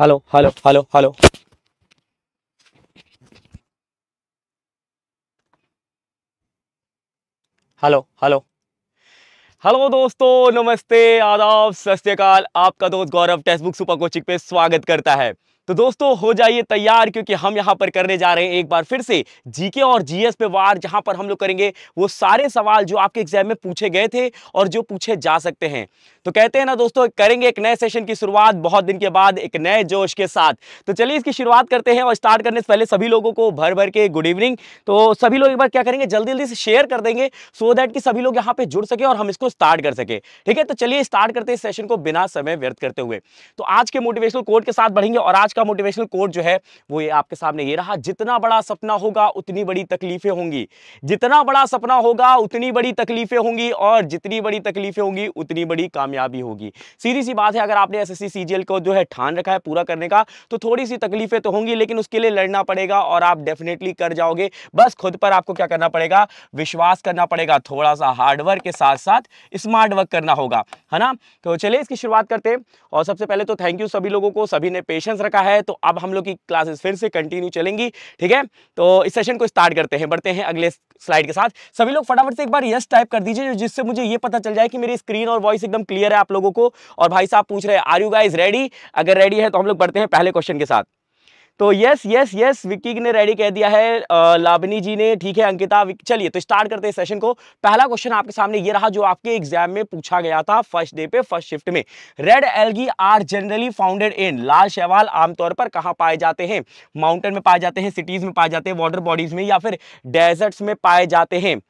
Hello hello hello hello hello hello hello दोस्तों नमस्ते आदाब सत आपका दोस्त Gaurav text book super coaching पे स्वागत करता है तो दोस्तों हो जाइए तैयार क्योंकि हम यहां पर करने जा रहे हैं एक बार फिर से जीके और जीएस पे वार जहां पर हम लोग करेंगे वो सारे सवाल जो आपके एग्जाम में पूछे गए थे और जो पूछे जा सकते हैं तो कहते हैं ना दोस्तों करेंगे एक नए सेशन की शुरुआत बहुत दिन के बाद एक नए जोश के साथ तो चलिए इसकी शुरुआत करते हैं और स्टार्ट करने से पहले सभी लोगों को भर भर के गुड इवनिंग तो सभी लोग एक बार क्या करेंगे जल्दी जल्दी से शेयर कर देंगे सो दैट कि सभी लोग यहाँ पे जुड़ सके और हम इसको स्टार्ट कर सके ठीक है तो चलिए स्टार्ट करते हैं सेशन को बिना समय व्यर्थ करते हुए तो आज के मोटिवेशनल कोड के साथ बढ़ेंगे और आज का मोटिवेशनल कोर्ट जो है वो ये आपके सामने ये रहा जितना बड़ा सपना होगा उतनी बड़ी तकलीफें होंगी जितना बड़ा सपना होगा उतनी बड़ी तकलीफें होंगी और जितनी बड़ी तकलीफें होंगी उतनी बड़ी कामयाबी होगी सीधी सी बात है अगर आपने एस एस को जो है ठान रखा है पूरा करने का तो थोड़ी सी तकलीफें तो होंगी लेकिन उसके लिए लड़ना पड़ेगा और आप डेफिनेटली कर जाओगे बस खुद पर आपको क्या करना पड़ेगा विश्वास करना पड़ेगा थोड़ा सा हार्डवर्क के साथ साथ स्मार्ट वर्क करना होगा है ना तो चलिए इसकी शुरुआत करते हैं और सबसे पहले तो थैंक यू सभी लोगों को सभी ने पेशेंस रखा है है तो अब हम लोग की क्लासेस फिर से कंटिन्यू चलेंगी ठीक है तो इस सेशन को स्टार्ट करते हैं बढ़ते हैं अगले स्लाइड के साथ सभी लोग फटाफट से एक बार यस टाइप कर दीजिए जिससे मुझे ये पता चल जाए कि मेरी स्क्रीन और वॉइस एकदम क्लियर है आप लोगों को और भाई साहब पूछ रहे हैं आर यू गाइज रेडी अगर रेडी है तो हम लोग बढ़ते हैं पहले क्वेश्चन के साथ तो यस यस यस विक्की ने रेडी कह दिया है लाबनी जी ने ठीक है अंकिता चलिए तो स्टार्ट करते हैं सेशन को पहला क्वेश्चन आपके सामने ये रहा जो आपके एग्जाम में पूछा गया था फर्स्ट डे पे फर्स्ट शिफ्ट में red algae are generally founded in लाल शैवाल आमतौर पर कहाँ पाए जाते हैं माउंटेन में पाए जाते हैं सिटीज में पाए जाते हैं वाटर बॉडीज में या फिर डेजर्ट्स में पाए जाते हैं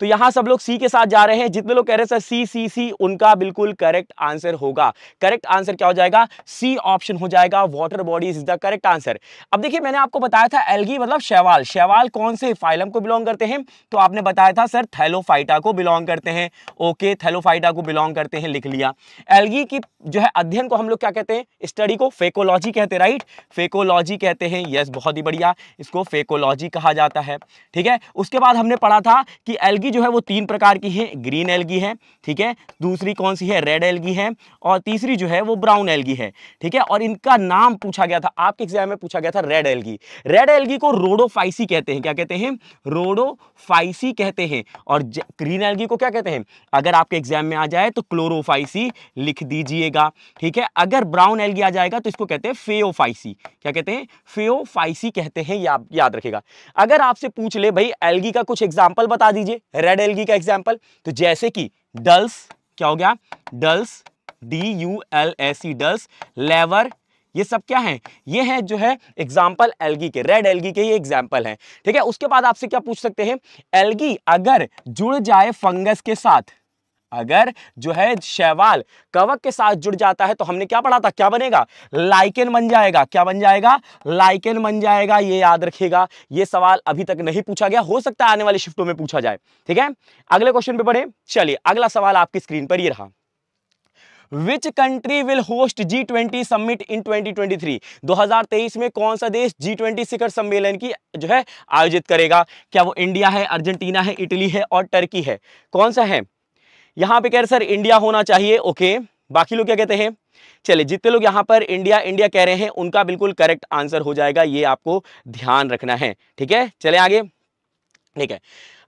तो यहां सब लोग सी के साथ जा रहे हैं जितने लोग कह रहे हैं सर सी सी सी उनका बिल्कुल करेक्ट आंसर होगा करेक्ट आंसर क्या हो जाएगा सी ऑप्शन हो जाएगा water bodies is the correct answer अब देखिए मैंने आपको बताया था एलगी मतलब शैवाल शैवाल कौन से फाइलम को बिलोंग करते हैं तो आपने बताया था सर थैलोफाइटा को बिलोंग करते हैं ओके थैलोफाइटा को बिलोंग करते हैं लिख लिया एलगी की जो है अध्ययन को हम लोग क्या कहते हैं स्टडी को फेकोलॉजी कहते हैं राइट फेकोलॉजी कहते हैं यस बहुत ही बढ़िया इसको फेकोलॉजी कहा जाता है ठीक है उसके बाद हमने पढ़ा था कि एलगी एलगी जो है वो तीन प्रकार की है ग्रीन एलगी है ठीक है दूसरी कौन सी है रेड एलगी है और तीसरी जो है वो ब्राउन एलगी है ठीक है और इनका नाम पूछा गया था आपके एग्जाम में पूछा गया था रेड एलगी रेड एलगी को रोडोफाइसी कहते हैं क्या कहते हैं रोडोफाइसी कहते हैं और ग्रीन एलगी को क्या कहते हैं अगर आपके एग्जाम में आ जाए तो क्लोरोफाइसी लिख दीजिएगा ठीक है अगर ब्राउन एलगी आ जाएगा तो इसको कहते हैं फेओफाइसी क्या कहते हैं फेओफाइसी कहते हैं याद रखेगा अगर आपसे पूछ ले भाई एलगी का कुछ एग्जाम्पल बता दीजिए रेड एलगी का एग्जाम्पल तो जैसे कि डल्स क्या हो गया dulse D U L S E dulse laver ये सब क्या है ये है जो है एग्जाम्पल एलगी के रेड एलगी के ये एग्जाम्पल है ठीक है उसके बाद आपसे क्या पूछ सकते हैं एलगी अगर जुड़ जाए फंगस के साथ अगर जो है शैवाल कवक के साथ जुड़ जाता है तो हमने क्या पढ़ा था क्या बनेगा लाइकेन बन जाएगा क्या बन जाएगा लाइकेन बन जाएगा ये याद रखिएगा ये सवाल अभी तक नहीं पूछा गया हो सकता है आने वाले शिफ्टों में पूछा जाए ठीक है अगले क्वेश्चन पे बढ़े चलिए अगला सवाल आपकी स्क्रीन पर ये रहा Which country will host G20 summit in इन 2023 2023 में कौन सा देश जी ट्वेंटी शिखर सम्मेलन की जो है आयोजित करेगा क्या वो इंडिया है अर्जेंटीना है इटली है और टर्की है कौन सा है यहां पे कह रहे सर इंडिया होना चाहिए ओके बाकी लोग क्या कहते हैं चले जितने लोग यहाँ पर इंडिया इंडिया कह रहे हैं उनका बिल्कुल करेक्ट आंसर हो जाएगा ये आपको ध्यान रखना है ठीक है चले आगे ठीक है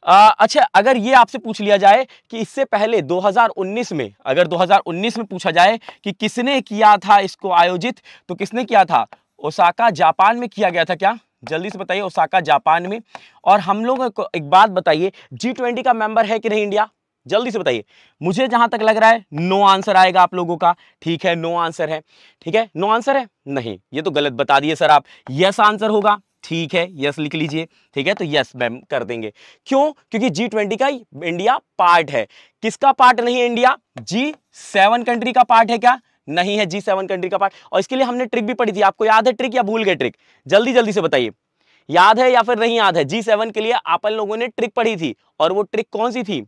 आ, अच्छा अगर ये आपसे पूछ लिया जाए कि इससे पहले 2019 में अगर 2019 में पूछा जाए कि किसने किया था इसको आयोजित तो किसने किया था ओसाका जापान में किया गया था क्या जल्दी से बताइए ओसाका जापान में और हम लोग एक बात बताइए जी ट्वेंटी का मेंबर है कि नहीं इंडिया जल्दी से बताइए मुझे जहां तक लग रहा है नो आंसर आएगा आप लोगों का ठीक है नो आंसर है ठीक है नो आंसर है नहीं ये तो गलत बता दिए सर आप यस आंसर होगा ठीक है यस लिख लीजिए ठीक है तो यस मैम कर देंगे क्यों क्योंकि जी ट्वेंटी का इंडिया पार्ट है किसका पार्ट नहीं है इंडिया जी सेवन कंट्री का पार्ट है क्या नहीं है जी सेवन कंट्री का पार्ट और इसके लिए हमने ट्रिक भी पढ़ी थी आपको याद है ट्रिक या भूल गए ट्रिक जल्दी जल्दी से बताइए याद है या फिर नहीं याद है जी सेवन के लिए आप लोगों ने ट्रिक पढ़ी थी और वो ट्रिक कौन सी थी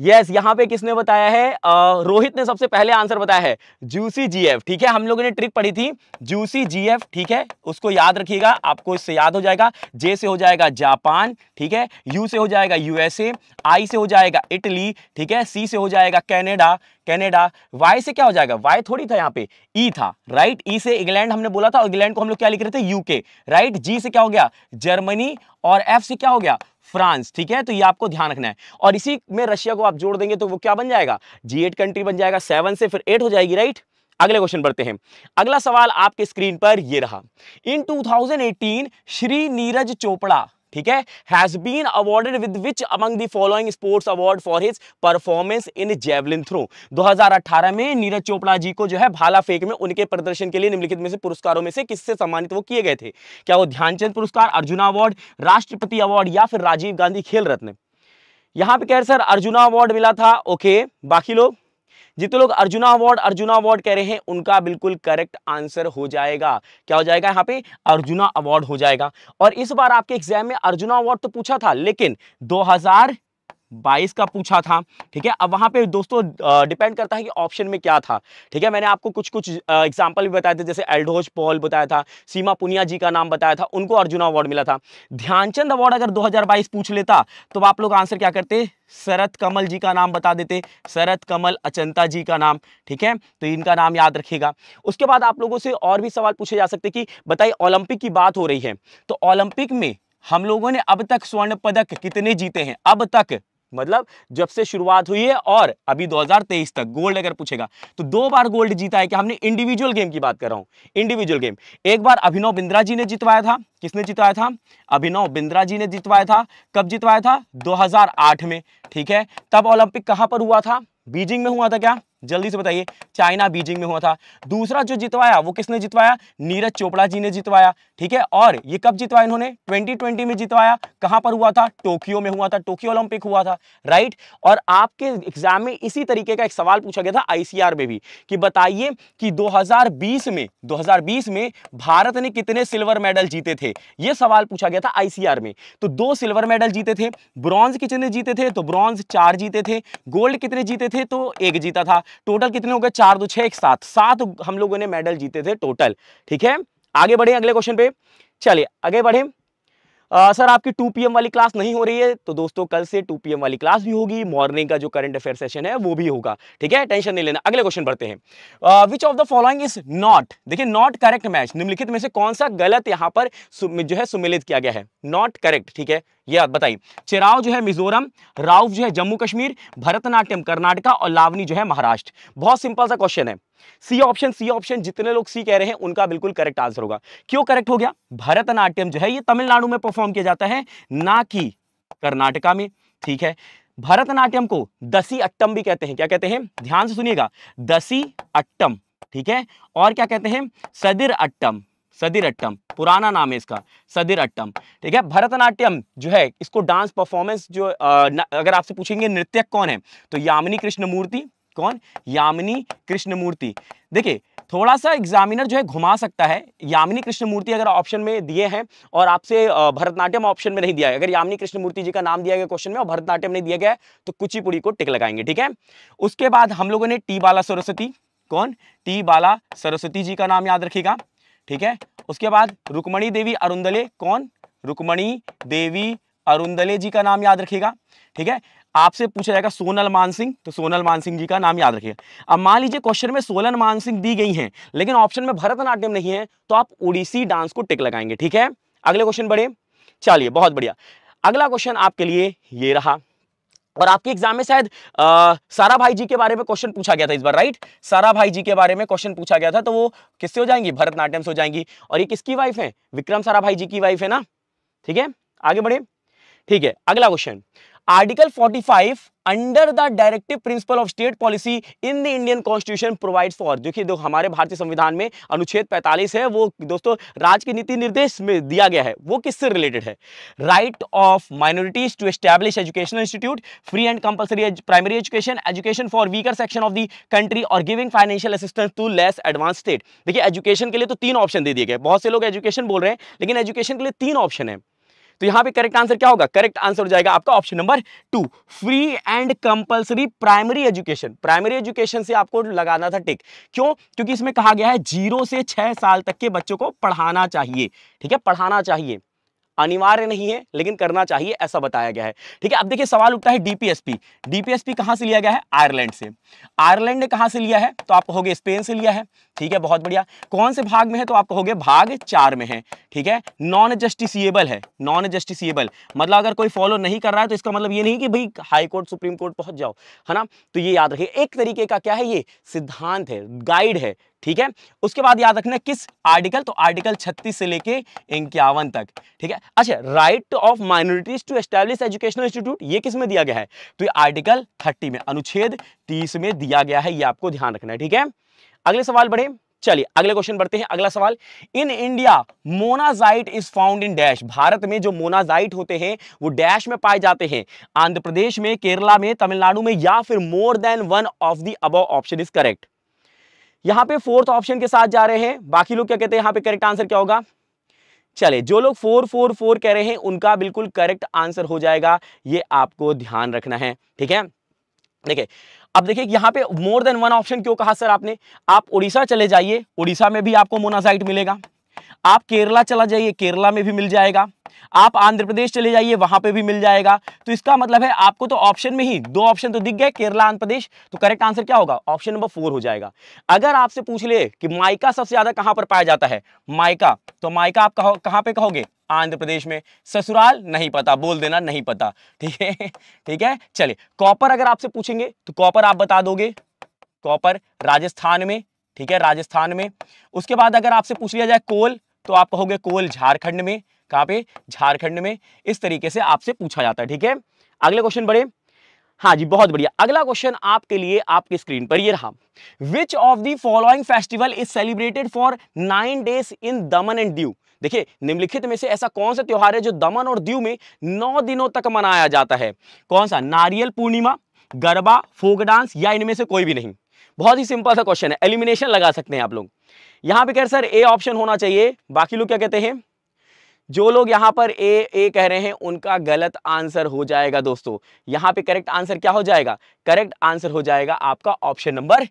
यस यहाँ पे किसने बताया है आ, रोहित ने सबसे पहले आंसर बताया है जूसी जीएफ ठीक है हम लोगों ने ट्रिक पढ़ी थी जूसी जीएफ ठीक है उसको याद रखिएगा आपको इससे याद हो जाएगा जे से हो जाएगा जापान ठीक है यू से हो जाएगा यूएसए आई से हो जाएगा इटली ठीक है सी से हो जाएगा कैनेडा कैनेडा वाई से क्या हो जाएगा वाई थोड़ी था यहाँ पे ई e था राइट ई e से इंग्लैंड हमने बोला था और इंग्लैंड को हम लोग क्या लिख रहे थे यूके राइट जी से क्या हो गया जर्मनी और एफ से क्या हो गया फ्रांस ठीक है तो ये आपको ध्यान रखना है और इसी में रशिया को आप जोड़ देंगे तो वो क्या बन जाएगा जी कंट्री बन जाएगा सेवन से फिर एट हो जाएगी राइट अगले क्वेश्चन बढ़ते हैं अगला सवाल आपके स्क्रीन पर ये रहा इन 2018 श्री नीरज चोपड़ा ठीक है has been awarded with which among the following sports award for his performance in javelin throw 2018 में नीरज चोपड़ा जी को जो है भाला फेंक में उनके प्रदर्शन के लिए निम्नलिखित में से पुरस्कारों में से किससे सम्मानित वो किए गए थे क्या वो ध्यानचंद पुरस्कार अर्जुना अवार्ड राष्ट्रपति अवार्ड या फिर राजीव गांधी खेल रत्न यहां पर कह रहे सर अर्जुना अवार्ड मिला था ओके बाकी लोग जितने लोग अर्जुना अवार्ड अर्जुना अवार्ड कह रहे हैं उनका बिल्कुल करेक्ट आंसर हो जाएगा क्या हो जाएगा यहाँ पे अर्जुना अवार्ड हो जाएगा और इस बार आपके एग्जाम में अर्जुना अवार्ड तो पूछा था लेकिन दो हजार बाईस का पूछा था ठीक है अब वहाँ पे दोस्तों डिपेंड करता है कि ऑप्शन में क्या था ठीक है मैंने आपको कुछ कुछ एग्जाम्पल भी बताए थे जैसे एल्डोज पॉल बताया था सीमा पुनिया जी का नाम बताया था उनको अर्जुन अवार्ड मिला था ध्यानचंद अवार्ड अगर 2022 पूछ लेता तो आप लोग आंसर क्या करते शरत कमल जी का नाम बता देते शरत कमल अचंता जी का नाम ठीक है तो इनका नाम याद रखेगा उसके बाद आप लोगों से और भी सवाल पूछे जा सकते कि बताइए ओलंपिक की बात हो रही है तो ओलंपिक में हम लोगों ने अब तक स्वर्ण पदक कितने जीते हैं अब तक मतलब जब से शुरुआत हुई है और अभी 2023 तक गोल्ड अगर पूछेगा तो दो बार गोल्ड जीता है कि हमने इंडिविजुअल गेम की बात कर रहा हूं इंडिविजुअल गेम एक बार अभिनव बिंद्रा जी ने जितवाया था किसने जितवाया था अभिनव बिंद्रा जी ने जितवाया था कब जितवाया था 2008 में ठीक है तब ओलंपिक कहां पर हुआ था बीजिंग में हुआ था क्या जल्दी से बताइए चाइना बीजिंग में हुआ था दूसरा जो जितवाया वो किसने जितवाया नीरज चोपड़ा जी ने जितवाया ठीक है और ये कब जितवाया इन्होंने 2020 में जितवाया कहां पर हुआ था टोक्यो में हुआ था टोक्यो ओलंपिक हुआ था राइट और आपके एग्जाम में इसी तरीके का एक सवाल पूछा गया था आईसीआर में भी कि बताइए कि दो में दो में भारत ने कितने सिल्वर मेडल जीते थे यह सवाल पूछा गया था आईसीआर में तो दो सिल्वर मेडल जीते थे ब्रॉन्ज कितने जीते थे तो ब्रॉन्ज चार जीते थे गोल्ड कितने जीते थे तो एक जीता था टोटल कितने हो गए चार दो छह एक सात सात हम लोगों ने मेडल जीते थे टोटल ठीक है आगे बढ़े अगले क्वेश्चन पे चलिए आगे बढ़े आ, सर आपकी 2 पीएम वाली क्लास नहीं हो रही है तो दोस्तों कल से 2 पीएम वाली क्लास भी होगी मॉर्निंग का जो करंट अफेयर सेशन है वो भी होगा ठीक है टेंशन नहीं लेना अगले क्वेश्चन पढ़ते हैं which of the following is not देखिए नॉट करेक्ट मैच निम्नलिखित में से कौन सा गलत यहां पर जो है सुमिलित किया गया है नॉट करेक्ट ठीक है ये बताइए चिराव जो है मिजोरम राउफ जो है जम्मू कश्मीर भरतनाट्यम कर्नाटका और लावनी जो है महाराष्ट्र बहुत सिंपल सा क्वेश्चन है सी ऑप्शन सी ऑप्शन जितने लोग सी कह रहे हैं उनका बिल्कुल करेक्ट आंसर होगा क्यों करेक्ट हो गया भरतनाट्यम जो है ये तमिलनाडु में परफॉर्म किया जाता है ना कि कर्नाटका में ठीक है भरतनाट्यम को दसी अट्टम भी कहते हैं क्या कहते हैं ध्यान से सुनिएगा दसी अट्टम ठीक है और क्या कहते हैं सदिर अट्टम सदिरट्टम पुराना नाम है इसका सदिरट्टम ठीक है भरतनाट्यम जो है इसको डांस परफॉर्मेंस जो आ, अगर आपसे पूछेंगे नृत्यक कौन है तो यामिनी कृष्णमूर्ति कौन यामिनी कृष्णमूर्ति देखिए थोड़ा सा एग्जामिनर जो है घुमा सकता है यामिनी कृष्णमूर्ति अगर ऑप्शन में दिए हैं और आपसे भरतनाट्यम ऑप्शन में नहीं दिया है अगर यामिनी कृष्णमूर्ति जी का नाम दिया गया क्वेश्चन में और भरतनाट्यम नहीं दिया गया तो कुचिपुड़ी को टिक लगाएंगे ठीक है उसके बाद हम लोगों ने टी बाला सरस्वती कौन टी बाला सरस्वती जी का नाम याद रखेगा ठीक है उसके बाद रुक्मणी देवी अरुंदले कौन रुक्मणी देवी अरुंदले जी का नाम याद रखेगा ठीक है आपसे पूछा जाएगा सोनल मानसिंह तो सोनल मानसिंह जी का नाम याद रखिएगा अब मान लीजिए क्वेश्चन में सोलन मानसिंह दी गई हैं लेकिन ऑप्शन में भरतनाट्यम नहीं है तो आप ओडिसी डांस को टिक लगाएंगे ठीक है अगले क्वेश्चन बढ़े चलिए बहुत बढ़िया अगला क्वेश्चन आपके लिए ये रहा और आपके एग्जाम में शायद सारा भाई जी के बारे में क्वेश्चन पूछा गया था इस बार राइट सारा भाई जी के बारे में क्वेश्चन पूछा गया था तो वो किससे हो जाएंगी भरतनाट्यम से हो जाएंगी और ये किसकी वाइफ है विक्रम सारा भाई जी की वाइफ है ना ठीक है आगे बढ़े ठीक है अगला question forty 45 under the directive principle of state policy in the Indian constitution provide for देखिए दो हमारे भारतीय संविधान में अनुच्छेद 45 है वो दोस्तों राज्य के नीति निर्देश में दिया गया है वो किससे रिलेटेड है right of minorities to establish educational institute free and compulsory primary education education for weaker section of the country और giving financial assistance to less advance state देखिए एजुकेशन के लिए तो तीन ऑप्शन दे दिए गए बहुत से लोग एजुकेशन बोल रहे हैं लेकिन एजुकेशन के लिए तीन ऑप्शन है तो यहां पे करेक्ट आंसर क्या होगा करेक्ट आंसर हो जाएगा आपका option number two free and compulsory primary education primary education से आपको लगाना था टिक क्यों क्योंकि इसमें कहा गया है जीरो से छह साल तक के बच्चों को पढ़ाना चाहिए ठीक है पढ़ाना चाहिए अनिवार्य नहीं है लेकिन करना चाहिए ऐसा बताया गया है ठीक है अब देखिए सवाल उठता है डीपीएसपी डीपीएसपी कहां से लिया गया है आयरलैंड से आयरलैंड ने कहाँ से लिया है तो आप कहोगे स्पेन से लिया है ठीक है बहुत बढ़िया कौन से भाग में है तो आप कहोगे भाग चार में है ठीक है नॉन जस्टिसिएबल है नॉन जस्टिसिएबल मतलब अगर कोई फॉलो नहीं कर रहा है तो इसका मतलब ये नहीं कि भाई हाईकोर्ट सुप्रीम कोर्ट पहुंच जाओ है ना तो ये याद रखिए एक तरीके का क्या है ये सिद्धांत है गाइड है ठीक है उसके बाद याद रखना किस आर्टिकल तो आर्टिकल 36 से लेके इक्यावन तक ठीक है अच्छा right of minorities to establish educational institute ये किस में दिया गया है तो ये आर्टिकल 30 में अनुच्छेद 30 में दिया गया है ये आपको ध्यान रखना है ठीक है अगले सवाल बढ़े चलिए अगले क्वेश्चन बढ़ते हैं अगला सवाल in India monazite is found in dash Bharat में जो मोनाजाइट होते हैं वो डैश में पाए जाते हैं आंध्र प्रदेश में केरला में तमिलनाडु में या फिर more than one of the above option is correct यहां पे फोर्थ ऑप्शन के साथ जा रहे हैं बाकी लोग क्या कहते हैं यहां पे करेक्ट आंसर क्या होगा चले जो लोग फोर फोर फोर कह रहे हैं उनका बिल्कुल करेक्ट आंसर हो जाएगा ये आपको ध्यान रखना है ठीक है देखिए अब देखिए यहां पे मोर देन वन ऑप्शन क्यों कहा सर आपने आप उड़ीसा चले जाइए उड़ीसा में भी आपको मोनासाइट मिलेगा आप केरला चला जाइए केरला में भी मिल जाएगा आप आंध्र प्रदेश चले जाइए वहां पे भी मिल जाएगा तो इसका मतलब है आपको तो ऑप्शन में ही दो ऑप्शन तो दिख गए केरला आंध्र प्रदेश तो करेक्ट आंसर क्या होगा ऑप्शन नंबर फोर हो जाएगा अगर आपसे पूछ ले कि माइका सबसे ज्यादा कहां पर पाया जाता है माइका तो माइका आप कहो कहां पे कहोगे आंध्र प्रदेश में ससुराल नहीं पता बोल देना नहीं पता ठीक है ठीक है चलिए कॉपर अगर आपसे पूछेंगे तो कॉपर आप बता दोगे कॉपर राजस्थान में ठीक है राजस्थान में उसके बाद अगर आपसे पूछ लिया जाए कोल तो आप कहोगे कोल झारखंड में कहाँ पे झारखंड में इस तरीके से आपसे पूछा जाता है ठीक है अगले क्वेश्चन बढ़े हाँ जी बहुत बढ़िया अगला क्वेश्चन आपके लिए आपके स्क्रीन पर ये रहा which of the following festival is celebrated for nine days in Daman and Diu देखिए निम्नलिखित में से ऐसा कौन सा त्यौहार है जो दमन और दीव में नौ दिनों तक मनाया जाता है कौन सा नारियल पूर्णिमा गरबा फोक डांस या इनमें से कोई भी नहीं बहुत ही सिंपल सा क्वेश्चन है एलिमिनेशन लगा सकते हैं आप लोग यहां पे कह सर ए ऑप्शन होना चाहिए बाकी लोग क्या कहते हैं जो लोग यहां पर ए ए कह रहे हैं उनका गलत आंसर हो जाएगा दोस्तों यहां पे करेक्ट आंसर क्या हो जाएगा करेक्ट आंसर हो जाएगा आपका option number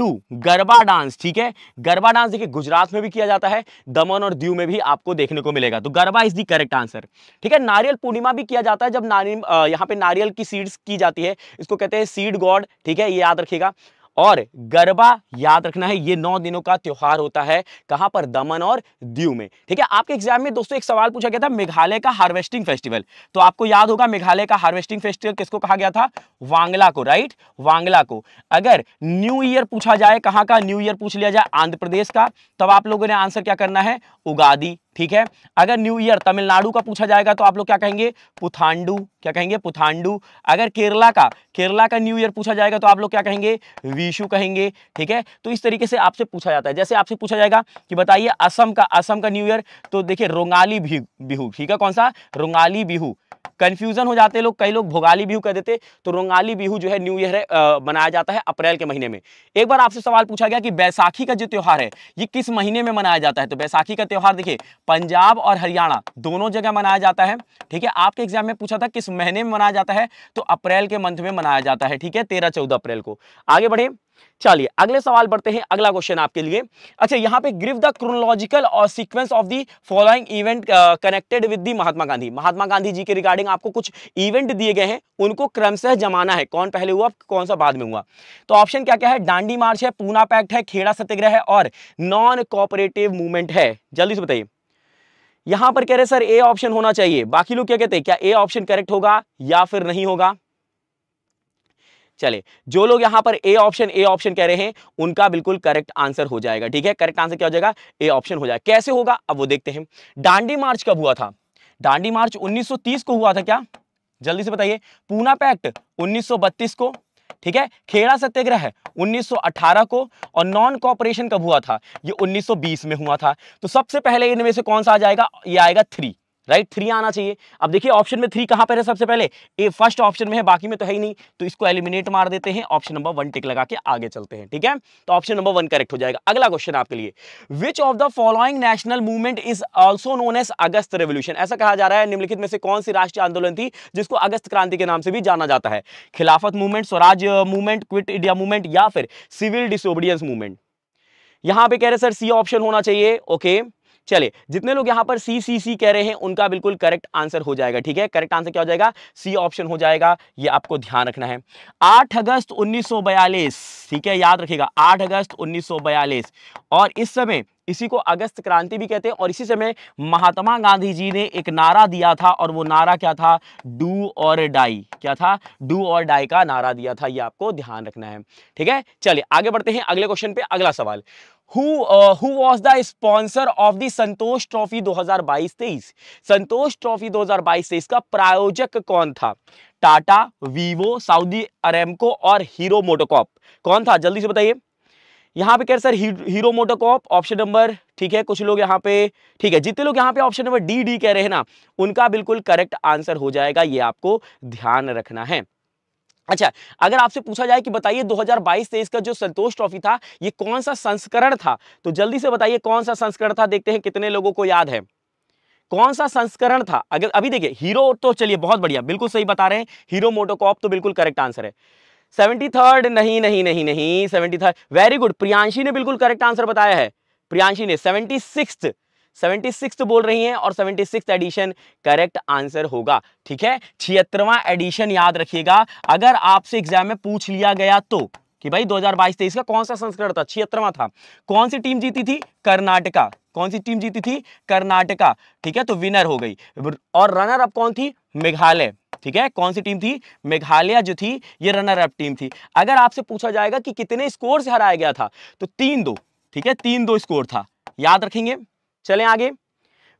two garba dance ठीक है गरबा डांस देखिए गुजरात में भी किया जाता है दमन और दीव में भी आपको देखने को मिलेगा तो garba is the correct answer ठीक है नारियल पूर्णिमा भी किया जाता है जब नारियल यहाँ पे नारियल की सीड्स की जाती है इसको कहते हैं सीड गॉड ठीक है ये याद रखिएगा और गरबा याद रखना है ये नौ दिनों का त्यौहार होता है कहां पर दमन और दीव में ठीक है आपके एग्जाम में दोस्तों एक सवाल पूछा गया था मेघालय का हार्वेस्टिंग फेस्टिवल तो आपको याद होगा मेघालय का हार्वेस्टिंग फेस्टिवल किसको कहा गया था वांगला को राइट वांगला को अगर न्यू ईयर पूछा जाए कहाँ का न्यू ईयर पूछ लिया जाए आंध्र प्रदेश का तब आप लोगों ने आंसर क्या करना है उगादी ठीक है अगर न्यू ईयर तमिलनाडु का पूछा जाएगा तो आप लोग क्या कहेंगे पुथांडू क्या कहेंगे पुथांडू अगर केरला का केरला का न्यू ईयर पूछा जाएगा तो आप लोग क्या कहेंगे विशु कहेंगे ठीक है तो इस तरीके से आपसे पूछा जाता है जैसे आपसे पूछा जाएगा कि बताइए असम का असम का न्यू ईयर तो देखिए रोंगाली बिहू ठीक है कौन सा रोंगाली बिहू कन्फ्यूजन हो जाते हैं लोग कई लोग भोगाली बिहू कह देते तो रोंगाली बिहू जो है न्यू ईयर मनाया जाता है अप्रैल के महीने में एक बार आपसे सवाल पूछा गया कि बैसाखी का जो त्यौहार है ये किस महीने में मनाया जाता है तो बैसाखी का त्यौहार देखिए पंजाब और हरियाणा दोनों जगह मनाया जाता है ठीक है आपके एग्जाम में पूछा था किस महीने में मनाया जाता है तो अप्रैल के मंथ में मनाया जाता है ठीक है तेरह चौदह अप्रैल को आगे बढ़े चलिए अगले सवाल बढ़ते हैं अगला क्वेश्चन आपके लिए अच्छा यहाँ पे गिव द क्रोनोलॉजिकल और sequence of the following event connected with the Mahatma Gandhi Mahatma Gandhi ji के रिगार्डिंग आपको कुछ इवेंट दिए गए हैं उनको क्रमशः जमाना है कौन पहले हुआ कौन सा बाद में हुआ तो ऑप्शन क्या क्या है डांडी मार्च है पूना पैक्ट है खेड़ा सत्याग्रह है और नॉन कॉपरेटिव मूवमेंट है जल्दी से बताइए यहां पर कह रहे सर ए ऑप्शन होना चाहिए बाकी लोग क्या कहते हैं क्या ए ऑप्शन करेक्ट होगा या फिर नहीं होगा चले जो लोग यहां पर ए ऑप्शन ए ऑप्शन कह रहे हैं उनका बिल्कुल करेक्ट आंसर हो जाएगा ठीक है करेक्ट आंसर क्या हो जाएगा ए ऑप्शन हो जाएगा कैसे होगा अब वो देखते हैं डांडी मार्च कब हुआ था डांडी मार्च 1930 को हुआ था क्या जल्दी से बताइए पूना पैक्ट 1932 को ठीक है खेड़ा सत्याग्रह 1918 को और नॉन कॉपरेशन कब हुआ था ये 1920 में हुआ था तो सबसे पहले इनमें से कौन सा आ जाएगा ये आएगा थ्री राइट थ्री आना चाहिए अब देखिए ऑप्शन में थ्री कहां पर है सबसे पहले ए फर्स्ट ऑप्शन में है बाकी में तो है ही नहीं तो इसको एलिमिनेट मार देते हैं ऑप्शन नंबर वन टिक लगा के आगे चलते हैं ठीक है तो ऑप्शन नंबर वन करेक्ट हो जाएगा अगला क्वेश्चन आपके लिए which of the following national movement is also known as August revolution ऐसा कहा जा रहा है निम्नलिखित में से कौन सी राष्ट्रीय आंदोलन थी जिसको अगस्त क्रांति के नाम से भी जाना जाता है Khilafat movement Swaraj movement quit India movement या फिर सिविल डिसोबीडियंस मूवमेंट यहां पे कह रहे सर सी ऑप्शन होना चाहिए ओके okay. चलिए जितने लोग यहां पर सी सी सी कह रहे हैं उनका बिल्कुल करेक्ट आंसर हो जाएगा ठीक है करेक्ट आंसर क्या हो जाएगा सी ऑप्शन हो जाएगा ये आपको ध्यान रखना है आठ अगस्त उन्नीस ठीक है याद रखिएगा आठ अगस्त उन्नीस और इस समय इसी को अगस्त क्रांति भी कहते हैं और इसी समय महात्मा गांधी जी ने एक नारा दिया था और वो नारा क्या था डू और डाई क्या था डू और डाई का नारा दिया था ये आपको ध्यान रखना है ठीक है चलिए आगे बढ़ते हैं अगले क्वेश्चन पे अगला सवाल who was the sponsor of the Santosh trophy 2022-23 Santosh trophy 2022-23 का प्रायोजक कौन था टाटा वीवो साउदी अरेमको और हीरो मोटोकॉप कौन था जल्दी से बताइए यहाँ पे कह रहे sir Hero MotoCorp option number ठीक है कुछ लोग यहाँ पे ठीक है जितने लोग यहाँ पे ऑप्शन नंबर डी डी कह रहे हैं ना उनका बिल्कुल करेक्ट आंसर हो जाएगा ये आपको ध्यान रखना है अच्छा अगर आपसे पूछा जाए कि बताइए 2022-23 का जो संतोष ट्रॉफी था ये कौन सा संस्करण था तो जल्दी से बताइए कौन सा संस्करण था देखते हैं कितने लोगों को याद है कौन सा संस्करण था अगर अभी देखिए हीरो तो चलिए बहुत बढ़िया बिल्कुल सही बता रहे हैं हीरो मोटोकॉप तो बिल्कुल करेक्ट आंसर है सेवेंटी थर्ड नहीं नहीं नहीं नहीं seventy third very good Priyanshi ने बिल्कुल करेक्ट आंसर बताया है प्रियांशी ने सेवेंटी सिक्स सेवेंटी सिक्स बोल रही हैं और seventy six edition correct answer होगा ठीक है छिहत्तरवा एडिशन याद रखिएगा अगर आपसे एग्जाम में पूछ लिया गया तो कि भाई 2022-23 का कौन सा संस्करण था छिहत्तरवा था कौन सी टीम जीती थी कर्नाटका कौन सी टीम जीती थी कर्नाटका ठीक है तो विनर हो गई और रनर अप कौन थी मेघालय ठीक है कौन सी टीम थी मेघालय जो थी ये रनर अप टीम थी अगर आपसे पूछा जाएगा कि कितने स्कोर से हराया गया था तो तीन दो ठीक है तीन दो स्कोर था याद रखेंगे चले आगे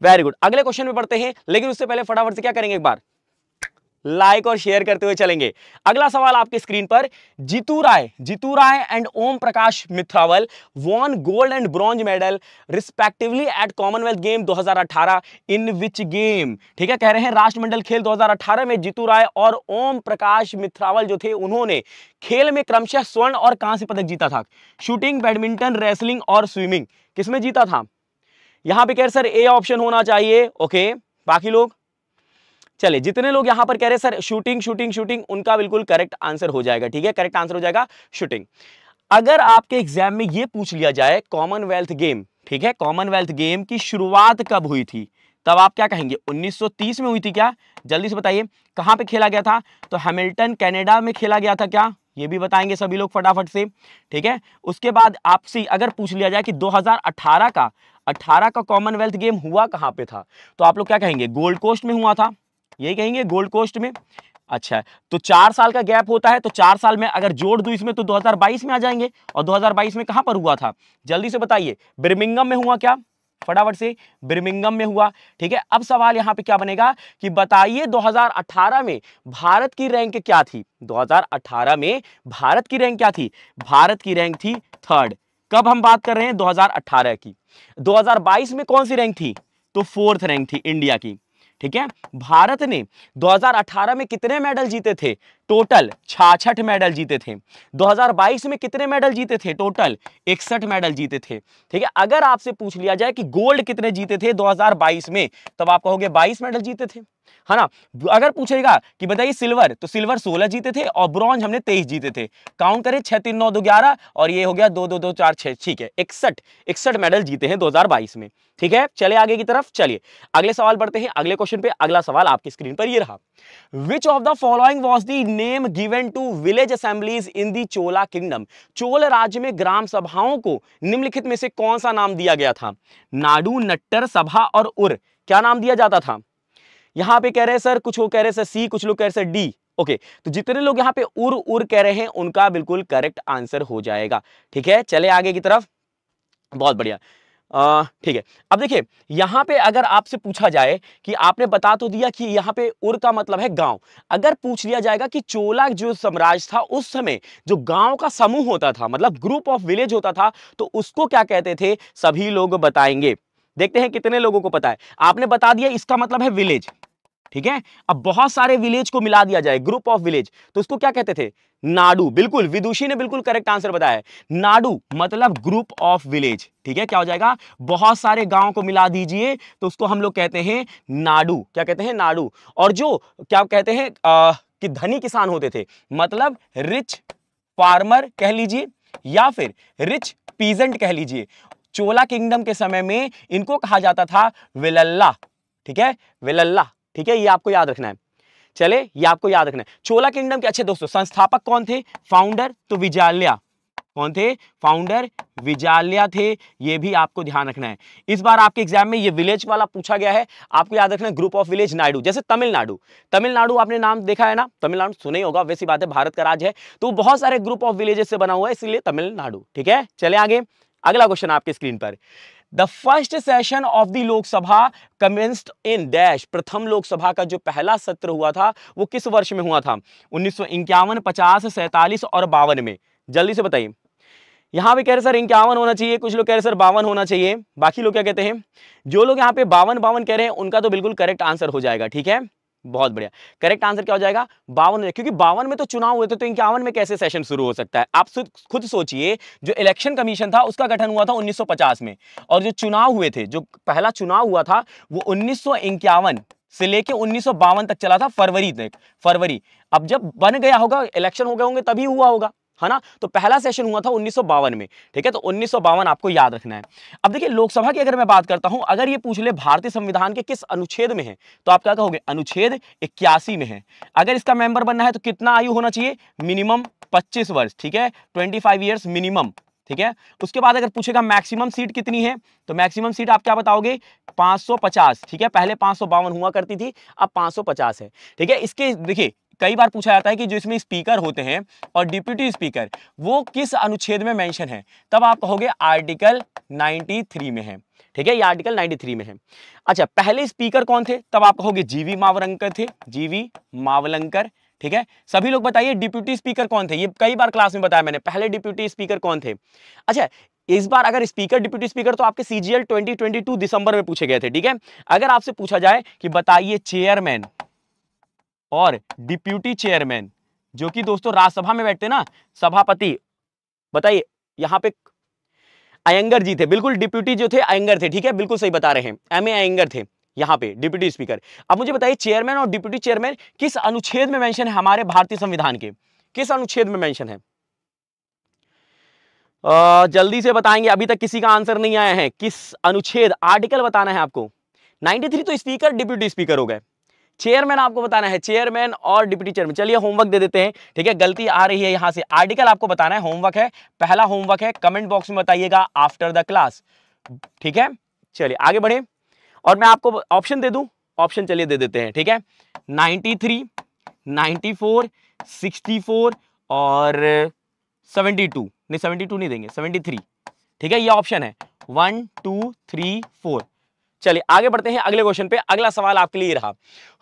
वेरी गुड अगले क्वेश्चन में पढ़ते हैं लेकिन उससे पहले फटाफट से क्या करेंगे एक बार लाइक और शेयर करते हुए चलेंगे अगला सवाल आपके स्क्रीन पर Jitu Rai Jitu Rai and Om Prakash Mitharwal won gold and bronze medal respectively at commonwealth game 2018 in which game ठीक है कह रहे हैं राष्ट्रमंडल खेल 2018 में जीतू राय और ओम प्रकाश मिथ्रावल जो थे उन्होंने खेल में क्रमशः स्वर्ण और कांस्य पदक जीता था शूटिंग बैडमिंटन रेसलिंग और स्विमिंग किसमें जीता था यहां पर कह सर ए ऑप्शन होना चाहिए ओके बाकी लोग चले जितने लोग यहां पर कह रहे हैं सर शूटिंग शूटिंग शूटिंग उनका बिल्कुल करेक्ट आंसर हो जाएगा ठीक है करेक्ट आंसर हो जाएगा शूटिंग अगर आपके एग्जाम में यह पूछ लिया जाए कॉमनवेल्थ गेम ठीक है कॉमनवेल्थ गेम की शुरुआत कब हुई थी तब आप क्या कहेंगे 1930 में हुई थी क्या जल्दी से बताइए कहाँ पे खेला गया था तो हैमिल्टन कनाडा में खेला गया था क्या ये भी बताएंगे सभी लोग फटाफट से ठीक है उसके बाद आपसे अगर पूछ लिया जाए कि 2018 का 18 का कॉमनवेल्थ गेम हुआ कहाँ पे था तो आप लोग क्या कहेंगे गोल्ड कोस्ट में हुआ था यही कहेंगे गोल्ड कोस्ट में अच्छा तो चार साल का गैप होता है तो चार साल में अगर जोड़ दू इसमें तो 2022 में आ जाएंगे और 2022 में कहां पर हुआ था जल्दी से बताइए बिरमिंगम में हुआ क्या फटाफट से बिरमिंगम में हुआ ठीक है अब सवाल यहां पे क्या बनेगा कि बताइए 2018 में भारत की रैंक क्या थी 2018 में भारत की रैंक क्या थी भारत की रैंक थी थर्ड कब हम बात कर रहे हैं दो की दो में कौन सी रैंक थी तो फोर्थ रैंक थी इंडिया की ठीक है भारत ने 2018 में कितने मेडल जीते थे टोटल छाछठ मेडल जीते थे 2022 में कितने मेडल जीते थे टोटल इकसठ मेडल जीते थे ठीक है अगर आपसे पूछ लिया जाए कि गोल्ड कितने जीते थे 2022 में तब आप कहोगे 22 मेडल जीते थे है हाँ ना अगर पूछेगा कि बताइए सिल्वर तो सिल्वर सोलह जीते थे और ब्रॉन्ज हमने तेईस जीते थे काउंट करें छह तीन नौ दो ग्यारह और ये हो गया दो दो दो चार छह ठीक है इकसठ इकसठ मेडल जीते हैं 2022 में ठीक है चले आगे की तरफ चलिए अगले सवाल बढ़ते हैं अगले क्वेश्चन पे अगला सवाल आपकी स्क्रीन पर ये रहा which of the following was the name given to village assemblies in the Chola kingdom Chola राज्य में ग्राम सभाओं को निम्नलिखित में से कौन सा नाम दिया गया था नाडू नट्टर सभा और उर क्या नाम दिया जाता था यहाँ पे कह रहे हैं सर कुछ लोग कह रहे हैं सर सी कुछ लोग कह रहे हैं सर डी ओके तो जितने लोग यहाँ पे उर उर कह रहे हैं उनका बिल्कुल करेक्ट आंसर हो जाएगा ठीक है चले आगे की तरफ बहुत बढ़िया ठीक है अब देखिए यहाँ पे अगर आपसे पूछा जाए कि आपने बता तो दिया कि यहाँ पे उर का मतलब है गांव अगर पूछ लिया जाएगा कि चोला जो साम्राज्य था उस समय जो गांव का समूह होता था मतलब ग्रुप ऑफ विलेज होता था तो उसको क्या कहते थे सभी लोग बताएंगे देखते हैं कितने लोगों को पता है आपने बता दिया इसका मतलब है विलेज ठीक है अब बहुत सारे विलेज को मिला दिया जाए ग्रुप ऑफ विलेज तो उसको क्या कहते थे नाडू बिल्कुल विदुषी ने बिल्कुल करेक्ट आंसर बताया नाडू मतलब ग्रुप ऑफ विलेज ठीक है क्या हो जाएगा बहुत सारे गांव को मिला दीजिए तो उसको हम लोग कहते हैं नाडू क्या कहते हैं नाडू और जो क्या कहते हैं कि धनी किसान होते थे मतलब रिच फार्मर कह लीजिए या फिर रिच पीजेंट कह लीजिए चोला किंगडम के समय में इनको कहा जाता था विलल्ला ठीक है विलल्ला ठीक है ये आपको याद रखना है चले ये आपको याद रखना है चोला किंगडम के अच्छे दोस्तों संस्थापक कौन थे फाउंडर तो विजाल्या कौन थे फाउंडर विजाल्या थे ये भी आपको ध्यान रखना है इस बार आपके एग्जाम में ये विलेज वाला पूछा गया है आपको याद रखना है ग्रुप ऑफ विलेज नायडू जैसे तमिलनाडु तमिलनाडु आपने नाम देखा है ना तमिलनाडु सुने होगा वैसी बात है भारत का राज्य है तो बहुत सारे ग्रुप ऑफ विलेजेस से बना हुआ है इसलिए तमिलनाडु ठीक है चले आगे अगला क्वेश्चन आपके स्क्रीन पर the first session of the Lok Sabha commenced in dash प्रथम लोकसभा का जो पहला सत्र हुआ था वो किस वर्ष में हुआ था उन्नीस सौ इक्यावन पचास सैतालीस और बावन में जल्दी से बताइए यहाँ पे कह रहे सर इक्यावन होना चाहिए कुछ लोग कह रहे सर बावन होना चाहिए बाकी लोग क्या कहते हैं जो लोग यहाँ पे बावन बावन कह रहे हैं उनका तो बिल्कुल करेक्ट आंसर हो जाएगा ठीक है बहुत बढ़िया करेक्ट आंसर क्या हो जाएगा बावन में क्योंकि बावन में तो चुनाव हुए थे तो इक्यावन में कैसे सेशन शुरू हो सकता है आप खुद सोचिए जो इलेक्शन कमीशन था उसका गठन हुआ था 1950 में और जो चुनाव हुए थे जो पहला चुनाव हुआ था वो उन्नीस से लेके उन्नीस तक चला था फरवरी तक फरवरी अब जब बन गया होगा इलेक्शन हो गए होंगे तभी हुआ होगा है ना तो पहला सेशन हुआ था उन्नीस में ठीक है तो उन्नीस आपको याद रखना है अब देखिए लोकसभा की अगर मैं बात करता हूं अगर ये पूछ ले भारतीय संविधान के किस अनुच्छेद में है तो आप क्या कहोगे अनुच्छेद इक्यासी में है अगर इसका मेंबर बनना है तो कितना आयु होना चाहिए मिनिमम 25 वर्ष ठीक है 25 फाइव ईयर्स मिनिमम ठीक है उसके बाद अगर पूछेगा मैक्सिमम सीट कितनी है तो मैक्सिमम सीट आप क्या बताओगे 550 ठीक है पहले पांच हुआ करती थी अब 550 है ठीक है इसके देखिए कई बार पूछा जाता है कि जो इसमें स्पीकर होते हैं और डिप्यूटी स्पीकर वो किस अनुच्छेद में मेंशन है तब आप कहोगे आर्टिकल 93 में है ठीक है ये आर्टिकल 93 में है अच्छा पहले स्पीकर कौन थे तब आप कहोगे जीवी मावलंकर थे जीवी मावलंकर ठीक है सभी लोग बताइए डिप्यूटी स्पीकर कौन थे ये कई बार क्लास में बताया मैंने पहले डिप्यूटी स्पीकर कौन थे अच्छा इस बार अगर स्पीकर डिप्यूटी स्पीकर तो आपके सीजीएल 2022 दिसंबर में पूछे गए थे ठीक है अगर आपसे पूछा जाए कि बताइए चेयरमैन और डिप्यूटी चेयरमैन जो कि दोस्तों राज्यसभा में बैठते ना सभापति बताइए यहाँ पे अयंगर जी थे बिल्कुल डिप्यूटी जो थे अयंगर थे ठीक है बिल्कुल सही बता रहे हैं एम ए अयंगर थे यहाँ पे डिप्यूटी स्पीकर अब मुझे बताइए चेयरमैन और डिप्यूटी चेयरमैन किस अनुच्छेद में मेंशन है हमारे भारतीय संविधान के किस अनुच्छेद में मेंशन है आ, जल्दी से बताएंगे अभी तक किसी का आंसर नहीं आया है किस अनुच्छेद आर्टिकल बताना है आपको 93 तो स्पीकर डिप्यूटी स्पीकर हो गए चेयरमैन आपको बताना है चेयरमैन और डिप्टी चेयरमैन चलिए होमवर्क दे देते हैं ठीक है गलती आ रही है यहां से आर्टिकल आपको बताना है होमवर्क है पहला होमवर्क है कमेंट बॉक्स में बताइएगा आफ्टर द क्लास ठीक है चलिए आगे बढ़े और मैं आपको ऑप्शन दे दू ऑप्शन चलिए दे देते हैं ठीक है फोर सिक्सटी फोर और टू नहीं टू नहीं देंगे थ्री ठीक है ये ऑप्शन है वन टू थ्री फोर चलिए आगे बढ़ते हैं अगले क्वेश्चन पे अगला सवाल आपके लिए रहा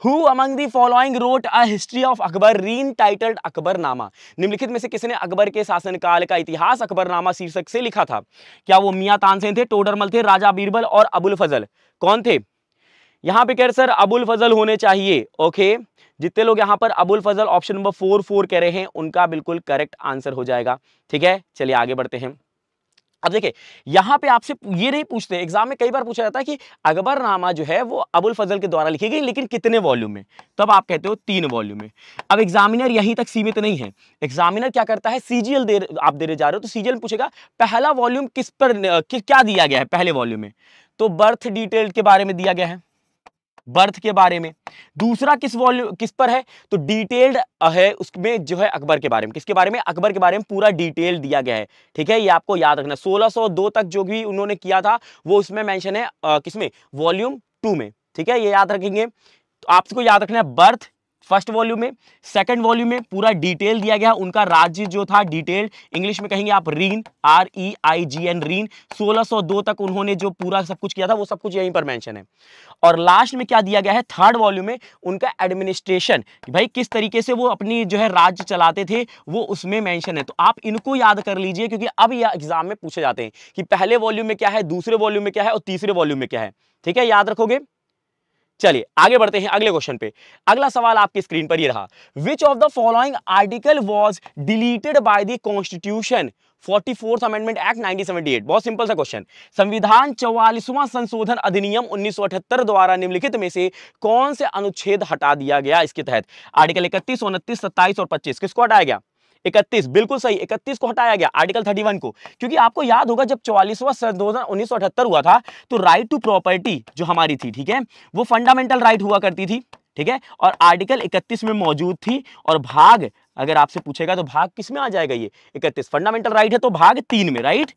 who among the following wrote a history of Akbar reign titled Akbarnama निम्नलिखित में से किसने अकबर के शासनकाल का इतिहास अकबरनामा शीर्षक से लिखा था क्या वो मियां तानसेन थे टोडरमल थे राजा बीरबल और अबुल फजल कौन थे यहाँ पे कह रहे सर अबुल फजल होने चाहिए ओके जितने लोग यहाँ पर Abul Fazal option number four four कह रहे हैं उनका बिल्कुल करेक्ट आंसर हो जाएगा ठीक है चलिए आगे बढ़ते हैं अब देखिए यहाँ पे आपसे ये नहीं पूछते एग्जाम में कई बार पूछा जाता है कि अकबरनामा जो है वो अबुल फजल के द्वारा लिखी गई लेकिन कितने वॉल्यूम में तब आप कहते हो तीन वॉल्यूम में अब एग्जामिनर यहीं तक सीमित नहीं है एग्जामिनर क्या करता है सीजीएल दे आप देने जा रहे हो तो सीजीएल पूछेगा पहला वॉल्यूम किस पर कि, क्या दिया गया है पहले वॉल्यूम में तो बर्थ डिटेल के बारे में दिया गया है बर्थ के बारे में दूसरा किस वॉल्यूम किस पर है तो डिटेल्ड है उसमें जो है अकबर के बारे में किसके बारे में अकबर के बारे में पूरा डिटेल दिया गया है ठीक है ये आपको याद रखना 1602 तक जो भी उन्होंने किया था वो उसमें मेंशन है किसमें वॉल्यूम टू में ठीक है ये याद रखेंगे तो आपको याद रखना है बर्थ फर्स्ट वॉल्यूम में सेकंड वॉल्यूम में पूरा डिटेल दिया गया उनका राज्य जो था डिटेल्ड इंग्लिश में कहेंगे आप reign R E I G N reign 1602 तक उन्होंने जो पूरा सब कुछ किया था वो सब कुछ यहीं पर मेंशन है और लास्ट में क्या दिया गया है थर्ड वॉल्यूम में उनका एडमिनिस्ट्रेशन भाई किस तरीके से वो अपनी जो है राज्य चलाते थे वो उसमें मैंशन है तो आप इनको याद कर लीजिए क्योंकि अब यह एग्जाम में पूछे जाते हैं कि पहले वॉल्यूम में क्या है दूसरे वॉल्यूम में क्या है और तीसरे वॉल्यूम में क्या है ठीक है याद रखोगे चलिए आगे बढ़ते हैं अगले क्वेश्चन पे अगला सवाल आपकी स्क्रीन पर ये रहा which of the following article was deleted by the constitution 44th Amendment Act 1978 बहुत सिंपल सा क्वेश्चन संविधान चौवालीसवां संशोधन अधिनियम 1978 द्वारा निम्नलिखित में से कौन से अनुच्छेद हटा दिया गया इसके तहत आर्टिकल इकतीस उनतीस सत्ताईस और पच्चीस किसको हटाया गया इकतीस बिल्कुल सही इकतीस को हटाया गया आर्टिकल थर्टी वन को क्योंकि आपको याद होगा जब चौवालीसवा सन दो हुआ था तो राइट टू प्रॉपर्टी जो हमारी थी ठीक है वो फंडामेंटल राइट हुआ करती थी ठीक है और आर्टिकल 31 में मौजूद थी और भाग अगर आपसे पूछेगा तो भाग किस में आ जाएगा ये 31 फंडामेंटल राइट है तो भाग तीन में राइट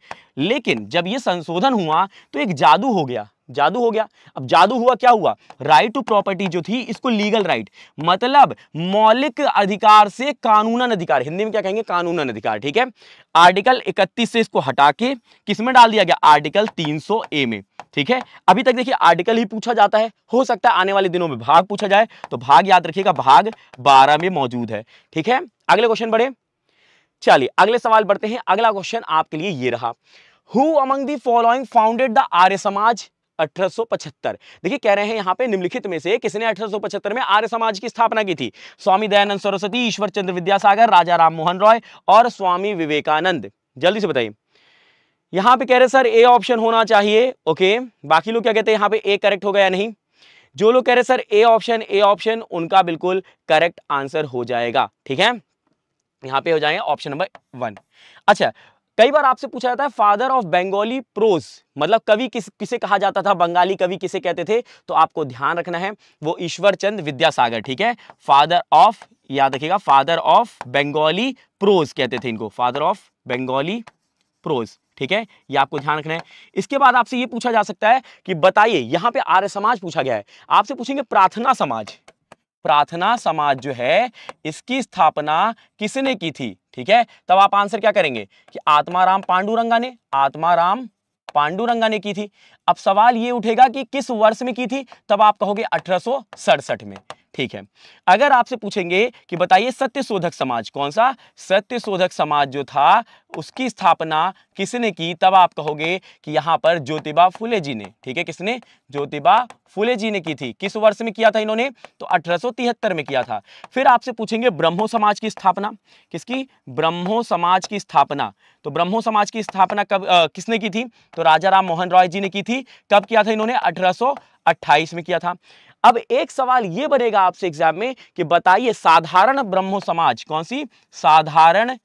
लेकिन जब ये संशोधन हुआ तो एक जादू हो गया जादू हो गया अब जादू हुआ क्या हुआ राइट टू प्रॉपर्टी जो थी इसको लीगल राइट मतलब मौलिक अधिकार से कानूनन अधिकार हिंदी में क्या कहेंगे कानूनन अधिकार ठीक है आर्टिकल 31 से इसको हटा के किसमें डाल दिया गया आर्टिकल 300 ए में ठीक है अभी तक देखिए आर्टिकल ही पूछा जाता है हो सकता है आने वाले दिनों में भाग पूछा जाए तो भाग याद रखिएगा भाग बारह में मौजूद है ठीक है अगले क्वेश्चन बढ़े चलिए अगले सवाल बढ़ते हैं अगला क्वेश्चन आपके लिए ये रहा who among the following founded the Arya Samaj 1875 देखिए कह रहे हैं यहाँ पे निम्नलिखित में से किसने 1875 में आर्य समाज की स्थापना की थी स्वामी दयानंद सरस्वती ईश्वर चंद्र विद्यासागर राजा राम मोहन रॉय और स्वामी विवेकानंद जल्दी से बताइए यहाँ पे कह रहे सर ए ऑप्शन होना चाहिए ओके बाकी लोग क्या कहते हैं यहाँ पे ए करेक्ट हो गया नहीं जो लोग कह रहे sir A option A option उनका बिल्कुल करेक्ट आंसर हो जाएगा ठीक है यहां पे हो जाएंगे ऑप्शन नंबर वन अच्छा कई बार आपसे पूछा जाता है फादर ऑफ बंगाली प्रोज मतलब कवि किस किसे कहा जाता था बंगाली कवि किसे कहते थे तो आपको ध्यान रखना है वो ईश्वर चंद विद्यासागर ठीक है फादर ऑफ याद रखिएगा फादर ऑफ बंगाली प्रोज कहते थे इनको फादर ऑफ बंगाली प्रोज ठीक है ये आपको ध्यान रखना है इसके बाद आपसे ये पूछा जा सकता है कि बताइए यहां पे आर्य समाज पूछा गया है आपसे पूछेंगे प्रार्थना समाज प्रार्थना समाज जो है इसकी स्थापना किसने की थी ठीक है तब आप आंसर क्या करेंगे कि आत्माराम पांडुरंगा ने आत्माराम पांडुरंगा ने की थी अब सवाल ये उठेगा कि किस वर्ष में की थी तब आप कहोगे अठारह में ठीक है अगर आपसे पूछेंगे कि बताइए सत्य शोधक समाज कौन सा सत्य शोधक समाज जो था उसकी स्थापना किसने की तब आप कहोगे कि यहाँ पर ज्योतिबा फुले जी ने ठीक है किसने ज्योतिबा फुले जी ने की थी किस वर्ष में किया था इन्होंने तो अठारह में किया था फिर आपसे पूछेंगे ब्रह्मो समाज की स्थापना किसकी ब्रह्मो समाज की स्थापना तो ब्रह्मो समाज की स्थापना कब आ, किसने की थी तो राजा राम मोहन रॉय जी ने की थी कब किया था इन्होंने अठारह में किया था अब एक सवाल ये बनेगा आपसे एग्जाम में कि बताइए साधारण ब्रह्मो समाज कौन सी साधारण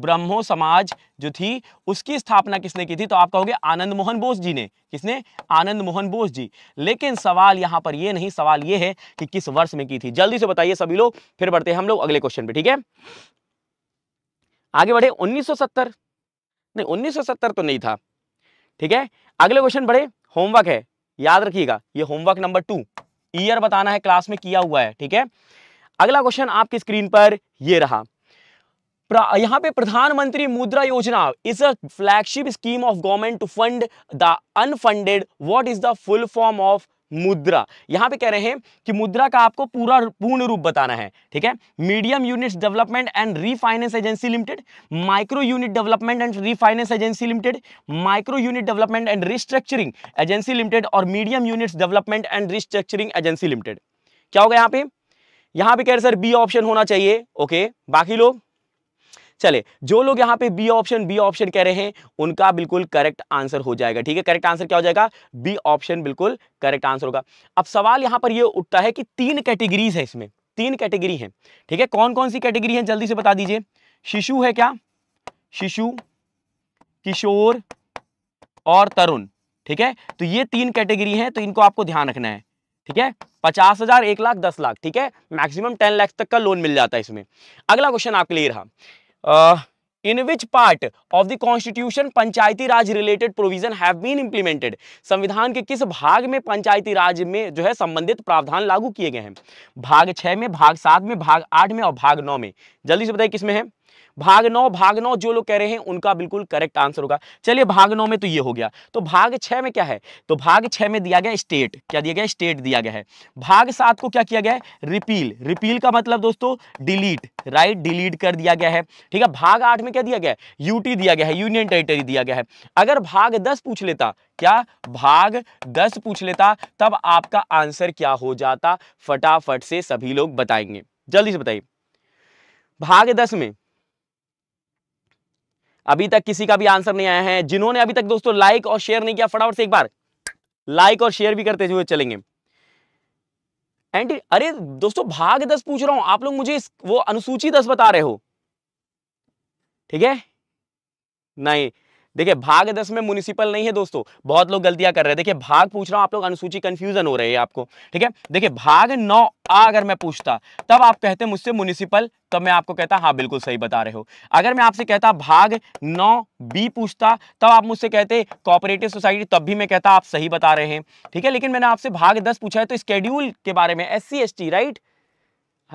ब्रह्मो समाज जो थी उसकी स्थापना किसने की थी तो आप कहोगे आनंद मोहन बोस जी ने किसने आनंद मोहन बोस जी लेकिन सवाल यहां पर ये नहीं सवाल ये है कि किस वर्ष में की थी जल्दी से बताइए सभी लोग फिर बढ़ते हैं हम लोग अगले क्वेश्चन पे ठीक है आगे बढ़े 1970 नहीं 1970 तो नहीं था ठीक है अगले क्वेश्चन बढ़े होमवर्क है याद रखिएगा ये होमवर्क नंबर टू ईयर बताना है क्लास में किया हुआ है ठीक है अगला क्वेश्चन आपकी स्क्रीन पर यह रहा यहां पे Pradhan Mantri Mudra Yojana is a flagship scheme of government to fund the unfunded what is the full form of Mudra यहां पे कह रहे हैं कि मुद्रा का आपको पूरा पूर्ण रूप बताना है ठीक है medium units development and refinance agency limited micro unit development and refinance agency limited micro unit development and restructuring agency limited और medium units development and restructuring agency limited क्या होगा यहां पे यहां पे कह रहे सर बी ऑप्शन होना चाहिए ओके बाकी लोग चले जो लोग यहां पे बी ऑप्शन बी ऑप्शन कह रहे हैं उनका बिल्कुल करेक्ट आंसर हो जाएगा ठीक है करेक्ट आंसर क्या हो जाएगा बी ऑप्शन बिल्कुल करेक्ट आंसर होगा अब सवाल यहां पर यह उठता है कि तीन कैटेगरीज है इसमें तीन कैटेगरी है ठीक है कौन कौन सी कैटेगरी है जल्दी से बता दीजिए शिशु है क्या शिशु किशोर और तरुण ठीक है तो ये तीन कैटेगरी हैं तो इनको आपको ध्यान रखना है ठीक है पचास हजार एक लाख दस लाख ठीक है मैक्सिमम टेन लाख तक का लोन मिल जाता है इसमें अगला क्वेश्चन आपके लिए रहा in which part of the constitution Panchayati Raj related provision have been implemented संविधान के किस भाग में पंचायती राज में जो है संबंधित प्रावधान लागू किए गए हैं भाग छह में भाग सात में भाग आठ में और भाग नौ में जल्दी से बताइए किसमें है भाग नौ भाग नौ जो लोग कह रहे हैं उनका बिल्कुल करेक्ट आंसर होगा चलिए भाग नौ में तो ये हो गया तो भाग छह में क्या है तो भाग छह में दिया गया स्टेट क्या दिया गया स्टेट दिया गया है भाग सात को क्या किया गया है रिपील रिपील का मतलब दोस्तों डिलीट राइट डिलीट कर दिया गया है ठीक है भाग आठ में क्या दिया गया है यूटी दिया गया है यूनियन टेरिटरी दिया गया है अगर भाग दस पूछ लेता क्या भाग दस पूछ लेता तब आपका आंसर क्या हो जाता फटाफट से सभी लोग बताएंगे जल्दी से बताइए भाग दस में अभी तक किसी का भी आंसर नहीं आया है जिन्होंने अभी तक दोस्तों लाइक और शेयर नहीं किया फटाफट से एक बार लाइक और शेयर भी करते हुए चलेंगे एंटी अरे दोस्तों भाग दस पूछ रहा हूं आप लोग मुझे वो अनुसूची दस बता रहे हो ठीक है नहीं देखिए भाग दस में म्यूनिसिपल नहीं है दोस्तों बहुत लोग गलतियां कर रहे हैं देखिए भाग पूछ रहा हूं आप लोग अनुसूची कंफ्यूजन हो रही है आपको ठीक है देखिए भाग नौ आ अगर मैं पूछता तब आप कहते मुझसे म्यूनिसिपल तब मैं आपको कहता हाँ बिल्कुल सही बता रहे हो अगर मैं आपसे कहता भाग नौ बी पूछता तब आप मुझसे कहते कोऑपरेटिव सोसाइटी तब भी मैं कहता आप सही बता रहे हैं ठीक है लेकिन मैंने आपसे भाग दस पूछा है तो स्केड्यूल के बारे में एस सी राइट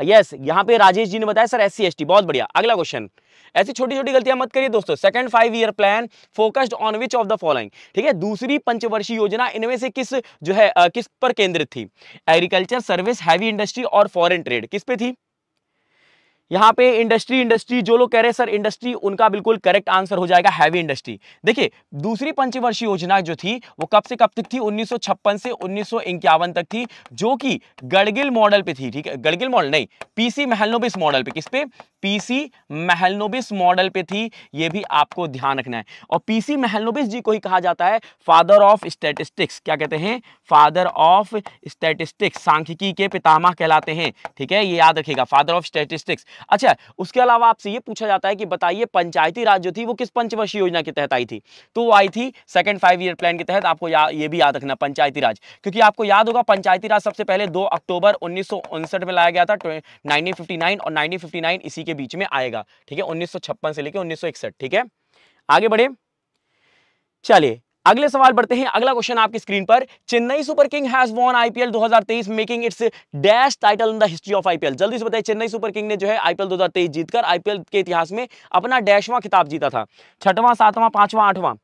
यस यहाँ पे राजेश जी ने बताया सर एस सी बहुत बढ़िया अगला क्वेश्चन ऐसी छोटी छोटी गलतियां मत करिए दोस्तों second five year plan focused on which of the following ठीक है दूसरी पंचवर्षीय योजना इनमें से किस जो है किस पर केंद्रित थी एग्रीकल्चर सर्विस हैवी इंडस्ट्री और फॉरेन ट्रेड किस पे थी यहाँ पे इंडस्ट्री इंडस्ट्री जो लोग कह रहे हैं सर इंडस्ट्री उनका बिल्कुल करेक्ट आंसर हो जाएगा हैवी इंडस्ट्री देखिए दूसरी पंचवर्षीय योजना जो थी वो कब से कब तक थी उन्नीस से उन्नीस तक थी जो कि गड़गिल मॉडल पे थी ठीक है गड़गिल मॉडल नहीं पीसी महलनोबिस मॉडल पे किस पे पीसी महलनोबिस मॉडल पे थी ये भी आपको ध्यान रखना है और पीसी महलनोबिस जी को ही कहा जाता है फादर ऑफ स्टेटिस्टिक्स क्या कहते हैं फादर ऑफ स्टेटिस्टिक्स सांख्यिकी के पितामह कहलाते हैं ठीक है ये याद रखिएगा फादर ऑफ स्टेटिस्टिक्स अच्छा उसके अलावा आपसे ये पूछा जाता है कि बताइए पंचायती राज जो थी वो किस पंचवर्षीय योजना के तहत आई थी तो वो आई थी सेकंड फाइव ईयर प्लान के तहत आपको या, ये भी याद रखना पंचायती राज क्योंकि आपको याद होगा पंचायती राज सबसे पहले दो अक्टूबर उन्नीस में लाया गया था नाइनटीन और नाइनटीन इसी के बीच में आएगा ठीक है उन्नीस से लेकर उन्नीस ठीक है आगे बढ़े चलिए अगले सवाल बढ़ते हैं अगला क्वेश्चन आपकी स्क्रीन पर Chennai super king has won IPL 2023 making its dash title in the history of IPL जल्दी से बताइए चेन्नई सुपर किंग ने जो है आईपीएल 2023 जीतकर आईपीएल के इतिहास में अपना डैशवां खिताब जीता था छठवां सातवां पांचवां आठवां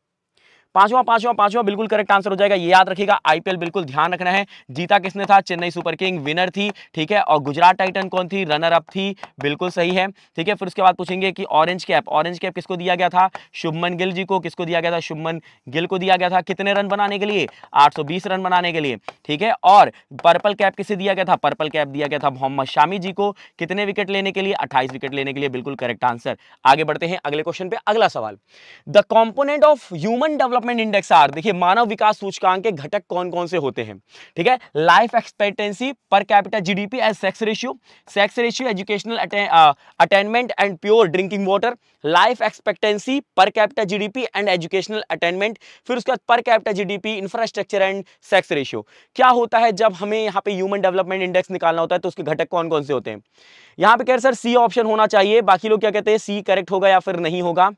पांचवा पांचवा पांचवा बिल्कुल करेक्ट आंसर हो जाएगा ये याद रखिएगा आईपीएल बिल्कुल ध्यान रखना है जीता किसने था चेन्नई सुपर किंग विनर थी ठीक है और गुजरात टाइटन कौन थी रनर अप थी बिल्कुल सही है ठीक है फिर उसके बाद पूछेंगे कि ऑरेंज कैप ऑरेंज कैप किसको दिया गया था शुभमन गिल जी को किसको दिया गया था शुभमन गिल को दिया गया था कितने रन बनाने के लिए आठ रन बनाने के लिए ठीक है और पर्पल कैप किसे दिया गया था पर्पल कैप दिया गया था मोहम्मद शामी जी को कितने विकेट लेने के लिए अट्ठाईस विकेट लेने के लिए बिल्कुल करेक्ट आंसर आगे बढ़ते हैं अगले क्वेश्चन पे अगला सवाल the component of human develop development index are देखिए मानव विकास सूचकांक के घटक कौन कौन से होते हैं ठीक है life expectancy per capital GDP age sex ratio sex ratio educational attainment and pure drinking water life expectancy per capital GDP and educational attainment फिर उसके बाद per capital GDP infrastructure and sex ratio क्या होता है जब हमें यहाँ पे ह्यूमन डेवलपमेंट इंडेक्स निकालना होता है तो उसके घटक कौन कौन से होते हैं यहाँ पे कह रहे सर सी ऑप्शन होना चाहिए बाकी लोग क्या कहते हैं सी करेक्ट होगा या फिर नहीं होगा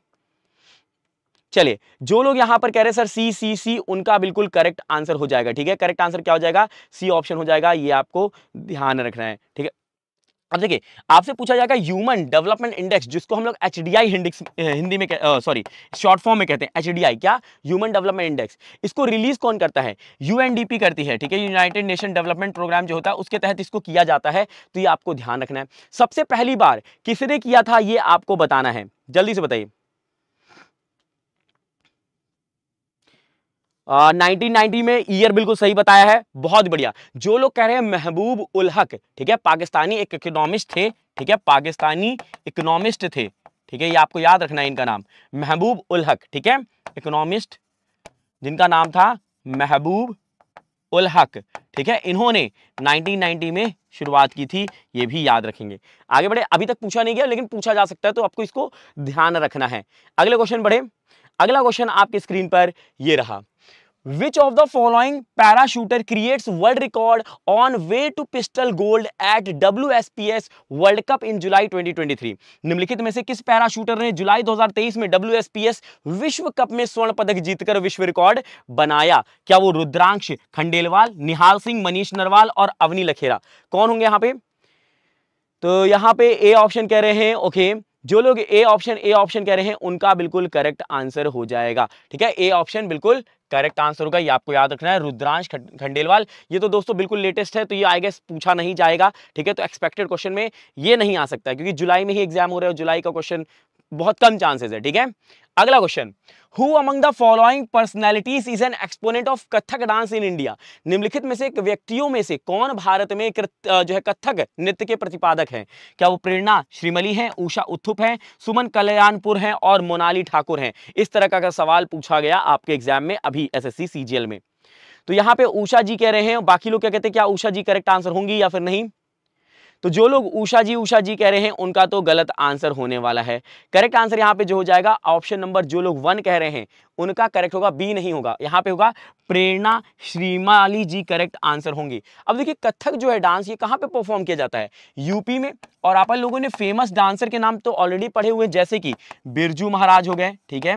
चलिए जो लोग यहां पर कह रहे हैं सर सी सी सी उनका बिल्कुल करेक्ट आंसर हो जाएगा ठीक है करेक्ट आंसर क्या हो जाएगा सी ऑप्शन हो जाएगा ये आपको ध्यान रखना है ठीक है अब देखिए आपसे पूछा जाएगा ह्यूमन डेवलपमेंट इंडेक्स जिसको हम लोग एच डी आई हिंदी में सॉरी शॉर्ट फॉर्म में कहते हैं एच डी आई क्या ह्यूमन डेवलपमेंट इंडेक्स इसको रिलीज कौन करता है यूएनडीपी करती है ठीक है यूनाइटेड नेशन डेवलपमेंट प्रोग्राम जो होता है उसके तहत इसको किया जाता है तो ये आपको ध्यान रखना है सबसे पहली बार किसने किया था ये आपको बताना है जल्दी से बताइए 1990 में ईयर बिल्कुल सही बताया है बहुत बढ़िया जो लोग कह रहे हैं महबूब उल हक ठीक है पाकिस्तानी एक इकोनॉमिस्ट थे ठीक है पाकिस्तानी इकोनॉमिस्ट थे ठीक है ये आपको याद रखना है इनका नाम महबूब उल हक ठीक है इकोनॉमिस्ट जिनका नाम था महबूब उल हक ठीक है इन्होंने 1990 में शुरुआत की थी ये भी याद रखेंगे आगे बढ़े अभी तक पूछा नहीं गया लेकिन पूछा जा सकता है तो आपको इसको ध्यान रखना है अगले क्वेश्चन बढ़े अगला क्वेश्चन आपके स्क्रीन पर यह रहा which of the following para shooter creates world record on way to pistol gold at W world cup in July 2023 निम्नलिखित में से किस पैराशूटर ने जुलाई 2023 में डब्ल्यू विश्व कप में स्वर्ण पदक जीतकर विश्व रिकॉर्ड बनाया क्या वो रुद्रांश खंडेलवाल निहाल सिंह मनीष नरवाल और अवनी लखेरा कौन होंगे यहां पे तो यहां पे ए ऑप्शन कह रहे हैं ओके okay, जो लोग ए ऑप्शन ए ऑप्शन कह रहे हैं उनका बिल्कुल करेक्ट आंसर हो जाएगा ठीक है ए ऑप्शन बिल्कुल करेक्ट आंसर होगा ये आपको याद रखना है रुद्रांश खंडेलवाल ये तो दोस्तों बिल्कुल लेटेस्ट है तो ये आएगा पूछा नहीं जाएगा ठीक है तो एक्सपेक्टेड क्वेश्चन में ये नहीं आ सकता क्योंकि जुलाई में ही एग्जाम हो रहा है जुलाई का क्वेश्चन बहुत कम चांसेस है ठीक है अगला question who among the following personalities is an exponent of Kathak dance in India निम्नलिखित में से व्यक्तियों में से कौन भारत में जो है कथक नृत्य के प्रतिपादक हैं क्या वो प्रेरणा श्रीमली हैं उषा उत्थुप हैं सुमन कल्याणपुर हैं और मोनाली ठाकुर हैं इस तरह का अगर सवाल पूछा गया आपके एग्जाम में अभी एस एस सी में तो यहाँ पे ऊषा जी कह रहे हैं बाकी लोग क्या कहते हैं क्या ऊषा जी करेक्ट आंसर होंगी या फिर नहीं तो जो लोग उषा जी उषा जी कह रहे हैं उनका तो गलत आंसर होने वाला है करेक्ट आंसर यहाँ पे जो हो जाएगा ऑप्शन नंबर जो लोग वन कह रहे हैं उनका करेक्ट होगा बी नहीं होगा यहाँ पे होगा प्रेरणा श्रीमाली जी करेक्ट आंसर होंगी अब देखिए कथक जो है डांस ये कहाँ पे परफॉर्म किया जाता है यूपी में और आप लोगों ने फेमस डांसर के नाम तो ऑलरेडी पढ़े हुए जैसे कि बिरजू महाराज हो गए ठीक है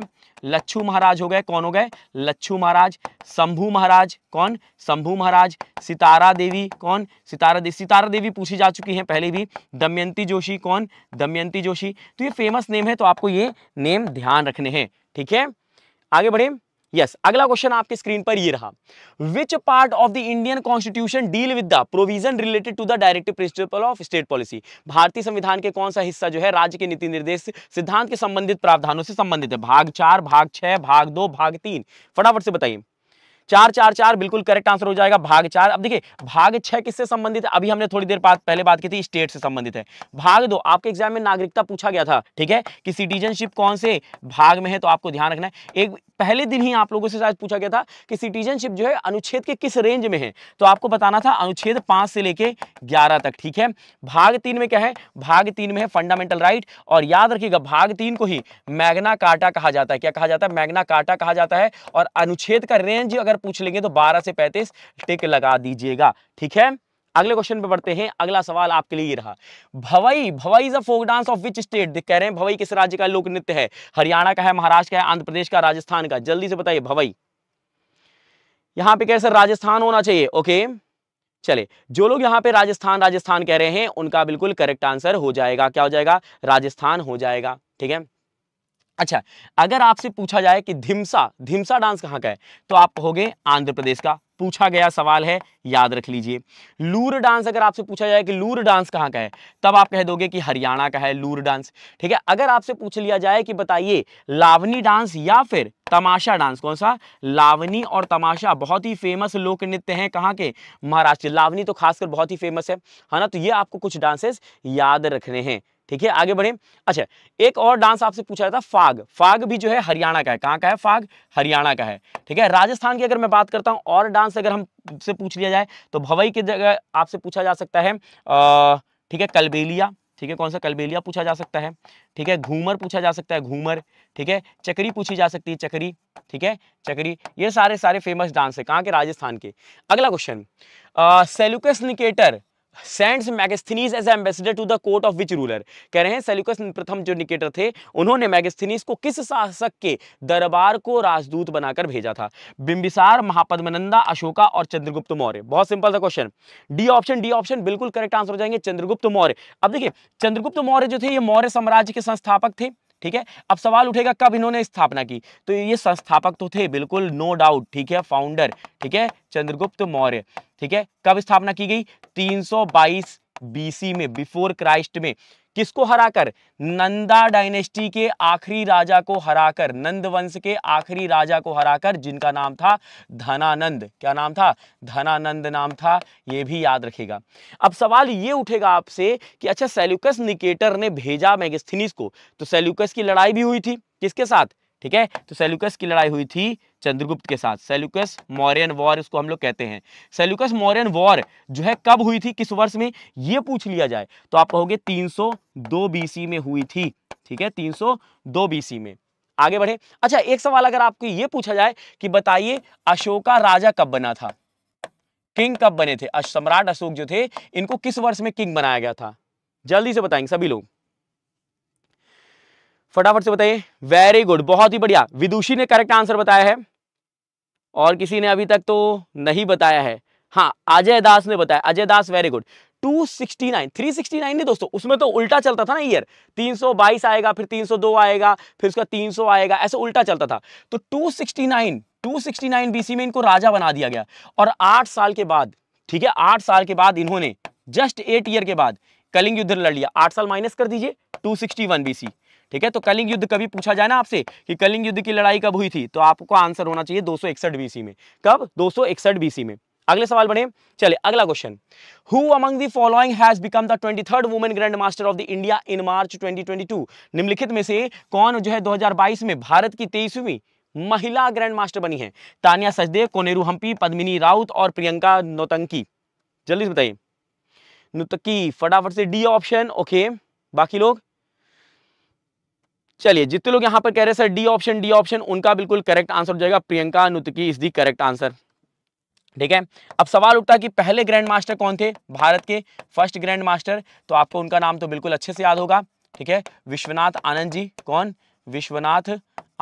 लच्छू महाराज हो गए कौन हो गए लच्छू महाराज शंभू महाराज कौन शंभू महाराज सितारा देवी कौन सितारा देवी सितारा देवी पूछी जा चुकी हैं पहले भी दमयंती जोशी कौन दमयंती जोशी तो ये फेमस नेम है तो आपको ये नेम ध्यान रखने हैं ठीक है आगे बढ़े यस अगला क्वेश्चन आपके स्क्रीन पर ये रहा which part of the Indian constitution deal with the provision related to the directive principle of state policy भारतीय संविधान के कौन सा हिस्सा जो है राज्य के नीति निर्देश सिद्धांत के संबंधित प्रावधानों से संबंधित है भाग चार भाग छह भाग दो भाग तीन फटाफट से बताइए चार चार चार बिल्कुल करेक्ट आंसर हो जाएगा भाग चार अब देखिए भाग छह किससे संबंधित है अभी हमने थोड़ी देर बाद पहले बात की थी स्टेट से संबंधित है भाग दो आपके एग्जाम में नागरिकता पूछा गया था ठीक है कि सिटीजनशिप कौन से भाग में है तो आपको ध्यान रखना है एक पहले दिन ही आप लोगों से शायद पूछा गया था कि सिटीजनशिप जो है अनुच्छेद के किस रेंज में है तो आपको बताना था अनुच्छेद पांच से लेके ग्यारह तक ठीक है भाग तीन में क्या है भाग तीन में है फंडामेंटल राइट और याद रखिएगा भाग तीन को ही मैग्ना कार्टा कहा जाता है क्या कहा जाता है मैग्ना कार्टा कहा जाता है और अनुच्छेद का रेंज अगर अगर पूछ लेंगे तो बारह से पैंतीस टिक लगा दीजिएगा ठीक है अगले क्वेश्चन पे बढ़ते हैं अगला सवाल आपके लिए रहा Bhavai Bhavai is a folk dance of which state कह रहे हैं भवाई किस राज्य का लोक नृत्य है हरियाणा का है महाराष्ट्र का है आंध्र प्रदेश का राजस्थान का जल्दी से बताइए भवाई यहां पे कह सर राजस्थान होना चाहिए ओके चले जो लोग यहां पे राजस्थान राजस्थान कह रहे हैं उनका बिल्कुल करेक्ट आंसर हो जाएगा क्या हो जाएगा राजस्थान हो जाएगा ठीक है अच्छा अगर आपसे पूछा जाए कि धिमसा धिमसा डांस कहाँ का है तो आप कहोगे आंध्र प्रदेश का पूछा गया सवाल है याद रख लीजिए लूर डांस अगर आपसे पूछा जाए कि लूर डांस कहाँ का है तब आप कह दोगे कि हरियाणा का है लूर डांस ठीक है अगर आपसे पूछ लिया जाए कि बताइए लावनी डांस या फिर तमाशा डांस कौन सा लावनी और तमाशा बहुत ही फेमस लोक नृत्य हैं कहाँ के महाराष्ट्र लावनी तो खासकर बहुत ही फेमस है है ना तो ये आपको कुछ डांसेस याद रखने हैं ठीक है आगे बढ़े अच्छा एक और डांस आपसे पूछा जाता है फाग फाग भी जो है हरियाणा का है कहाँ का है फाग हरियाणा का है ठीक है राजस्थान की अगर मैं बात करता हूँ और डांस अगर हम से पूछ लिया जाए तो भवई की जगह आपसे पूछा जा सकता है ठीक है कलबेलिया ठीक है कौन सा कलबेलिया पूछा जा सकता है ठीक है घूमर पूछा जा सकता है घूमर ठीक है चकरी पूछी जा सकती है चकरी ठीक है चकरी ये सारे सारे फेमस डांस है कहाँ के राजस्थान के अगला question Seleucus Nicator sends Megasthenes as ambassador to the court of which ruler कह रहे हैं सेल्यूकस प्रथम जो निकेटर थे उन्होंने मैगस्थनीज को किस शासक के दरबार को राजदूत बनाकर भेजा था बिंबिसार महापद्मनंदा अशोका और चंद्रगुप्त मौर्य बहुत सिंपल था question D option D option बिल्कुल करेक्ट आंसर हो जाएंगे चंद्रगुप्त मौर्य अब देखिए चंद्रगुप्त मौर्य जो थे ये मौर्य साम्राज्य के संस्थापक थे ठीक है अब सवाल उठेगा कब इन्होंने स्थापना की तो ये संस्थापक तो थे बिल्कुल नो डाउट ठीक है फाउंडर ठीक है चंद्रगुप्त मौर्य ठीक है कब स्थापना की गई 322 बीसी में बिफोर क्राइस्ट में किसको हराकर नंदा डायनेस्टी के आखिरी राजा को हराकर नंद वंश के आखिरी राजा को हराकर जिनका नाम था धनानंद क्या नाम था धनानंद नाम था यह भी याद रखेगा अब सवाल ये उठेगा आपसे कि अच्छा सेल्यूकस निकेटर ने भेजा मैगस्थिनिस को तो सेल्यूकस की लड़ाई भी हुई थी किसके साथ ठीक है तो सेल्यूकस की लड़ाई हुई थी चंद्रगुप्त के साथ सेल्युकस मौर्यन वॉर इसको हम लोग कहते हैं सेल्युकस मौर्यन वॉर जो है कब हुई थी किस वर्ष में ये पूछ लिया जाए तो आप कहोगे 302 बीसी में हुई थी ठीक है 302 बीसी में आगे बढ़े अच्छा एक सवाल अगर आपको ये पूछा जाए कि बताइए अशोका राजा कब बना था किंग कब बने थे सम्राट अशोक जो थे इनको किस वर्ष में किंग बनाया गया था जल्दी से बताएंगे सभी लोग फटाफट से बताइए वेरी गुड बहुत ही बढ़िया विदुषी ने करेक्ट आंसर बताया है और किसी ने अभी तक तो नहीं बताया है हाँ अजय दास ने बताया अजय दास वेरी गुड 269 369 नहीं दोस्तों उसमें तो उल्टा चलता था ना ईयर 322 आएगा फिर 302 आएगा फिर उसका 300 आएगा ऐसे उल्टा चलता था तो 269 269 बीसी में इनको राजा बना दिया गया और आठ साल के बाद ठीक है आठ साल के बाद इन्होंने जस्ट एट ईयर के बाद कलिंग युद्ध लड़ लिया आठ साल माइनस कर दीजिए 261 बीसी ठीक है तो कलिंग युद्ध कभी पूछा जाए ना आपसे कि कलिंग युद्ध की लड़ाई कब हुई थी तो आपको आंसर होना चाहिए दो बीसी में कब दो बीसी में अगले सवाल बढ़े चले अगला question who among the following has become the twenty third women grand master of the India in March 2022 निम्नलिखित में से कौन जो है 2022 में भारत की तेईसवीं महिला ग्रैंड मास्टर बनी है तानिया सचदेव कोनेरू हम्पी पद्मिनी राउत और प्रियंका नोतंकी जल्दी से बताइए नुतकी फटाफट से डी ऑप्शन ओके बाकी लोग चलिए जितने लोग यहाँ पर कह रहे हैं sir D option D option उनका बिल्कुल करेक्ट आंसर हो जाएगा Priyanka Nutakki is the correct answer ठीक है अब सवाल उठता कि पहले ग्रैंड मास्टर कौन थे भारत के फर्स्ट ग्रैंड मास्टर तो आपको उनका नाम तो बिल्कुल अच्छे से याद होगा ठीक है विश्वनाथ आनंद जी कौन विश्वनाथ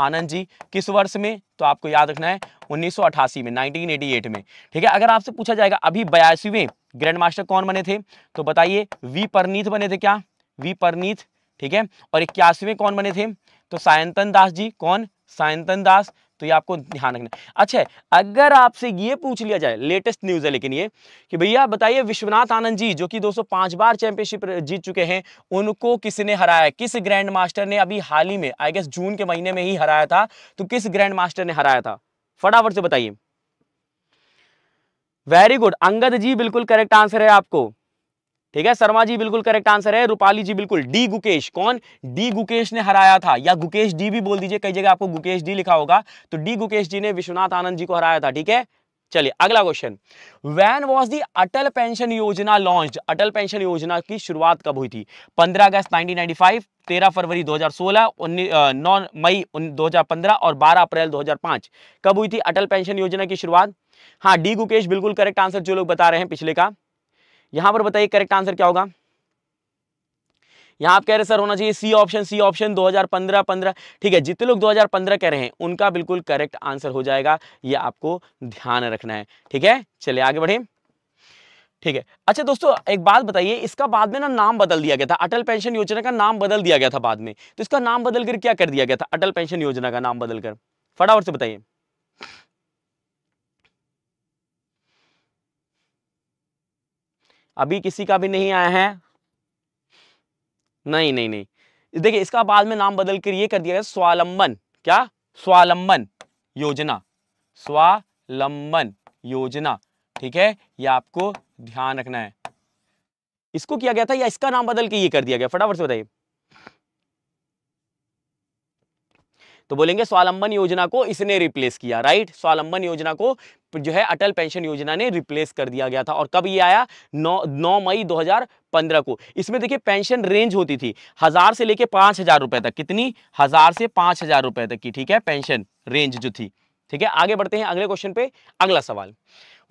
आनंद जी किस वर्ष में तो आपको याद रखना है 1988 में 1988 में ठीक है अगर आपसे पूछा जाएगा अभी बयासीवें ग्रैंड मास्टर कौन बने थे तो बताइए वी परनीत बने थे क्या वी परनीत ठीक है और इक्यासीवें कौन बने थे तो सायंतन दास जी कौन सायंतन दास तो ये आपको ध्यान रखना अच्छा अगर आपसे ये पूछ लिया जाए लेटेस्ट न्यूज है लेकिन ये कि भैया बताइए विश्वनाथ आनंद जी जो कि 205 बार चैंपियनशिप जीत चुके हैं उनको किसने हराया किस ग्रैंड मास्टर ने अभी हाल ही में आई गेस जून के महीने में ही हराया था तो किस ग्रैंड मास्टर ने हराया था फटाफट से बताइए वेरी गुड अंगद जी बिल्कुल करेक्ट आंसर है आपको ठीक है शर्मा जी बिल्कुल करेक्ट आंसर है रूपाली जी बिल्कुल डी गुकेश कौन डी गुकेश ने हराया था या गुकेश डी भी बोल दीजिए कई जगह आपको गुकेश डी लिखा होगा तो डी गुकेश जी ने विश्वनाथ आनंद जी को हराया था ठीक है चलिए अगला question when was the Atal pension Yojana launch Atal pension Yojana की शुरुआत कब हुई थी 15 अगस्त 1995 13 फरवरी 2016 9 मई 2015 और 12 अप्रैल 2005 कब हुई थी अटल पेंशन योजना की शुरुआत हाँ डी गुकेश बिल्कुल करेक्ट आंसर जो लोग बता रहे हैं पिछले का यहां पर बताइए करेक्ट आंसर क्या होगा यहां आप कह रहे सर होना चाहिए सी ऑप्शन सी ऑप्शन 2015 15 ठीक है जितने लोग 2015 कह रहे हैं उनका बिल्कुल करेक्ट आंसर हो जाएगा ये आपको ध्यान रखना है ठीक है चलिए आगे बढ़े ठीक है अच्छा दोस्तों एक बात बताइए इसका बाद में ना नाम बदल दिया गया था अटल पेंशन योजना का नाम बदल दिया गया था बाद में तो इसका नाम बदल कर क्या कर दिया गया था अटल पेंशन योजना का नाम बदलकर फटाफट से बताइए अभी किसी का भी नहीं आया है नहीं नहीं नहीं देखिए इसका बाद में नाम बदल कर ये कर दिया गया स्वालंबन क्या स्वालंबन योजना स्वालंबन योजना ठीक है ये आपको ध्यान रखना है इसको किया गया था या इसका नाम बदल के ये कर दिया गया फटाफट से बताइए तो बोलेंगे स्वालंबन योजना को इसने रिप्लेस किया राइट स्वालंबन योजना को जो है अटल पेंशन योजना ने रिप्लेस कर दिया गया था और कब ये आया नौ नौ मई 2015 को इसमें देखिए पेंशन रेंज होती थी हजार से लेके पांच हजार रुपए तक कितनी हजार से पांच हजार रुपए तक की ठीक है पेंशन रेंज जो थी ठीक है आगे बढ़ते हैं अगले क्वेश्चन पे अगला सवाल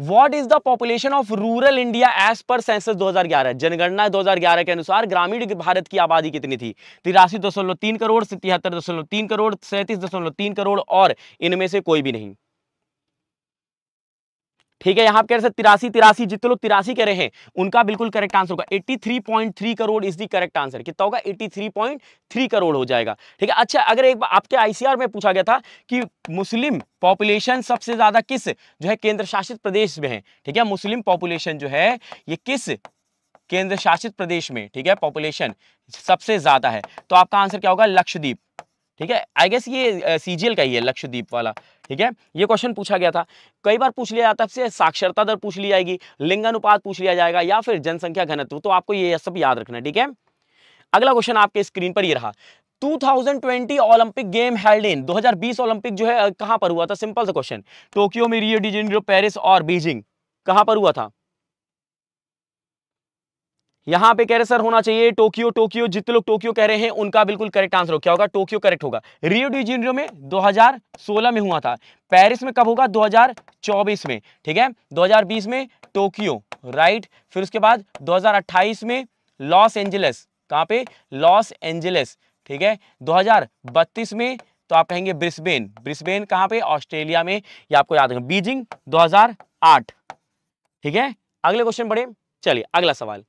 what is the population of rural India as per census 2011 जनगणना 2011 के अनुसार ग्रामीण भारत की आबादी कितनी थी तिरासी दशमलव तीन करोड़ तिहत्तर दशमलव तीन करोड़ सैंतीस दशमलव तीन करोड़ और इनमें से कोई भी नहीं ठीक है यहां पर तिरासी तिरासी जितने लोग तिरासी कह रहे हैं उनका बिल्कुल करेक्ट आंसर होगा 83.3 crore is the correct answer कितना होगा 83.3 करोड़ हो जाएगा ठीक है अच्छा अगर एक बार आपके आईसीआर में पूछा गया था कि मुस्लिम पॉपुलेशन सबसे ज्यादा किस जो है केंद्र शासित प्रदेश में है ठीक है मुस्लिम पॉपुलेशन जो है ये किस केंद्र शासित प्रदेश में ठीक है पॉपुलेशन सबसे ज्यादा है तो आपका आंसर क्या होगा लक्षद्वीप ठीक है आई गेस ये सीजीएल का ही है लक्षद्वीप वाला ठीक है ये क्वेश्चन पूछा गया था कई बार पूछ लिया जाता है साक्षरता दर पूछ ली जाएगी लिंगानुपात पूछ लिया जाएगा या फिर जनसंख्या घनत्व तो आपको ये सब याद रखना ठीक है अगला क्वेश्चन आपके स्क्रीन पर ये रहा 2020 Olympic game held in 2020 Olympic जो है कहां पर हुआ था सिंपल सा क्वेश्चन टोक्यो में रियो डिजेनिरो पेरिस और बीजिंग कहां पर हुआ था यहां पे कह रहे सर होना चाहिए टोक्यो टोक्यो जितने लोग टोक्यो कह रहे हैं उनका बिल्कुल करेक्ट आंसर हो क्या होगा टोक्यो करेक्ट होगा रियो डी जेनरियो में 2016 में हुआ था पेरिस में कब होगा 2024 में ठीक है 2020 में टोक्यो राइट फिर उसके बाद 2028 में लॉस एंजलिस कहां पे लॉस एंजलिस ठीक है दो में तो आप कहेंगे ब्रिस्बेन ब्रिस्बेन कहां पे ऑस्ट्रेलिया में या आपको याद रखना बीजिंग दो ठीक है अगले क्वेश्चन बढ़े चलिए अगला सवाल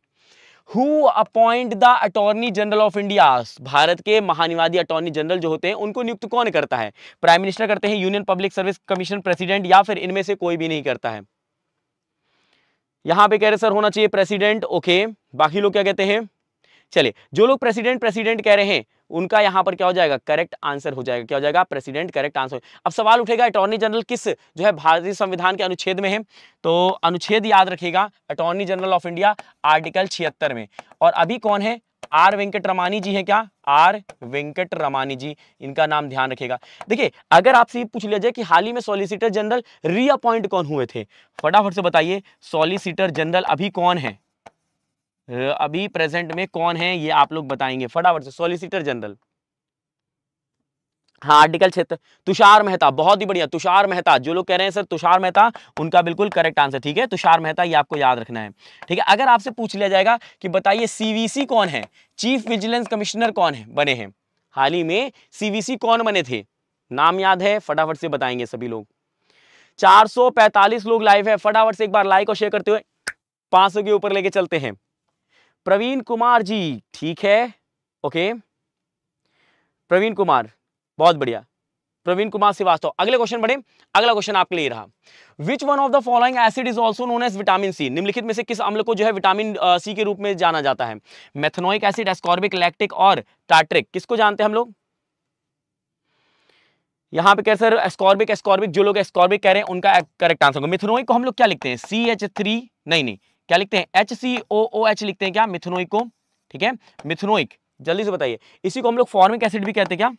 who appoint the attorney general of India Bharat के महानिवादी अटॉर्नी जनरल जो होते हैं उनको नियुक्त कौन करता है प्राइम मिनिस्टर करते हैं union public service commission president या फिर इनमें से कोई भी नहीं करता है यहां पे कह रहे सर होना चाहिए प्रेसिडेंट ओके बाकी लोग क्या कहते हैं चलिए जो लोग प्रेसिडेंट प्रेसिडेंट कह रहे हैं उनका यहां पर क्या हो जाएगा करेक्ट आंसर हो जाएगा क्या हो जाएगा प्रेसिडेंट करेक्ट आंसर अब सवाल उठेगा अटॉर्नी जनरल किस जो है भारतीय संविधान के अनुच्छेद में है तो अनुच्छेद याद रखेगा attorney general of India article छिहत्तर में और अभी कौन है आर वेंकट रमानी जी है क्या आर वेंकट रमानी जी इनका नाम ध्यान रखेगा देखिए अगर आपसे पूछ लिया जाए कि हाल ही में सॉलिसिटर जनरल रीअपॉइंट कौन हुए थे फटाफट से बताइए सॉलिसिटर जनरल अभी कौन है अभी प्रेजेंट में कौन है ये आप लोग बताएंगे फटाफट से सॉलिसिटर जनरल हाँ आर्टिकल क्षेत्र तुषार मेहता बहुत ही बढ़िया तुषार मेहता जो लोग कह रहे हैं सर तुषार मेहता उनका बिल्कुल करेक्ट आंसर ठीक है तुषार मेहता ये आपको याद रखना है ठीक है अगर आपसे पूछ लिया जाएगा कि बताइए सीवीसी कौन है चीफ विजिलेंस कमिश्नर कौन है बने हैं हाल ही में सीवीसी कौन बने थे नाम याद है फटाफट से बताएंगे सभी लोग चार लोग लाइव है फटाफट से एक बार लाइक और शेयर करते हुए पांच के ऊपर लेके चलते हैं प्रवीण कुमार जी ठीक है ओके प्रवीण कुमार बहुत बढ़िया प्रवीण कुमार श्रीवास्तव अगले क्वेश्चन बढ़े अगला क्वेश्चन आपके लिए रहा which one of the following acid is also known as vitamin C निम्नलिखित में से किस अम्ल को जो है विटामिन सी के रूप में जाना जाता है मेथनोइक एसिड एस्कॉर्बिक लैक्टिक और टार्ट्रिक किसको जानते हैं हम लोग यहां पे क्या सर एस्कॉर्बिक एस्कॉर्बिक जो लोग एस्कॉर्बिक कह रहे हैं उनका करेक्ट आंसर होगा मिथनोइक को हम लोग क्या लिखते हैं सी एच थ्री नहीं नहीं क्या लिखते हैं H C O O H लिखते हैं क्या मिथनोइक को ठीक है मिथनोइक जल्दी से बताइए इसी को हम लोग फॉर्मिक एसिड भी कहते हैं क्या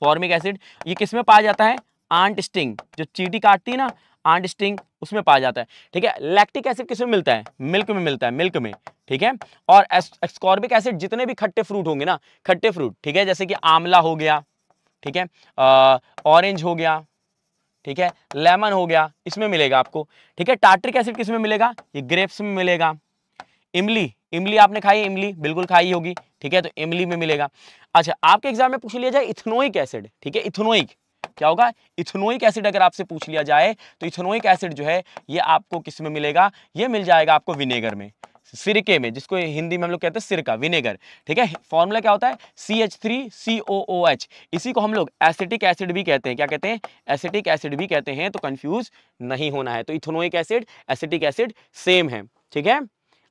फॉर्मिक एसिड ये किस में पाया जाता है आंट स्टिंग जो चीटी काटती है ना आंट स्टिंग उसमें पाया जाता है ठीक है लैक्टिक एसिड किस में मिलता है मिल्क में मिलता है मिल्क में ठीक है और एस्कॉर्बिक एसिड जितने भी खट्टे फ्रूट होंगे ना खट्टे फ्रूट ठीक है जैसे कि आंवला हो गया ठीक है ऑरेंज हो गया ठीक है लेमन हो गया इसमें मिलेगा आपको ठीक है टाटरिक एसिड किस में मिलेगा ये ग्रेप्स में मिलेगा इमली इमली आपने खाई इमली बिल्कुल खाई होगी ठीक है तो इमली में मिलेगा अच्छा आपके एग्जाम में पूछ लिया जाए इथनोइक एसिड ठीक है इथनोइक क्या होगा इथनोइक एसिड अगर आपसे पूछ लिया जाए तो इथनोइक एसिड जो है ये आपको किस में मिलेगा ये मिल जाएगा आपको विनेगर में सिरके में जिसको हिंदी में हम लोग कहते हैं सिरका विनेगर ठीक है फॉर्मूला क्या होता है C H three C O O H इसी को हम लोग एसिटिक एसिड भी कहते हैं क्या कहते हैं एसिटिक एसिड भी कहते हैं तो कंफ्यूज नहीं होना है तो ethanoic acid acetic acid same है ठीक है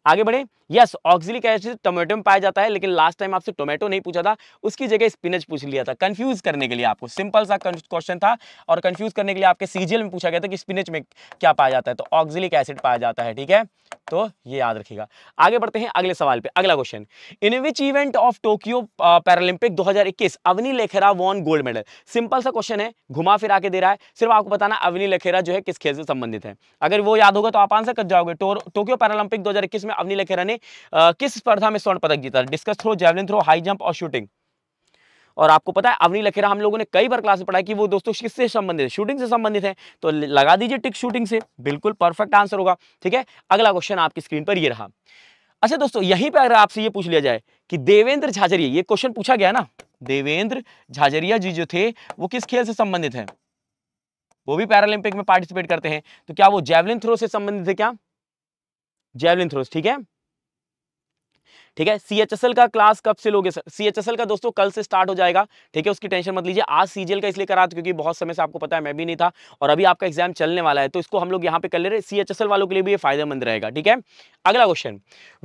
आगे बढ़े यस ऑक्सिलिक एसिड टोमेटो में पाया जाता है लेकिन लास्ट टाइम आपसे टोमेटो नहीं पूछा था उसकी जगह स्पिनच पूछ लिया था कंफ्यूज करने के लिए आपको सिंपल सा क्वेश्चन था और कंफ्यूज करने के लिए आपके सीजीएल में पूछा गया था कि स्पिनच में क्या पाया जाता है तो ऑक्सिलिक एसिड पाया जाता है ठीक है तो ये याद रखिएगा आगे बढ़ते हैं अगले सवाल पे अगला question in which event of Tokyo Paralympic 2021 Avani Lekhara won gold medal simple सा क्वेश्चन है घुमा फिरा के दे रहा है सिर्फ आपको बताना अवनी लेखेरा जो है किस खेल से संबंधित है अगर वो याद होगा तो आप आंसर कर जाओगे टोक्यो पैरालंपिक दो में अवनी लेखेरा ने आ, किस स्पर्धा में स्वर्ण पदक जीता discus throw javelin throw high jump और शूटिंग और आपको पता है अवनी लखेरा हम लोगों ने कई बार क्लास में पढ़ा कि वो दोस्तों किससे संबंधित है शूटिंग से संबंधित है तो लगा दीजिए टिक शूटिंग से बिल्कुल परफेक्ट आंसर होगा ठीक है अगला क्वेश्चन आपकी स्क्रीन पर ये रहा अच्छा दोस्तों यहीं पर अगर आपसे ये पूछ लिया जाए कि देवेंद्र झाझरिया ये क्वेश्चन पूछा गया ना देवेंद्र झाझरिया जी जो थे वो किस खेल से संबंधित हैं वो भी पैरालंपिक में पार्टिसिपेट करते हैं तो क्या वो जेवलिन थ्रो से संबंधित है क्या जेवलिन थ्रो ठीक है ठीक है सी का क्लास कब से लोगे सर सी का दोस्तों कल से स्टार्ट हो जाएगा ठीक है उसकी टेंशन मत लीजिए आज सीजीएल का इसलिए करा क्योंकि बहुत समय से आपको पता है मैं भी नहीं था और अभी आपका एग्जाम चलने वाला है तो इसको हम लोग यहाँ पे कर ले रहे सी वालों के लिए भी ये फायदेमंद रहेगा ठीक है अगला question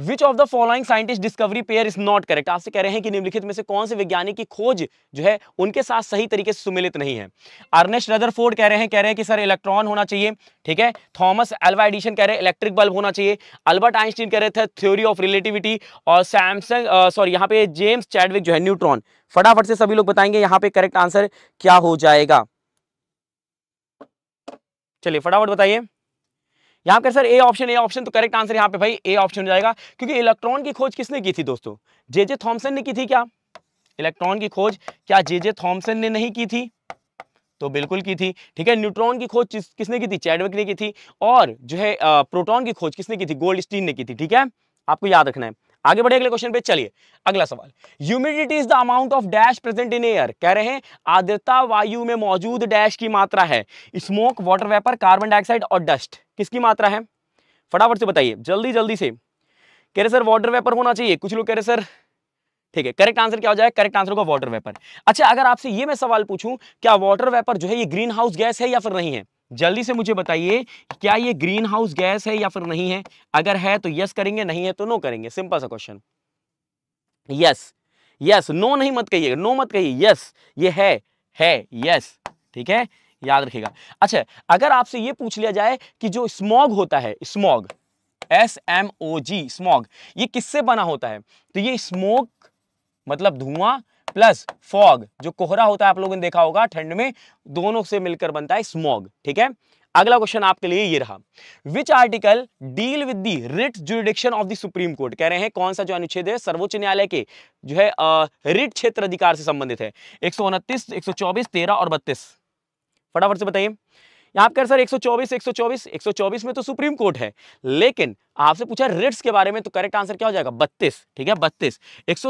which of the following scientist discovery pair is not correct आपसे कह रहे हैं कि निम्नलिखित में से कौन से वैज्ञानिक की खोज जो है उनके साथ सही तरीके से सुमिलित नहीं है अर्नेस्ट रदरफोर्ड कह रहे हैं कह रहे हैं कि सर इलेक्ट्रॉन होना चाहिए ठीक है थॉमस एल्वा एडिशन कह रहे हैं इलेक्ट्रिक बल्ब होना चाहिए अल्बर्ट आइंस्टीन कह रहे थे थ्योरी ऑफ रिलेटिविटी और सैमसंग सॉरी यहाँ पे जेम्स चैडविक जो है न्यूट्रॉन फटाफट से सभी लोग बताएंगे यहाँ पे करेक्ट आंसर क्या हो जाएगा चलिए फटाफट बताइए यहाँ पर sir A option A option तो करेक्ट आंसर यहाँ पे भाई ए ऑप्शन हो जाएगा क्योंकि इलेक्ट्रॉन की खोज किसने की थी दोस्तों जे जे थॉम्सन ने की थी क्या इलेक्ट्रॉन की खोज क्या जे जे थॉम्सन ने नहीं की थी तो बिल्कुल की थी ठीक है न्यूट्रॉन की खोज किसने की थी चैडविक ने की थी और जो है प्रोटॉन की खोज किसने की थी गोल्ड ने की थी ठीक है आपको याद रखना है आगे बढ़े अगले क्वेश्चन पे चलिए अगला सवाल humidity is the amount of dash present in air कह रहे हैं आर्द्रता वायु में मौजूद डैश की मात्रा है smoke water vapour carbon dioxide और डस्ट किसकी मात्रा है फटाफट से बताइए जल्दी जल्दी से कह रहे सर वाटर वेपर होना चाहिए कुछ लोग कह रहे सर ठीक है करेक्ट आंसर क्या हो जाएगा करेक्ट आंसर होगा वाटर वेपर अच्छा अगर आपसे ये मैं सवाल पूछूं क्या वाटर वेपर जो है ये ग्रीन हाउस गैस है या फिर नहीं है जल्दी से मुझे बताइए क्या ये ग्रीन हाउस गैस है या फिर नहीं है अगर है तो यस करेंगे नहीं है तो नो करेंगे सिंपल सा क्वेश्चन यस यस नो नहीं मत कहिए नो मत कहिए यस ये है है यस ठीक है याद रखिएगा अच्छा अगर आपसे ये पूछ लिया जाए कि जो स्मॉग होता है smog S M O G smog ये किससे बना होता है तो ये स्मोक मतलब धुआं प्लस फॉग जो कोहरा होता है आप लोगों ने देखा होगा ठंड में दोनों से मिलकर बनता है स्मॉग ठीक है अगला क्वेश्चन आपके लिए ये रहा which article deal with the writ jurisdiction of the supreme court कह रहे हैं कौन सा जो अनुच्छेद है सर्वोच्च न्यायालय के जो है रिट क्षेत्र अधिकार से संबंधित है एक सौ उनतीस एक सौ चौबीस तेरह और बत्तीस फटाफट से बताइए यहाँ पर सर एक सौ चौबीस एक सौ चौबीस में तो सुप्रीम कोर्ट है लेकिन आपसे पूछा रिट्स के बारे में तो करेक्ट आंसर क्या हो जाएगा बत्तीस ठीक है बत्तीस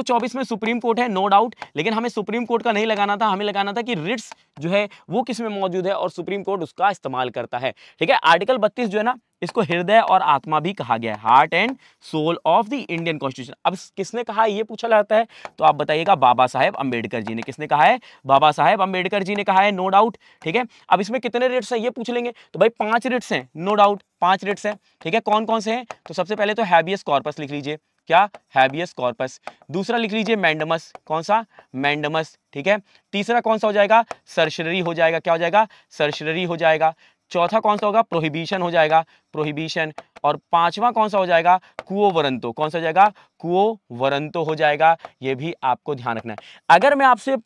चौबीस में सुप्रीम कोर्ट है नो डाउट लेकिन हमें सुप्रीम कोर्ट का नहीं लगाना था हमें लगाना था कि रिट्स जो है वो किस में मौजूद है और सुप्रीम कोर्ट उसका इस्तेमाल करता है ठीक है आर्टिकल बत्तीस जो है ना इसको हृदय और आत्मा भी कहा गया है heart and soul of the Indian constitution अब किसने कहा ये पूछा जाता है तो आप बताइएगा बाबा साहेब अंबेडकर जी ने किसने कहा है बाबा साहेब अंबेडकर जी ने कहा है नो डाउट ठीक है अब इसमें कितने रेट्स हैं ये पूछ लेंगे तो भाई पांच रेट्स हैं नो डाउट पांच रेट्स हैं ठीक है कौन कौन से हैं तो सबसे पहले तो हैबियस कॉर्पस लिख लीजिए क्या हैबियस कॉर्पस दूसरा लिख लीजिए मैंडमस कौन सा मैंडमस ठीक है तीसरा कौन सा हो जाएगा सर्शनरी हो जाएगा क्या हो जाएगा सर्शनरी हो जाएगा चौथा कौन सा होगा प्रोहिबिशन हो जाएगा प्रोहिबिशन और पांचवा कौन सा हो जाएगा कुओ वरंतो कौन सा हो जाएगा कुओ वरंतो हो जाएगा ये भी आपको ध्यान रखना है अगर मैं आपसे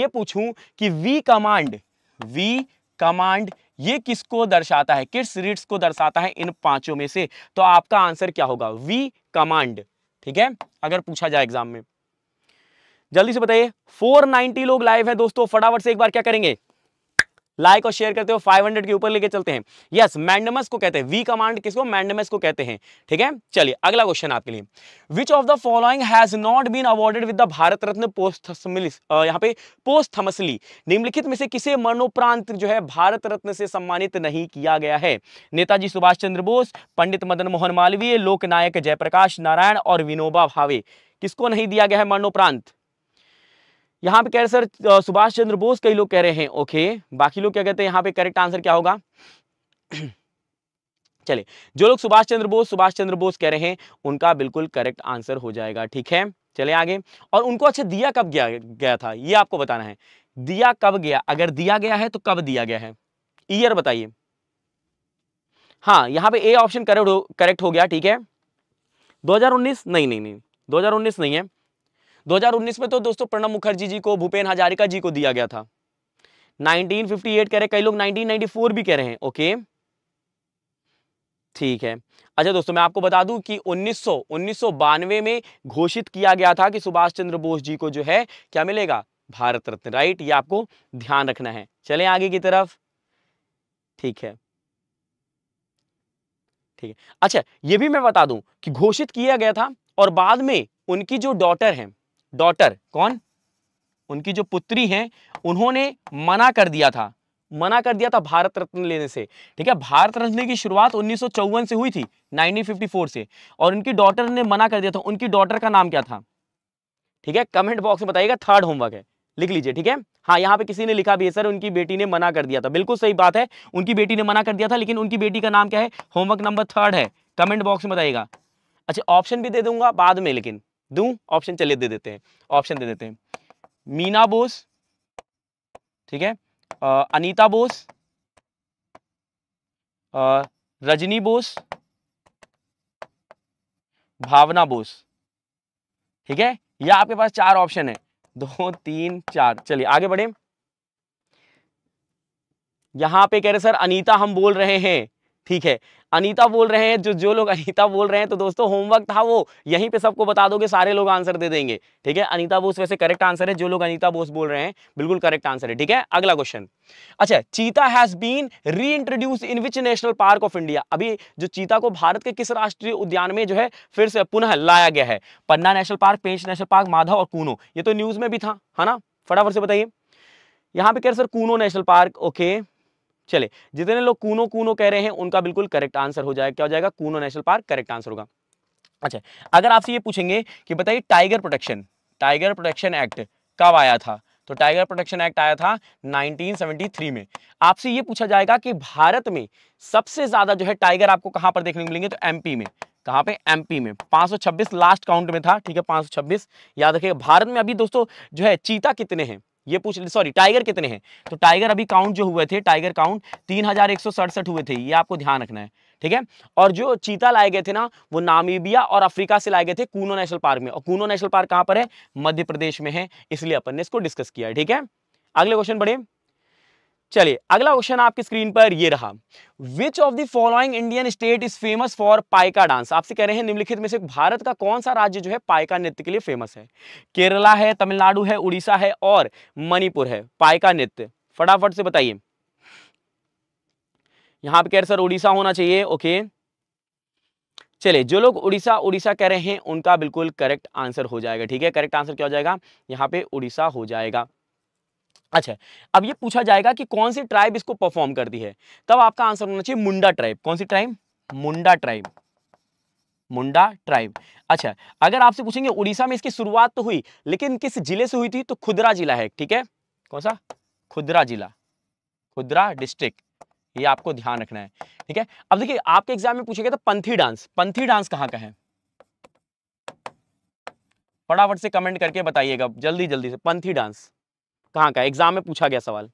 ये पूछूं कि वी कमांड वी कमांड ये किसको दर्शाता है किस रीड्स को दर्शाता है इन पांचों में से तो आपका आंसर क्या होगा वी कमांड ठीक है अगर पूछा जाए एग्जाम में जल्दी से बताइए 490 लोग लाइव है दोस्तों फटाफट से एक बार क्या करेंगे लाइक और शेयर करते हो 500 के ऊपर लेके चलते हैं यस मैंडमस को कहते हैं वी कमांड किसको मैंडमस को कहते हैं ठीक है चलिए अगला क्वेश्चन आपके लिए which of the following has not been awarded with the Bharat Ratna post यहाँ पे पोस्ट थमसली निम्नलिखित में से किसे मरणोपरांत जो है भारत रत्न से सम्मानित नहीं किया गया है नेताजी सुभाष चंद्र बोस पंडित मदन मोहन मालवीय लोकनायक जयप्रकाश नारायण और विनोबा भावे किसको नहीं दिया गया है मरणोपरांत यहाँ पे कह रहे सर सुभाष चंद्र बोस कई लोग कह रहे हैं ओके बाकी लोग क्या कहते हैं यहाँ पे करेक्ट आंसर क्या होगा चलिए जो लोग सुभाष चंद्र बोस सुभाष चंद्र बोस कह रहे हैं उनका बिल्कुल करेक्ट आंसर हो जाएगा ठीक है चले आगे और उनको अच्छा दिया कब गया गया था ये आपको बताना है दिया कब गया अगर दिया गया है तो कब दिया गया है ईयर बताइए हाँ यहाँ पे ए ऑप्शन करेक्ट हो करेक्ट हो गया ठीक है 2019 नहीं नहीं नहीं 2019 नहीं है 2019 में तो दोस्तों प्रणब मुखर्जी जी को भूपेन हजारिका जी को दिया गया था 1958 कह रहे कई लोग 1994 भी कह रहे हैं ओके ठीक है अच्छा दोस्तों मैं आपको बता दूं कि 1900 बानवे में घोषित किया गया था कि सुभाष चंद्र बोस जी को जो है क्या मिलेगा भारत रत्न राइट ये आपको ध्यान रखना है चले आगे की तरफ ठीक है ठीक है अच्छा ये भी मैं बता दूं कि घोषित किया गया था और बाद में उनकी जो डॉटर है डॉटर कौन उनकी जो पुत्री हैं उन्होंने मना कर दिया था मना कर दिया था भारत रत्न लेने से ठीक है भारत रत्न की शुरुआत उन्नीस से हुई थी 1954 से और उनकी डॉटर ने मना कर दिया था उनकी डॉटर का नाम क्या था ठीक है कमेंट बॉक्स में बताइएगा थर्ड होमवर्क है लिख लीजिए ठीक है हाँ यहाँ पे किसी ने लिखा भी है सर उनकी बेटी ने मना कर दिया था बिल्कुल सही बात है उनकी बेटी ने मना कर दिया था लेकिन उनकी बेटी का नाम क्या है होमवर्क नंबर थर्ड है कमेंट बॉक्स में बताइएगा अच्छा ऑप्शन भी दे दूंगा बाद में लेकिन दू ऑप्शन चले दे देते हैं ऑप्शन दे देते हैं मीना बोस ठीक है आ, अनीता बोस आ, रजनी बोस भावना बोस ठीक है या आपके पास चार ऑप्शन है दो तीन चार चलिए आगे बढ़े यहां पे कह रहे सर अनीता हम बोल रहे हैं ठीक है अनीता बोल रहे हैं जो जो लोग अनीता बोल रहे हैं तो दोस्तों होमवर्क था वो यहीं पे सबको बता दोगे सारे लोग आंसर दे देंगे ठीक है अनीता बोस वैसे करेक्ट आंसर है जो लोग अनीता बोस बोल रहे हैं बिल्कुल करेक्ट आंसर है ठीक है अगला क्वेश्चन अच्छा चीता has been reintroduce in which national park of India अभी जो चीता को भारत के किस राष्ट्रीय उद्यान में जो है फिर से पुनः लाया गया है Panna national park Pench national park Madhav और कूनो ये तो न्यूज में भी था है ना फटाफट से बताइए यहाँ पे कह रहे sir Kuno national park okay okay. चले जितने लोग कूनो कूनो कह रहे हैं उनका बिल्कुल करेक्ट आंसर हो जाएगा क्या हो जाएगा Kuno national park correct answer होगा अच्छा अगर आपसे ये पूछेंगे कि बताइए tiger protection tiger protection act कब आया था तो टाइगर प्रोटेक्शन एक्ट आया था 1973 में आपसे ये पूछा जाएगा कि भारत में सबसे ज्यादा जो है टाइगर आपको कहां पर देखने को मिलेंगे तो एमपी में कहां पे एमपी में 526 लास्ट काउंट में था ठीक है 526 याद रखिएगा भारत में अभी दोस्तों जो है चीता कितने हैं ये पूछ सॉरी टाइगर कितने हैं तो टाइगर अभी काउंट जो हुए थे टाइगर काउंट तीन हजार एक सौ सड़सठ हुए थे ये आपको ध्यान रखना है ठीक है और जो चीता लाए गए थे ना वो नामीबिया और अफ्रीका से लाए गए थे कूनो नेशनल पार्क में और कूनो नेशनल पार्क कहां पर है मध्य प्रदेश में है इसलिए अपन ने इसको डिस्कस किया है ठीक है अगले क्वेश्चन बढ़े चलिए अगला क्वेश्चन आपकी स्क्रीन पर ये रहा which of the following Indian state is famous for Paika dance आपसे कह रहे हैं निम्नलिखित में से भारत का कौन सा राज्य जो है पाइका नृत्य के लिए फेमस है केरला है तमिलनाडु है उड़ीसा है और मणिपुर है पाइका नृत्य फटाफट से बताइए यहां पर कह रहे सर उड़ीसा होना चाहिए ओके चलिए जो लोग उड़ीसा उड़ीसा कह रहे हैं उनका बिल्कुल करेक्ट आंसर हो जाएगा ठीक है करेक्ट आंसर क्या हो जाएगा यहाँ पे उड़ीसा हो जाएगा अच्छा अब ये पूछा जाएगा कि कौन सी ट्राइब इसको परफॉर्म करती है तब आपका आंसर होना चाहिए मुंडा ट्राइब कौन सी tribe Munda tribe Munda tribe अच्छा अगर आपसे पूछेंगे उड़ीसा में इसकी शुरुआत तो हुई लेकिन किस जिले से हुई थी तो खुदरा जिला है ठीक है कौन सा खुदरा जिला खुदरा डिस्ट्रिक्ट ये आपको ध्यान रखना है ठीक है अब देखिए आपके एग्जाम में पूछेगा तो पंथी डांस पंथी डांस कहाँ का है फटाफट से कमेंट करके बताइएगा जल्दी जल्दी से पंथी डांस कहाँ का एग्जाम में पूछा गया सवाल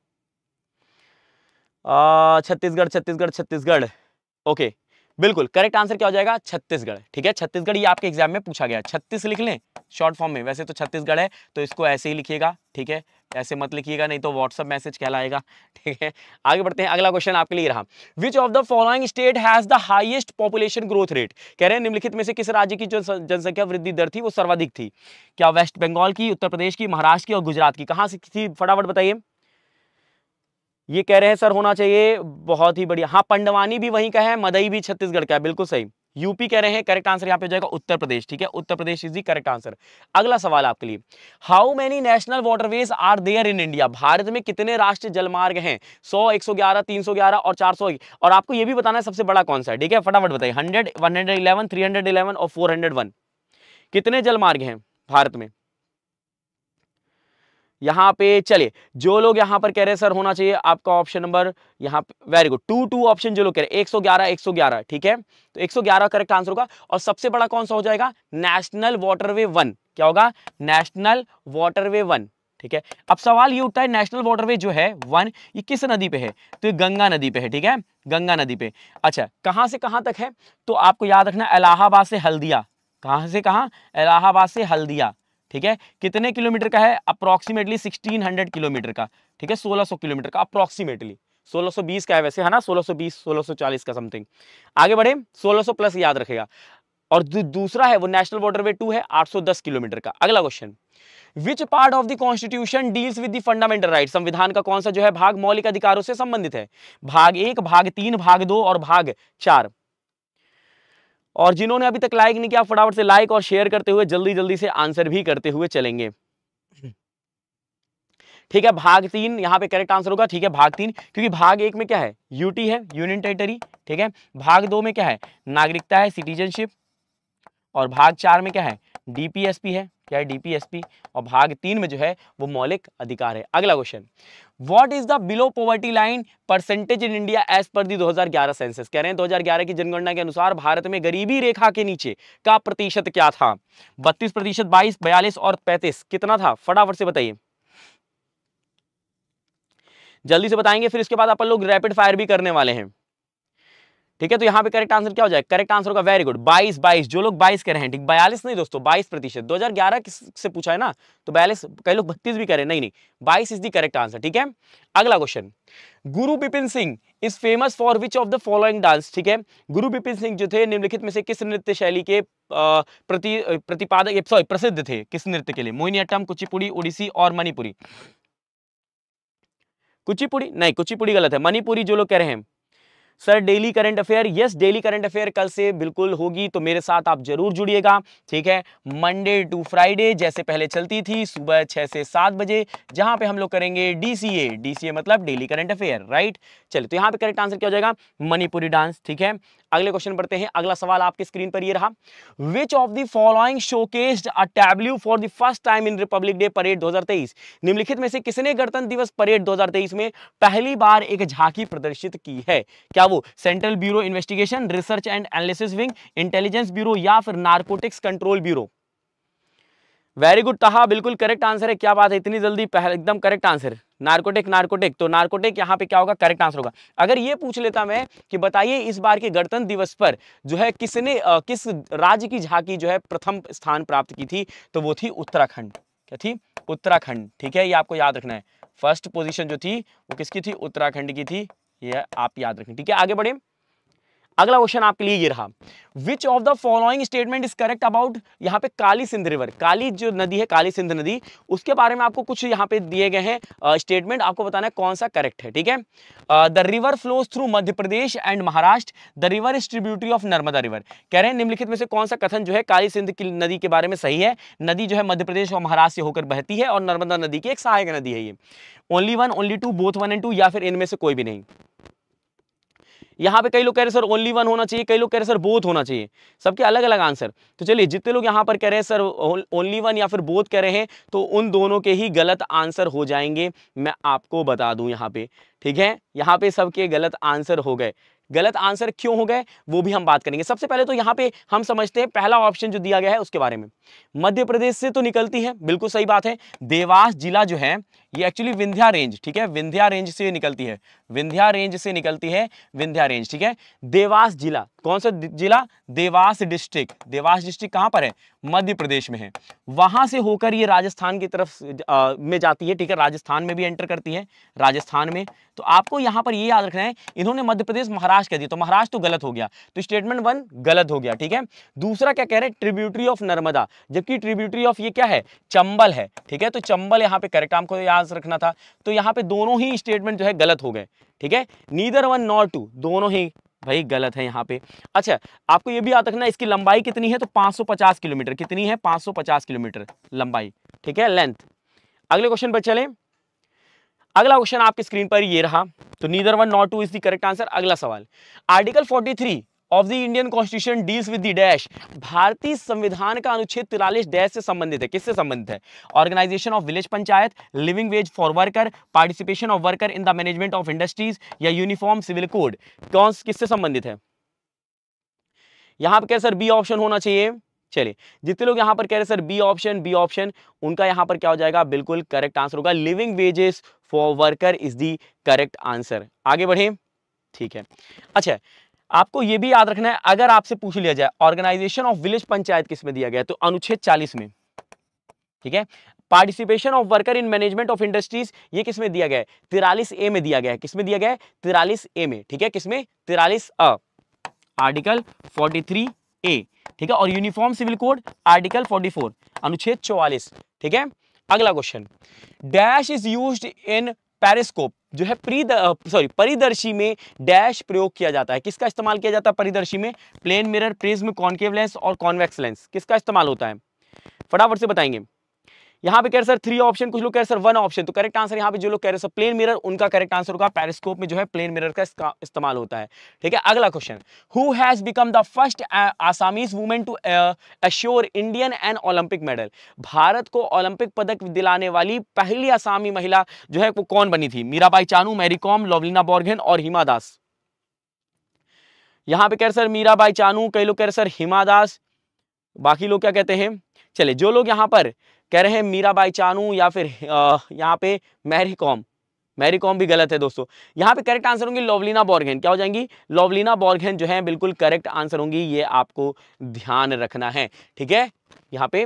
छत्तीसगढ़ छत्तीसगढ़ छत्तीसगढ़ ओके बिल्कुल करेक्ट आंसर क्या हो जाएगा छत्तीसगढ़ ठीक है छत्तीसगढ़ ये आपके एग्जाम में पूछा गया छत्तीस लिख लें शॉर्ट फॉर्म में वैसे तो छत्तीसगढ़ है तो इसको ऐसे ही लिखिएगा ठीक है ऐसे मत लिखिएगा नहीं तो व्हाट्सअप मैसेज कहलाएगा ठीक है आगे बढ़ते हैं अगला क्वेश्चन आपके लिए रहा which of the following state has the highest population growth rate कह रहे हैं निम्नलिखित में से किस राज्य की जो जनसंख्या वृद्धि दर थी वो सर्वाधिक थी क्या वेस्ट बंगाल की उत्तर प्रदेश की महाराष्ट्र की और गुजरात की कहाँ से थी फटाफट बताइए ये कह रहे हैं सर होना चाहिए बहुत ही बढ़िया हाँ पंडवानी भी वहीं का है मदई भी छत्तीसगढ़ का है बिल्कुल सही यूपी कह रहे हैं करेक्ट आंसर यहाँ पे जाएगा उत्तर प्रदेश ठीक है Uttar Pradesh is the correct answer अगला सवाल आपके लिए how many national waterways are there in India Bharat में कितने राष्ट्रीय जलमार्ग हैं 100 111 311 और 400 और आपको ये भी बताना है सबसे बड़ा कौन सा है ठीक है फटाफट बताइए hundred one hundred eleven three hundred eleven और फोर हंड्रेड वन कितने जलमार्ग हैं भारत में यहाँ पे चलिए जो लोग यहाँ पर कह रहे हैं सर होना चाहिए आपका ऑप्शन नंबर यहाँ पे very good two two option जो लोग कह रहे हैं एक सौ ग्यारह एक सौ ग्यारह ठीक है तो एक सौ ग्यारह करेक्ट आंसर होगा और सबसे बड़ा कौन सा हो जाएगा नेशनल वाटरवे वन क्या होगा नेशनल वाटरवे वन ठीक है अब सवाल ये उठता है नेशनल वाटरवे जो है वन ये किस नदी पे है तो ये गंगा नदी पे है ठीक है गंगा नदी पे अच्छा कहाँ से कहाँ तक है तो आपको याद रखना इलाहाबाद से हल्दिया कहाँ से कहाँ इलाहाबाद से हल्दिया ठीक है कितने किलोमीटर का है अप्रॉक्सीमेटली 1600 किलोमीटर का ठीक है 1600 किलोमीटर का अप्रॉक्सीमेटली 1620 का है वैसे है ना 1620 1640 का समथिंग आगे बढ़े 1600 प्लस याद रखेगा और दूसरा है वो नेशनल वे टू है 810 किलोमीटर का अगला question which part of the constitution deals with the fundamental right संविधान का कौन सा जो है भाग मौलिक अधिकारों से संबंधित है भाग एक भाग तीन भाग दो और भाग चार और जिन्होंने अभी तक लाइक नहीं किया फटाफट से लाइक और शेयर करते हुए जल्दी जल्दी से आंसर भी करते हुए चलेंगे ठीक है भाग तीन यहाँ पे करेक्ट आंसर होगा ठीक है भाग तीन क्योंकि भाग एक में क्या है यूटी है यूनियन टेरिटरी ठीक है भाग दो में क्या है नागरिकता है सिटीजनशिप और भाग चार में क्या है डीपीएसपी है क्या है डीपीएसपी और भाग तीन में जो है वो मौलिक अधिकार है अगला question what is the below poverty line percentage in India as per the 2011 census कह रहे हैं 2011 की जनगणना के अनुसार भारत में गरीबी रेखा के नीचे का प्रतिशत क्या था बत्तीस प्रतिशत बाईस बयालीस और पैंतीस कितना था फटाफट से बताइए जल्दी से बताएंगे फिर इसके बाद आप लोग रैपिड फायर भी करने वाले हैं ठीक है तो यहाँ पे करेक्ट आंसर क्या हो जाएगा करेक्ट आंसर होगा वेरी गुड बाईस बाईस जो लोग बाईस कह रहे हैं ठीक बयालीस नहीं दोस्तों बाईस प्रतिशत दो हजार ग्यारह से पूछा है ना तो बयालीस कई लोग बत्तीस भी करें नहीं नहीं बाईस इज दी करेक्ट आंसर ठीक है अगला question Guru Bipin Singh is famous for which of the following dance ठीक है गुरु बिपिन सिंह जो थे निम्नलिखित में से किस नृत्य शैली के प्रति प्रतिपादक सॉरी प्रसिद्ध थे किस नृत्य के लिए मोहिनीअट्टम कुचिपुड़ी उड़ीसी और मणिपुरी कुचिपुड़ी नहीं कुचिपुड़ी गलत है मणिपुरी जो लोग कह रहे हैं sir daily current affair yes daily current affair कल से बिल्कुल होगी तो मेरे साथ आप जरूर जुड़िएगा ठीक है मंडे टू फ्राइडे जैसे पहले चलती थी सुबह छह से सात बजे जहां पे हम लोग करेंगे डीसीए डीसीए मतलब डेली करंट अफेयर राइट चलिए तो यहां पे करेक्ट आंसर क्या हो जाएगा मणिपुरी डांस ठीक है अगले क्वेश्चन पढ़ते हैं अगला सवाल आपके स्क्रीन पर ये रहा which of the following showcased a tableau for the first time in Republic Day parade 2023 निम्नलिखित में से किसने गणतंत्र दिवस परेड 2023 में पहली बार एक झांकी प्रदर्शित की है क्या वो central bureau investigation research and analysis wing intelligence bureau या फिर narcotics control bureau very good कहा बिल्कुल करेक्ट आंसर है क्या बात है इतनी जल्दी एकदम करेक्ट आंसर नार्कोटिक नार्कोटिक तो नार्कोटिक यहाँ पे क्या होगा करेक्ट आंसर होगा अगर ये पूछ लेता मैं कि बताइए इस बार के गणतंत्र दिवस पर जो है किसने किस राज्य की झांकी जो है प्रथम स्थान प्राप्त की थी तो वो थी उत्तराखंड क्या थी उत्तराखंड ठीक है ये आपको याद रखना है फर्स्ट पोजिशन जो थी वो किसकी थी उत्तराखंड की थी यह आप याद रखें ठीक है आगे बढ़े अगला क्वेश्चन आपके लिए ये रहा which of the following statement is correct about यहाँ पे काली सिंध रिवर काली जो नदी है काली सिंध नदी उसके बारे में आपको कुछ यहाँ पे दिए गए हैं स्टेटमेंट आपको बताना है कौन सा करेक्ट है ठीक है the river flows through Madhya Pradesh and Maharashtra the river is tributary of Narmada river कह रहे हैं निम्नलिखित में से कौन सा कथन जो है काली सिंध की नदी के बारे में सही है नदी जो है मध्य प्रदेश और महाराष्ट्र से होकर बहती है और नर्मदा नदी की एक सहायक नदी है ये only one only two both one and two या फिर इनमें से कोई भी नहीं यहाँ पे कई लोग कह रहे सर ओनली वन होना चाहिए कई लोग कह रहे सर बोथ होना चाहिए सबके अलग अलग आंसर तो चलिए जितने लोग यहाँ पर कह रहे हैं सर ओनली वन या फिर बोथ कह रहे हैं तो उन दोनों के ही गलत आंसर हो जाएंगे मैं आपको बता दूँ यहाँ पे ठीक है यहाँ पे सबके गलत आंसर हो गए गलत आंसर क्यों हो गए वो भी हम बात करेंगे सबसे पहले तो यहाँ पे हम समझते हैं पहला ऑप्शन जो दिया गया है उसके बारे में मध्य प्रदेश से तो निकलती है बिल्कुल सही बात है देवास जिला जो है ये एक्चुअली विंध्या रेंज ठीक है विंध्या रेंज से निकलती है विंध्या रेंज से निकलती है विंध्या रेंज ठीक है देवास जिला कौन सा जिला देवास डिस्ट्रिक्ट देवास डिस्ट्रिक्ट कहां पर है मध्य प्रदेश में है वहां से होकर ये राजस्थान की तरफ आ, में जाती है ठीक है राजस्थान में भी एंटर करती है राजस्थान में तो आपको यहां पर ये याद रखना है इन्होंने मध्य प्रदेश महाराष्ट्र कह दिया तो महाराष्ट्र तो गलत हो गया तो स्टेटमेंट वन गलत हो गया ठीक है दूसरा क्या कह रहे हैं ट्रिब्यूटरी ऑफ नर्मदा जबकि ट्रिब्यूटरी ऑफ ये क्या है चंबल है ठीक है तो चंबल यहाँ पे करेक्ट आपको याद रखना था तो यहाँ पे दोनों ही स्टेटमेंट जो है गलत हो गए ठीक है नीदर वन नॉट टू दोनों ही भाई गलत है यहाँ पे अच्छा आपको ये भी याद रखना इसकी लंबाई कितनी है तो 550 किलोमीटर कितनी है 550 किलोमीटर लंबाई ठीक है लेंथ अगले क्वेश्चन पर चले अगला क्वेश्चन आपके स्क्रीन पर ये रहा तो neither one not two is the correct answer अगला सवाल article 43 of the Indian constitution deals with the dash भारतीय संविधान का अनुच्छेद तिरालीस डैश से संबंधित है किससे संबंधित है organisation of village panchayat living wage for worker participation of worker in the management of industries या यूनिफॉर्म सिविल कोड कौन किससे संबंधित है यहां पर क्या सर बी ऑप्शन होना चाहिए चलिए जितने लोग यहां पर कह रहे हैं sir B option B option उनका यहां पर क्या हो जाएगा बिल्कुल करेक्ट आंसर होगा living wages for worker is the correct answer आगे बढ़े ठीक है अच्छा आपको यह भी याद रखना है अगर आपसे पूछ लिया जाए ऑर्गेनाइजेशन ऑफ विलेज पंचायत किसमें दिया गया तो अनुच्छेद चालीस में ठीक है participation of worker in management of industries ये किसमें दिया गया है तिरालीस ए में दिया गया है किसमें दिया गया है तिरालीस ए में ठीक है किसमें तिरालीस अ आर्टिकल 43 ए ठीक है और यूनिफॉर्म सिविल कोड आर्टिकल 44 अनुच्छेद 44 ठीक है अगला question dash is used in periscope जो है प्रीद सॉरी परिदर्शी में डैश प्रयोग किया जाता है किसका इस्तेमाल किया जाता है परिदर्शी में plane mirror prism concave lens और कॉन्वेक्स लेंस किसका इस्तेमाल होता है फटाफट से बताएंगे यहां पे कह रहे सर थ्री ऑप्शन कुछ लोग कह रहे सर वन ऑप्शन तो करेक्ट आंसर यहां पे जो लोग कह रहे सर प्लेन मिरर उनका करेक्ट आंसर होगा पेरिस्कोप में जो है प्लेन मिरर का इस्तेमाल होता है ठीक है अगला question who has become the first Assamese women to assure Indian and Olympic medal Bharat को ओलंपिक पदक दिलाने वाली पहली आसामी महिला जो है वो कौन बनी थी मीराबाई चानू मैरीकॉम लवलीना बॉर्गेन और हिमा दास यहां पर कह रहे सर मीराबाई चानू कई लोग कह रहे सर हिमा दास बाकी लोग क्या कहते हैं चले जो लोग यहां पर कह रहे हैं मीराबाई चानू या फिर यहाँ पे मैरी कॉम मैरी कॉम भी गलत है दोस्तों यहाँ पे करेक्ट आंसर होंगी लोवलीना बॉर्गेन क्या हो जाएंगी लोवलीना बॉर्गेन जो है बिल्कुल करेक्ट आंसर होंगी ये आपको ध्यान रखना है ठीक है यहाँ पे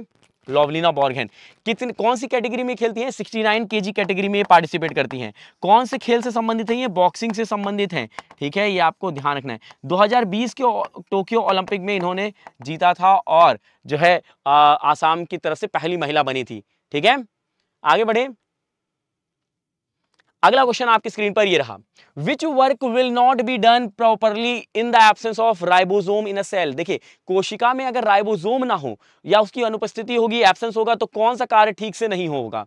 लॉवलिना बॉर्गेन कितनी कौन सी कैटेगरी में खेलती हैं 69 जी कैटेगरी में पार्टिसिपेट करती हैं कौन से खेल से संबंधित है ये बॉक्सिंग से संबंधित हैं ठीक है ये आपको ध्यान रखना है 2020 के टोक्यो ओलंपिक में इन्होंने जीता था और जो है आ, आसाम की तरफ से पहली महिला बनी थी ठीक है आगे बढ़े अगला क्वेश्चन आपकी स्क्रीन पर ये रहा which work will not be done properly in the absence of ribosome in a cell देखिए कोशिका में अगर राइबोजोम ना हो या उसकी अनुपस्थिति होगी एबसेंस होगा तो कौन सा कार्य ठीक से नहीं होगा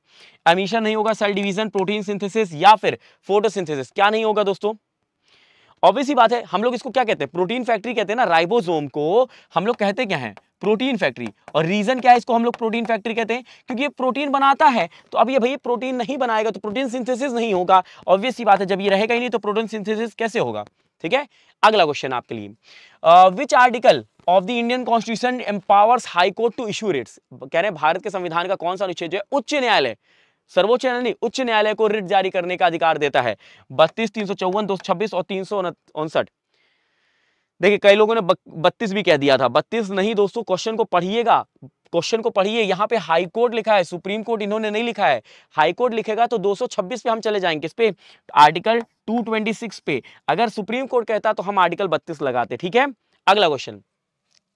एमिशन नहीं होगा सेल डिवीजन प्रोटीन सिंथेसिस या फिर फोटोसिंथेसिस क्या नहीं होगा दोस्तों ऑब्वियस ही बात है हम लोग इसको क्या कहते हैं प्रोटीन फैक्ट्री कहते हैं ना राइबोजोम को हम लोग कहते क्या है प्रोटीन फैक्ट्री और रीजन क्या है इसको हम लोग प्रोटीन फैक्ट्री कहते हैं क्योंकि ये प्रोटीन बनाता है तो अब ये भाई प्रोटीन नहीं बनाएगा तो प्रोटीन सिंथेसिस नहीं होगा ऑब्वियस बात है जब ये रहेगा ही नहीं तो प्रोटीन सिंथेसिस कैसे होगा ठीक है अगला क्वेश्चन आपके लिए which article of the Indian constitution empowers high court to issue writs कह रहे हैं भारत के संविधान का कौन सा अनुच्छेद जो है उच्च न्यायालय सर्वोच्च न्यायालय उच्च न्यायालय को रिट जारी करने का अधिकार देता है बत्तीस तीन सौ चौवन दो सौ छब्बीस और तीन सौ उनसठ देखिए कई लोगों ने बत्तीस भी कह दिया था बत्तीस नहीं दोस्तों क्वेश्चन को पढ़िएगा क्वेश्चन को पढ़िए यहाँ पे हाई कोर्ट लिखा है सुप्रीम कोर्ट इन्होंने नहीं लिखा है हाई कोर्ट लिखेगा तो 226 पे हम चले जाएंगे इस पे आर्टिकल 226 पे अगर सुप्रीम कोर्ट कहता तो हम आर्टिकल 32 लगाते ठीक है अगला question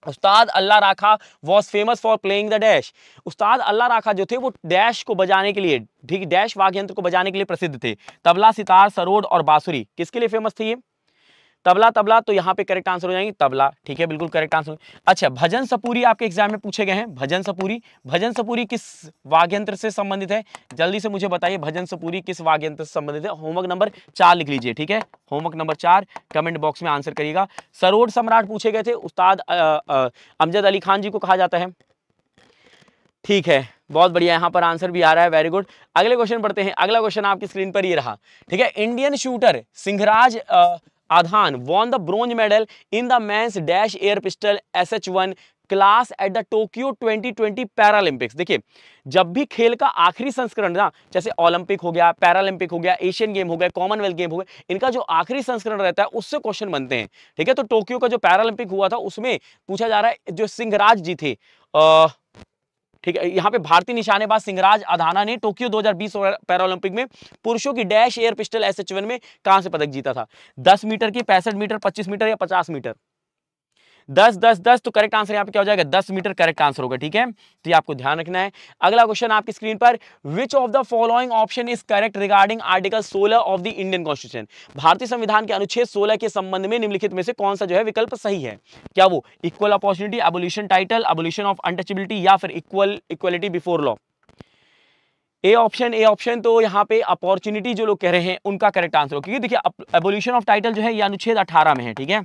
Ustad Allah Rakha was famous for playing the dash Ustad Allah राखा जो थे वो डैश को बजाने के लिए ठीक डैश वाघ यंत्र को बजाने के लिए प्रसिद्ध थे तबला सितार सरोड और बांसुरी किसके लिए फेमस थे ये तबला तबला तो यहाँ पे करेक्ट आंसर हो जाएंगे तबला ठीक है बिल्कुल करेक्ट आंसर अच्छा भजन सपूरी आपके एग्जाम में पूछे गए हैं भजन सपूरी भजन सपूरी किस वाग्यंत्र से संबंधित है जल्दी से मुझे बताइए भजन सपूरी किस वाग्यंत्र से संबंधित है होमवर्क नंबर चार लिख लीजिए ठीक है होमवर्क नंबर चार कमेंट बॉक्स में आंसर करिएगा सरोड सम्राट पूछे गए थे उस्ताद अमजद अली खान जी को कहा जाता है ठीक है बहुत बढ़िया यहाँ पर आंसर भी आ रहा है वेरी गुड अगले क्वेश्चन पढ़ते हैं अगला क्वेश्चन आपकी स्क्रीन पर ये रहा ठीक है Indian shooter Singhraj the bronze medal in the men's dash air pistol S H one class at the Tokyo 2020 Paralympics देखिए जब भी खेल का आखिरी संस्करण ना जैसे ओलंपिक हो गया पैरालंपिक हो गया एशियन गेम हो गया कॉमनवेल्थ गेम हो गया इनका जो आखिरी संस्करण रहता है उससे क्वेश्चन बनते हैं ठीक है तो टोक्यो का जो पैरालंपिक हुआ था उसमें पूछा जा रहा है जो सिंहराज जी थे आ, ठीक है यहाँ पे भारतीय निशानेबाज सिंगराज अधाना ने टोक्यो 2020 पैरालंपिक में पुरुषों की डैश एयर पिस्टल एस में कहां से पदक जीता था 10 मीटर की पैंसठ मीटर 25 मीटर या 50 मीटर दस दस दस तो करेक्ट आंसर यहाँ पे क्या हो जाएगा दस मीटर करेक्ट आंसर होगा ठीक है तो ये आपको ध्यान रखना है अगला क्वेश्चन आपकी स्क्रीन पर which of the following option is correct regarding article सोलह ऑफ द इंडियन कॉन्स्टिट्यूशन भारतीय संविधान के अनुच्छेद सोलह के संबंध में निम्नलिखित में से कौन सा जो है विकल्प सही है क्या वो equal opportunity abolition title abolition of untouchability या फिर equal equality before law A option A option तो यहाँ पे अपॉर्चुनिटी जो लोग कह रहे हैं उनका करेक्ट आंसर हो क्योंकि देखिए एबोल्यूशन ऑफ टाइटल जो है ये अनुच्छेद 18 में है ठीक है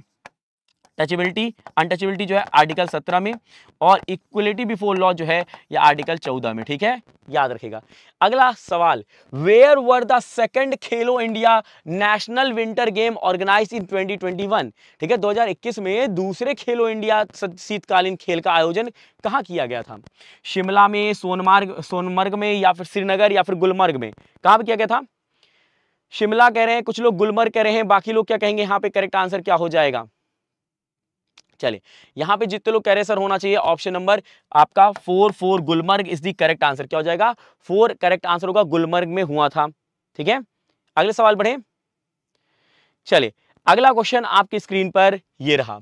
टचेबिलिटी अनटचेबिलिटी जो है आर्टिकल सत्रह में और इक्वलिटी बिफोर लॉ जो है या आर्टिकल चौदह में ठीक है याद रखेगा अगला सवाल where were the second Khelo India national winter game organize in 2021 ठीक है 2021 में दूसरे खेलो इंडिया शीतकालीन खेल का आयोजन कहाँ किया गया था शिमला में सोनमार्ग सोनमर्ग में या फिर श्रीनगर या फिर गुलमर्ग में कहाँ किया गया था शिमला कह रहे हैं कुछ लोग गुलमर्ग कह रहे हैं बाकी लोग क्या कहेंगे यहाँ पे करेक्ट आंसर क्या हो जाएगा चलिए यहां पे जितने लोग कह रहे सर होना चाहिए ऑप्शन नंबर आपका four four Gulmarg is the correct answer क्या हो जाएगा फोर करेक्ट आंसर होगा गुलमर्ग में हुआ था ठीक है अगले सवाल बढ़े चलिए अगला क्वेश्चन आपकी स्क्रीन पर ये रहा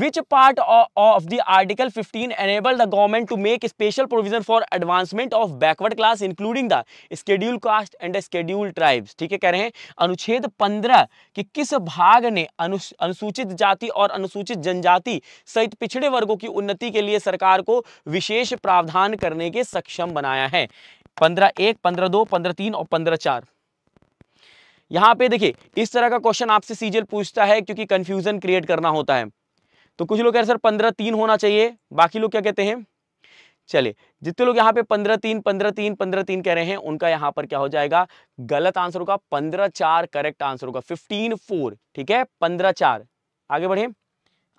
which part of the article 15 enable the government to make special provision for advancement of backward class including the schedule caste and the scheduled tribes ठीक है कह रहे हैं अनुच्छेद 15 कि किस भाग ने अनुसूचित जाति और अनुसूचित जनजाति सहित पिछड़े वर्गों की उन्नति के लिए सरकार को विशेष प्रावधान करने के सक्षम बनाया है पंद्रह एक पंद्रह दो पंद्रह तीन और पंद्रह चार यहां पे देखिए इस तरह का क्वेश्चन आपसे सीजल पूछता है क्योंकि कंफ्यूजन क्रिएट करना होता है तो कुछ लोग कह रहे सर पंद्रह तीन होना चाहिए बाकी लोग क्या कहते हैं चलिए जितने लोग यहाँ पे पंद्रह तीन पंद्रह तीन पंद्रह तीन कह रहे हैं उनका यहाँ पर क्या हो जाएगा गलत आंसर होगा पंद्रह चार करेक्ट आंसर होगा फिफ्टीन फोर ठीक है पंद्रह चार आगे बढ़े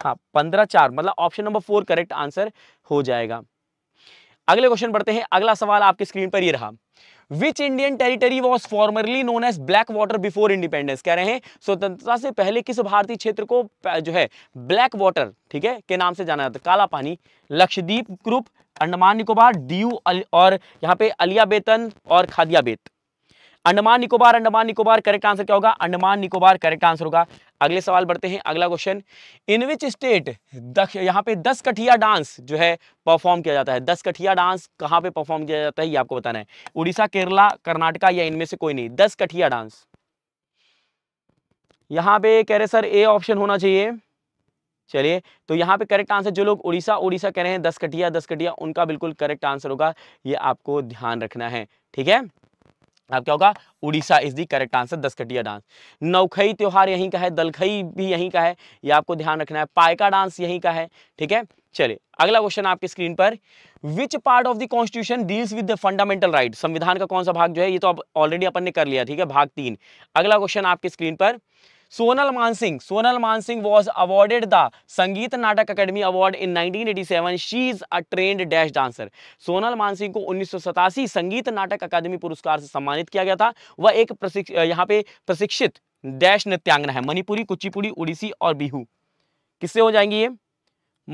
हाँ पंद्रह चार मतलब option number four correct answer हो जाएगा अगले क्वेश्चन बढ़ते हैं अगला सवाल आपके स्क्रीन पर ये रहा which Indian territory was formerly known as black water before independence कह रहे हैं स्वतंत्रता से पहले किस भारतीय क्षेत्र को जो है ब्लैक वाटर ठीक है के नाम से जाना जाता है काला पानी लक्षद्वीप ग्रुप अंडमान निकोबार दीव और यहाँ पे अलिया बेतन और खादिया बेत अंडमान निकोबार अंडमान निकोबार करेक्ट आंसर क्या होगा अंडमान निकोबार करेक्ट आंसर होगा अगले सवाल बढ़ते हैं अगला क्वेश्चन इन विच स्टेट यहाँ पे दस कठिया डांस जो है परफॉर्म किया जाता है दस कठिया डांस कहाँ पे परफॉर्म किया जाता है ये आपको बताना है उड़ीसा केरला कर्नाटका या इनमें से कोई नहीं दस कठिया डांस यहाँ पे कह रहे सर ए ऑप्शन होना चाहिए चलिए तो यहाँ पे करेक्ट आंसर जो लोग उड़ीसा उड़ीसा कह रहे हैं दस कटिया दस कटिया उनका बिल्कुल करेक्ट आंसर होगा ये आपको ध्यान रखना है ठीक है अब क्या होगा Orissa is the correct answer Daskathia dance Nuakhai त्यौहार यहीं का है दलखई भी यहीं का है ये आपको ध्यान रखना है पायका डांस यहीं का है ठीक है चलिए अगला क्वेश्चन आपके स्क्रीन पर which part of the constitution deals with the fundamental right संविधान का कौन सा भाग जो है ये तो ऑलरेडी अपन ने कर लिया ठीक है भाग तीन अगला क्वेश्चन आपके स्क्रीन पर Sonal Mansingh Sonal Mansingh was awarded the Sangeet Natak Akademi award in 1987 she is a trained dash dancer Sonal Mansingh को उन्नीस सौ सतासी संगीत नाटक अकादमी पुरस्कार से सम्मानित किया गया था वह एक यहाँ पे प्रशिक्षित डैश नृत्यांगना है मणिपुरी कुचिपुड़ी उड़ीसी और बिहू किससे हो जाएंगी ये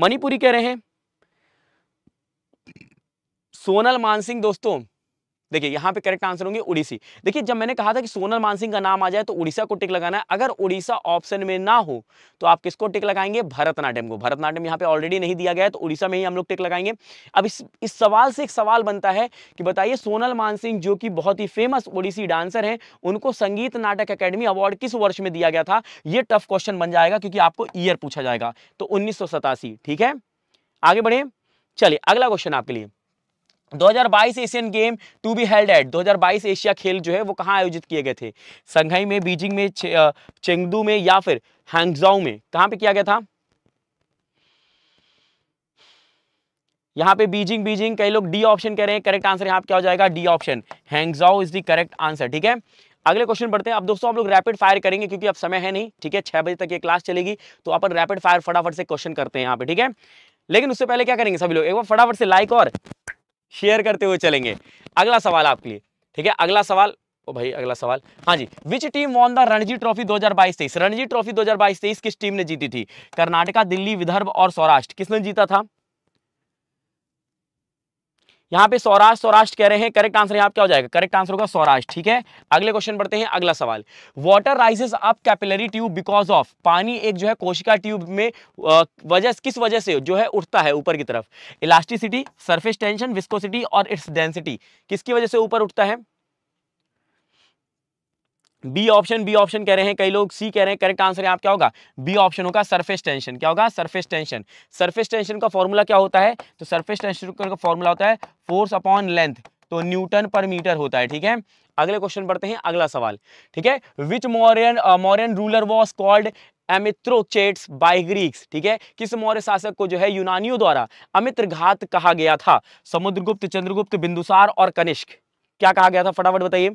मणिपुरी कह रहे हैं सोनल मानसिंह दोस्तों देखिए यहाँ पे करेक्ट आंसर होंगे उड़ीसी देखिए जब मैंने कहा था कि सोनल मानसिंह का नाम आ जाए तो उड़ीसा को टिक लगाना है अगर उड़ीसा ऑप्शन में ना हो तो आप किसको टिक लगाएंगे भरतनाट्यम को भरतनाट्यम यहाँ पे ऑलरेडी नहीं दिया गया है तो उड़ीसा में ही हम लोग टिक लगाएंगे अब इस इस सवाल से एक सवाल बनता है कि बताइए सोनल मानसिंह जो कि बहुत ही फेमस उड़ीसी डांसर हैं उनको संगीत नाटक अकेडमी अवार्ड किस वर्ष में दिया गया था ये टफ क्वेश्चन बन जाएगा क्योंकि आपको ईयर पूछा जाएगा तो उन्नीस ठीक है आगे बढ़े चलिए अगला क्वेश्चन आपके लिए 2022 Asian game to be held at 2022 Asia खेल जो है वो कहाँ आयोजित किए गए थे संघाई में बीजिंग में चेंगदू में या फिर हैंगजाउ में कहाँ पे किया गया था यहाँ पे बीजिंग बीजिंग कई लोग डी ऑप्शन कह रहे हैं करेक्ट आंसर यहाँ पे क्या हो जाएगा D option Hangzhou is the correct answer ठीक है अगले क्वेश्चन बढ़ते हैं अब दोस्तों हम लोग रैपिड फायर करेंगे क्योंकि अब समय है नहीं ठीक है छह बजे तक ये क्लास चलेगी तो अपन रैपिड फायर फटाफट से क्वेश्चन करते हैं यहाँ पे ठीक है लेकिन उससे पहले क्या करेंगे सभी लोग एक बार फटाफट से लाइक और शेयर करते हुए चलेंगे अगला सवाल आपके लिए ठीक है अगला सवाल ओ भाई अगला सवाल हाँ जी which team won the Ranji trophy 2022 तेईस रणजी ट्रॉफी बाईस तेईस किस टीम ने जीती थी कर्नाटका दिल्ली विदर्भ और सौराष्ट्र किसने जीता था यहाँ पे सौराष्ट्र सौराष्ट्र कह रहे हैं करेक्ट आंसर यहाँ क्या हो जाएगा करेक्ट आंसर होगा सौराष्ट्र ठीक है अगले क्वेश्चन पढ़ते हैं अगला सवाल water rises up capillary tube because of पानी एक जो है कोशिका ट्यूब में वजह किस वजह से जो है उठता है ऊपर की तरफ इलास्टिसिटी सर्फेस टेंशन विस्कोसिटी और इट्स डेंसिटी किसकी वजह से ऊपर उठता है बी ऑप्शन बी ऑप्शन कह रहे हैं कई लोग सी कह रहे हैं करेक्ट आंसर आप क्या होगा बी ऑप्शन होगा सरफेस टेंशन क्या होगा सरफेस टेंशन सरफेस टेंशन का फॉर्मूला क्या होता है तो सरफेस टेंशन का फॉर्मूला होता है फोर्स अपॉन लेंथ तो न्यूटन पर मीटर होता है ठीक है अगले क्वेश्चन पढ़ते हैं अगला सवाल ठीक है which Mauryan Mauryan ruler was called Amitrochates by Greeks ठीक है किस मौर्य शासक को जो है यूनानियों द्वारा अमित्र घात कहा गया था समुद्रगुप्त चंद्रगुप्त बिंदुसार और कनिष्क क्या कहा गया था फटाफट बताइए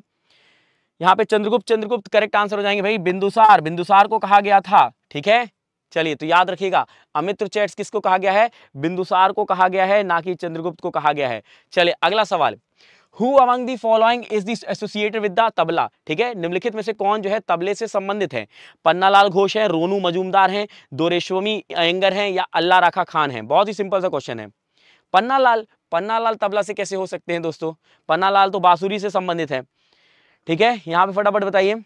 यहाँ पे चंद्रगुप्त चंद्रगुप्त करेक्ट आंसर हो जाएंगे भाई बिंदुसार बिंदुसार को कहा गया था ठीक है चलिए तो याद रखिएगा अमित चैट्स किसको कहा गया है बिंदुसार को कहा गया है ना कि चंद्रगुप्त को कहा गया है चलिए अगला सवाल who among the following is this associated with the tabla ठीक है निम्नलिखित में से कौन जो है तबले से संबंधित है पन्नालाल घोष है रोनू मजूमदार हैं दोरेश्वमी अयंगर हैं या अल्लाह राखा खान हैं बहुत ही सिंपल सा क्वेश्चन है पन्नालाल पन्नालाल तबला से कैसे हो सकते हैं दोस्तों पन्नालाल तो बांसुरी से संबंधित है ठीक है यहाँ पे फटाफट बताइए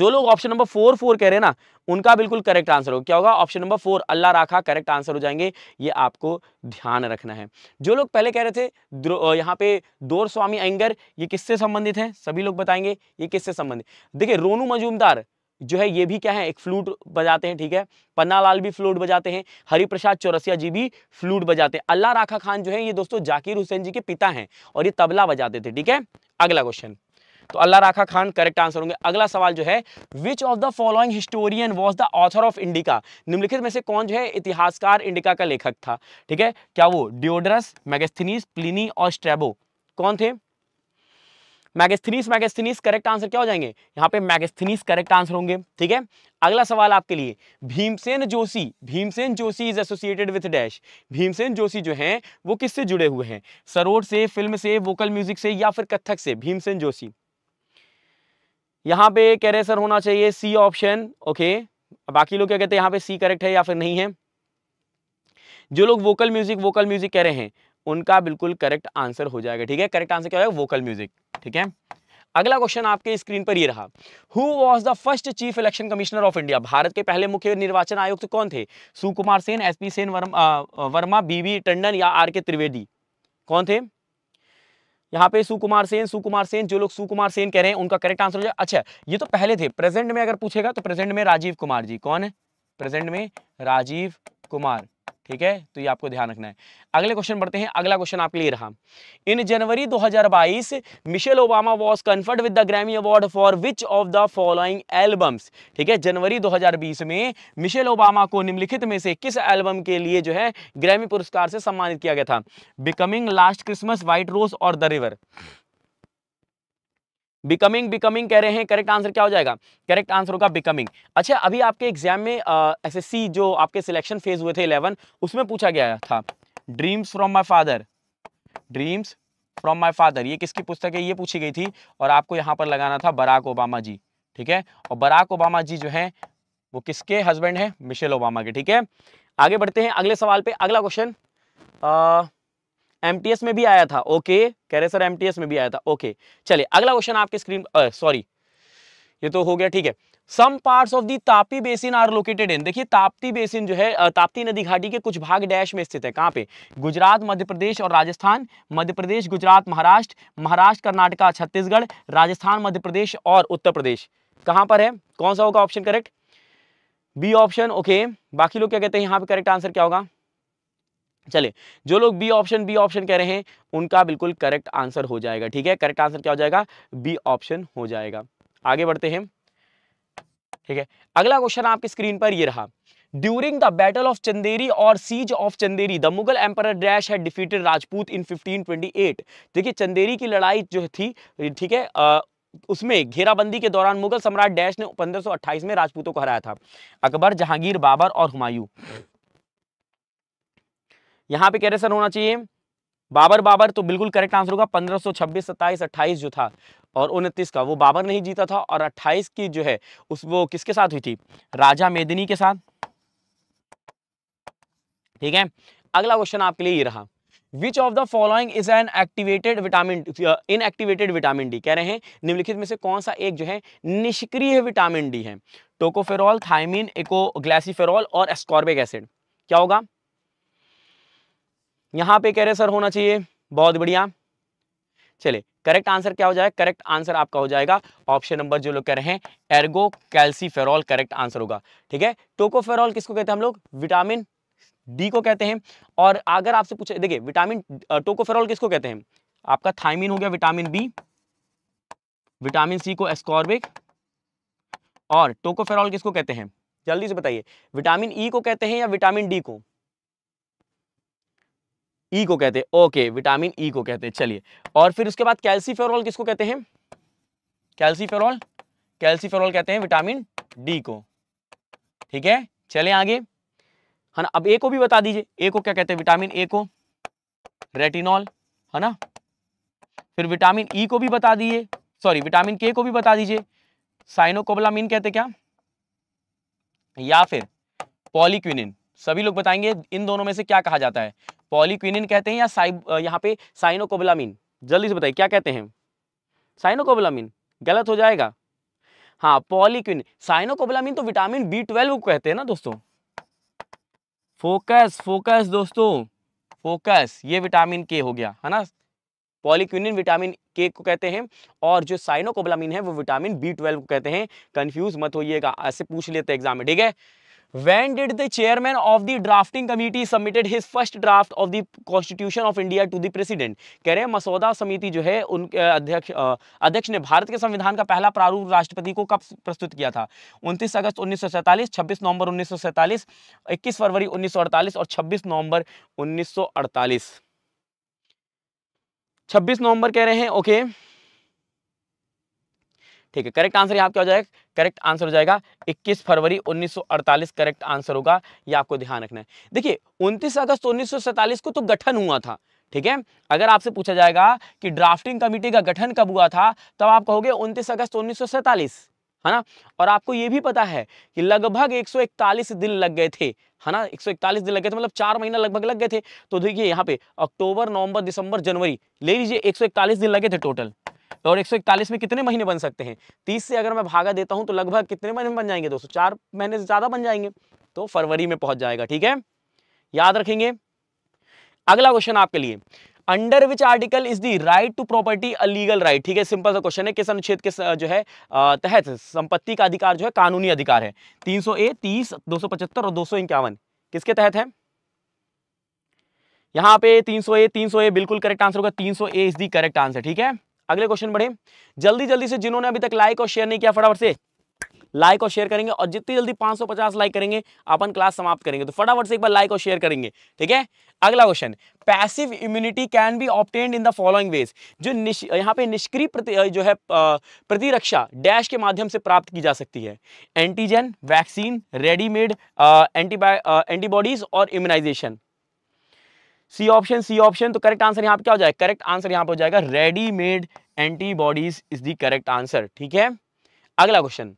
जो लोग ऑप्शन नंबर फोर फोर कह रहे हैं ना उनका बिल्कुल करेक्ट आंसर हो क्या होगा ऑप्शन नंबर फोर अल्लाह राखा करेक्ट आंसर हो जाएंगे ये आपको ध्यान रखना है जो लोग पहले कह रहे थे यहाँ पे दोर स्वामी अयंगर ये किससे संबंधित है सभी लोग बताएंगे ये किससे संबंधित देखिए रोनू मजूमदार जो है ये भी क्या है एक फ्लूट बजाते हैं ठीक है पन्ना लाल भी फ्लूट बजाते हैं हरिप्रसाद चौरसिया जी भी फ्लूट बजाते हैं अल्लाह राखा खान जो है ये दोस्तों जाकिर हुसैन जी के पिता हैं और ये तबला बजाते थे ठीक है अगला क्वेश्चन तो अल्लाह राखा खान करेक्ट आंसर होंगे अगला सवाल जो है which of the following historian was the author of Indica निम्नलिखित में से कौन जो है इतिहासकार इंडिका का लेखक था ठीक है क्या वो डिओडरस मैगस्थनीस प्लिनी और स्ट्रेबो कौन थे मैगस्थनीस मैगस्थनीस करेक्ट आंसर क्या हो जाएंगे यहाँ पे मैगस्थनीस करेक्ट आंसर होंगे ठीक है अगला सवाल आपके लिए Bhimsen Joshi Bhimsen Joshi is associated with dash Bhimsen Joshi जो हैं वो किससे जुड़े हुए हैं सरोड से फिल्म से वोकल म्यूजिक से या फिर कथक से भीमसेन जोशी यहाँ पे कह रहे सर होना चाहिए सी ऑप्शन ओके बाकी लोग क्या कहते हैं यहाँ पे सी करेक्ट है या फिर नहीं है जो लोग वोकल म्यूजिक वोकल म्यूजिक कह रहे हैं उनका बिल्कुल करेक्ट आंसर हो जाएगा ठीक है करेक्ट आंसर क्या होगा वोकल म्यूजिक ठीक है अगला क्वेश्चन आपके स्क्रीन पर ये रहा who was the first chief election commissioner of India Bharat के पहले मुख्य निर्वाचन आयुक्त कौन थे Sukumar Sen S P Sen Verma B Tandon या आर के त्रिवेदी कौन थे यहाँ पे सुकुमार सेन सुकुमार सेन जो लोग सुकुमार सेन कह रहे हैं उनका करेक्ट आंसर हो जाए अच्छा ये तो पहले थे प्रेजेंट में अगर पूछेगा तो प्रेजेंट में राजीव कुमार जी कौन है प्रेजेंट में राजीव कुमार ठीक है तो ये आपको ध्यान रखना है अगले क्वेश्चन बढ़ते हैं अगला क्वेश्चन आपके लिए रहा in January 2022 Michelle Obama was conferred with the Grammy award for which of the following albums ठीक है जनवरी 2020 में मिशेल ओबामा को निम्नलिखित में से किस एल्बम के लिए जो है ग्रैमी पुरस्कार से सम्मानित किया गया था becoming last Christmas white rose और द रिवर बिकमिंग बिकमिंग कह रहे हैं करेक्ट आंसर क्या हो जाएगा करेक्ट आंसर होगा बिकमिंग अच्छा अभी आपके एग्जाम में सी जो आपके सिलेक्शन फेज हुए थे इलेवन उसमें पूछा गया था dreams from my father dreams from my father ये किसकी पुस्तक है ये पूछी गई थी और आपको यहाँ पर लगाना था बराक ओबामा जी ठीक है और बराक ओबामा जी जो है वो किसके हस्बैंड है मिशेल ओबामा के ठीक है आगे बढ़ते हैं अगले सवाल पे अगला क्वेश्चन एमटीएस में भी आया था ओके कह रहे सर एमटीएस में भी आया था ओके चलिए अगला क्वेश्चन आपके स्क्रीन सॉरी ये तो हो गया ठीक है some parts of the Tapi basin are located in देखिए ताप्ती बेसिन जो है ताप्ती नदी घाटी के कुछ भाग डैश में स्थित है कहाँ पे गुजरात मध्य प्रदेश और राजस्थान मध्य प्रदेश गुजरात महाराष्ट्र महाराष्ट्र कर्नाटका छत्तीसगढ़ राजस्थान मध्य प्रदेश और उत्तर प्रदेश कहाँ पर है कौन सा होगा option correct B option okay बाकी लोग क्या कहते हैं यहाँ पे करेक्ट आंसर क्या होगा चले जो लोग बी ऑप्शन बी ऑप्शन कह रहे हैं उनका बिल्कुल करेक्ट आंसर हो जाएगा ठीक है करेक्ट आंसर क्या हो जाएगा बी ऑप्शन हो जाएगा आगे बढ़ते हैं ठीक है अगला क्वेश्चन आपकी स्क्रीन पर ये रहा during the battle of Chanderi और siege of Chanderi the Mughal emperor dash है डिफीटेड राजपूत इन 1528 देखिए चंदेरी की लड़ाई जो थी ठीक है आ, उसमें घेराबंदी के दौरान मुगल सम्राट डैश ने 1528 में राजपूतों को हराया था अकबर जहांगीर बाबर और हुमायूं यहाँ पे सर होना चाहिए बाबर बाबर तो बिल्कुल करेक्ट आंसर होगा 1526 27 28 जो था और उनतीस का वो बाबर नहीं जीता था और 28 की जो है उस वो किसके साथ हुई थी राजा मेदिनी के साथ ठीक है अगला क्वेश्चन आपके लिए ये रहा which of the following is an activated vitamin inactivated vitamin D कह रहे हैं निम्नलिखित में से कौन सा एक जो है निष्क्रिय विटामिन डी है टोकोफेरॉल थायमिन एकोग्लासीफेरॉल और एस्कॉर्बिक एसिड क्या होगा यहाँ पे कह रहे सर होना चाहिए बहुत बढ़िया चलिए करेक्ट आंसर क्या हो जाएगा करेक्ट आंसर आपका हो जाएगा ऑप्शन नंबर जो लोग कह रहे हैं एर्गो कैल्सीफेरॉल करेक्ट आंसर होगा ठीक है टोकोफेरॉल किसको कहते हैं हम लोग विटामिन डी को कहते हैं और अगर आपसे पूछे देखिए विटामिन टोकोफेरॉल किसको कहते हैं आपका थाइमिन हो गया विटामिन बी विटामिन सी को एस्कॉर्बिक और टोकोफेरॉल किसको कहते हैं जल्दी से बताइए विटामिन ई e को कहते हैं या विटामिन डी को ई e को कहते हैं ओके विटामिन ई e को कहते हैं चलिए और फिर उसके बाद कैल्सीफेरॉल किसको कहते हैं कैल्सीफेरॉल कैल्सीफेरॉल कहते हैं विटामिन डी को ठीक है चले आगे है ना अब ए को भी बता दीजिए ए को क्या कहते हैं विटामिन ए को रेटिनॉल है ना फिर विटामिन ई e को भी बता दीजिए सॉरी विटामिन के को भी बता दीजिए साइनोकोबलामिन कहते क्या या फिर पॉलीक्विनिन सभी लोग बताएंगे इन दोनों में से क्या कहा जाता है पॉलीक्विनिन कहते हैं या साइब यहाँ पे साइनोकोबलामिन जल्दी से बताइए क्या कहते हैं साइनोकोबलामिन गलत हो जाएगा हाँ पॉलीक्विन साइनोकोबलामिन तो विटामिन बी ट्वेल्व को कहते हैं ना दोस्तों फोकस फोकस दोस्तों फोकस ये विटामिन के हो गया है ना पॉलीक्विनिन विटामिन के को कहते हैं और जो साइनोकोबलामिन है वो विटामिन बी ट्वेल्व को कहते हैं कंफ्यूज मत होइएगा ऐसे पूछ लेते एग्जाम में ठीक है when did the chairman of the drafting committee submitted his first draft of the constitution of india to the president कह रहे हैं मसौदा समिति जो है उन अध्यक्ष अध्यक्ष ने भारत के संविधान का पहला प्रारूप राष्ट्रपति को कब प्रस्तुत किया था 29 अगस्त 1947 26 नवंबर 1947 21 फरवरी 1948 और 26 नवंबर 1948 26 नवंबर कह रहे हैं ओके okay. ठीक है करेक्ट आंसर यहाँ क्या हो जाएगा करेक्ट आंसर हो जाएगा 21 फरवरी 1948 करेक्ट आंसर होगा ये आपको ध्यान रखना है देखिए 29 अगस्त 1947 को तो गठन हुआ था ठीक है अगर आपसे पूछा जाएगा कि ड्राफ्टिंग कमेटी का गठन कब हुआ था तब आप कहोगे 29 अगस्त उन्नीस है ना और आपको ये भी पता है कि लगभग 141 दिन लग गए थे है ना 141 दिन लग गए थे मतलब चार महीना लगभग लग गए थे तो देखिए यहाँ पे अक्टूबर नवंबर दिसंबर जनवरी ले लीजिए 141 दिन लगे थे टोटल और 141 में कितने महीने बन सकते हैं 30 से अगर मैं भागा देता हूं तो लगभग कितने महीने बन जाएंगे दोस्तों चार महीने से ज़्यादा बन जाएंगे तो फरवरी में पहुंच जाएगा ठीक है याद रखेंगे अगला क्वेश्चन आपके लिए under which article is the right to property a legal right ठीक है सिंपल सा क्वेश्चन है किस अनुच्छेद के जो है तहत संपत्ति का अधिकार जो है कानूनी अधिकार है 300 ए सौ पचहत्तर और दो किसके तहत है यहां पे 300 ए सौ ए बिल्कुल करेक्ट आंसर होगा 300 A is the correct answer ठीक है अगले क्वेश्चन बढ़े जल्दी जल्दी से जिन्होंने अभी तक लाइक और शेयर नहीं किया फटाफट से लाइक और शेयर करेंगे और जितनी जल्दी 550 लाइक करेंगे अपन क्लास समाप्त करेंगे तो फटाफट से एक बार लाइक और शेयर करेंगे ठीक है अगला question passive immunity can be obtained in the following ways जो यहाँ पे निष्क्रिय प्रति जो है प्रतिरक्षा डैश के माध्यम से प्राप्त की जा सकती है antigen vaccine readymade antibody antibodies और immunization C option C option तो करेक्ट आंसर यहाँ पे क्या हो जाएगा करेक्ट आंसर यहाँ पे हो जाएगा readymade antibodies is the correct answer ठीक है अगला question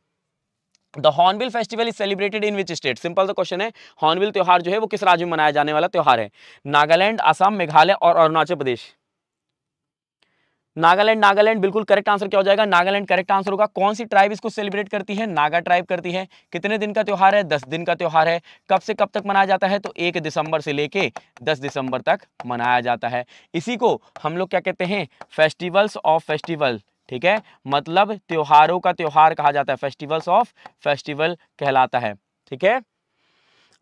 the hornbill festival is celebrated in which state simple तो क्वेश्चन है हॉर्नबिल त्यौहार जो है वो किस राज्य में मनाया जाने वाला त्यौहार है नागालैंड असम मेघालय और अरुणाचल प्रदेश नागालैंड नागालैंड बिल्कुल करेक्ट आंसर क्या हो जाएगा नागालैंड करेक्ट आंसर होगा कौन सी ट्राइब इसको सेलिब्रेट करती है नागा ट्राइब करती है कितने दिन का त्यौहार है दस दिन का त्यौहार है कब से कब तक मनाया जाता है तो एक दिसंबर से लेके दस दिसंबर तक मनाया जाता है इसी को हम लोग क्या कहते हैं फेस्टिवल्स ऑफ फेस्टिवल ठीक है मतलब त्योहारों का त्यौहार कहा जाता है फेस्टिवल्स ऑफ फेस्टिवल कहलाता है ठीक है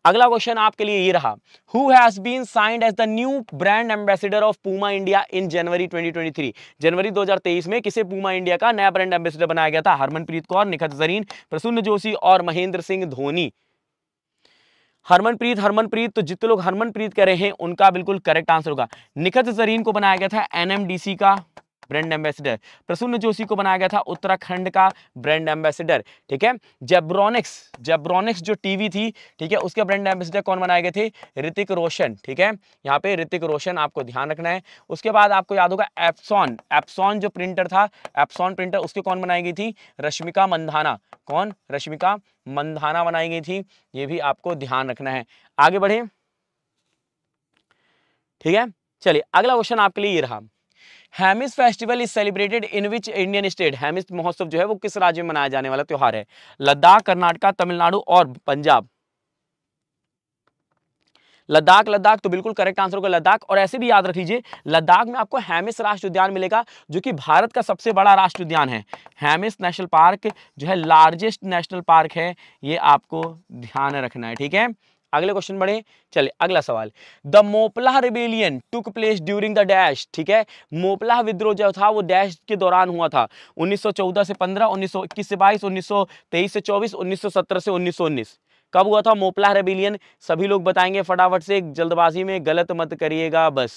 अगला क्वेश्चन आपके लिए ये रहा who has been signed as the new brand ambassador of Puma India in January 2023 जनवरी 2023 में किसे पूमा इंडिया का नया ब्रांड एम्बेसडर बनाया गया था हरमनप्रीत कौर निखत जरीन प्रसून जोशी और महेंद्र सिंह धोनी हरमनप्रीत हरमनप्रीत तो जितने लोग हरमनप्रीत कह रहे हैं उनका बिल्कुल करेक्ट आंसर होगा निखत जरीन को बनाया गया था एनएमडीसी का ब्रांड एम्बेसडर प्रसून जोशी को बनाया गया था उत्तराखंड का ब्रांड एम्बेसडर ठीक है जेब्रॉनिक्स जेब्रॉनिक्स जो टीवी थी ठीक है उसके ब्रांड एम्बेसडर कौन बनाए गए थे ऋतिक रोशन ठीक है यहाँ पे ऋतिक रोशन आपको ध्यान रखना है उसके बाद आपको याद होगा एप्सॉन एप्सॉन जो प्रिंटर था एप्सॉन प्रिंटर उसके कौन बनाई गई थी रश्मिका मंधाना कौन रश्मिका मंधाना बनाई गई थी ये भी आपको ध्यान रखना है आगे बढ़े ठीक है चलिए अगला क्वेश्चन आपके लिए ये रहा Hemis festival is celebrated in which Indian state Hemis महोत्सव जो है वो किस राज्य में मनाया जाने वाला त्यौहार है लद्दाख कर्नाटका तमिलनाडु और पंजाब लद्दाख लद्दाख तो बिल्कुल करेक्ट आंसर होगा लद्दाख और ऐसे भी याद रख लीजिए लद्दाख में आपको हैमिस राष्ट्र उद्यान मिलेगा जो कि भारत का सबसे बड़ा राष्ट्र उद्यान है हैमिस नेशनल पार्क जो है लार्जेस्ट नेशनल पार्क है ये आपको ध्यान रखना है ठीक है अगले क्वेश्चन बढ़े चले अगला सवाल the Moplah rebellion took place during the dash ठीक है मोपला विद्रोह जो था वो डैश के दौरान हुआ था 1914 से 15 1921 से 22 1923 से 24 1917 से 1919 कब हुआ था मोपला रेबिलियन सभी लोग बताएंगे फटाफट से जल्दबाजी में गलत मत करिएगा बस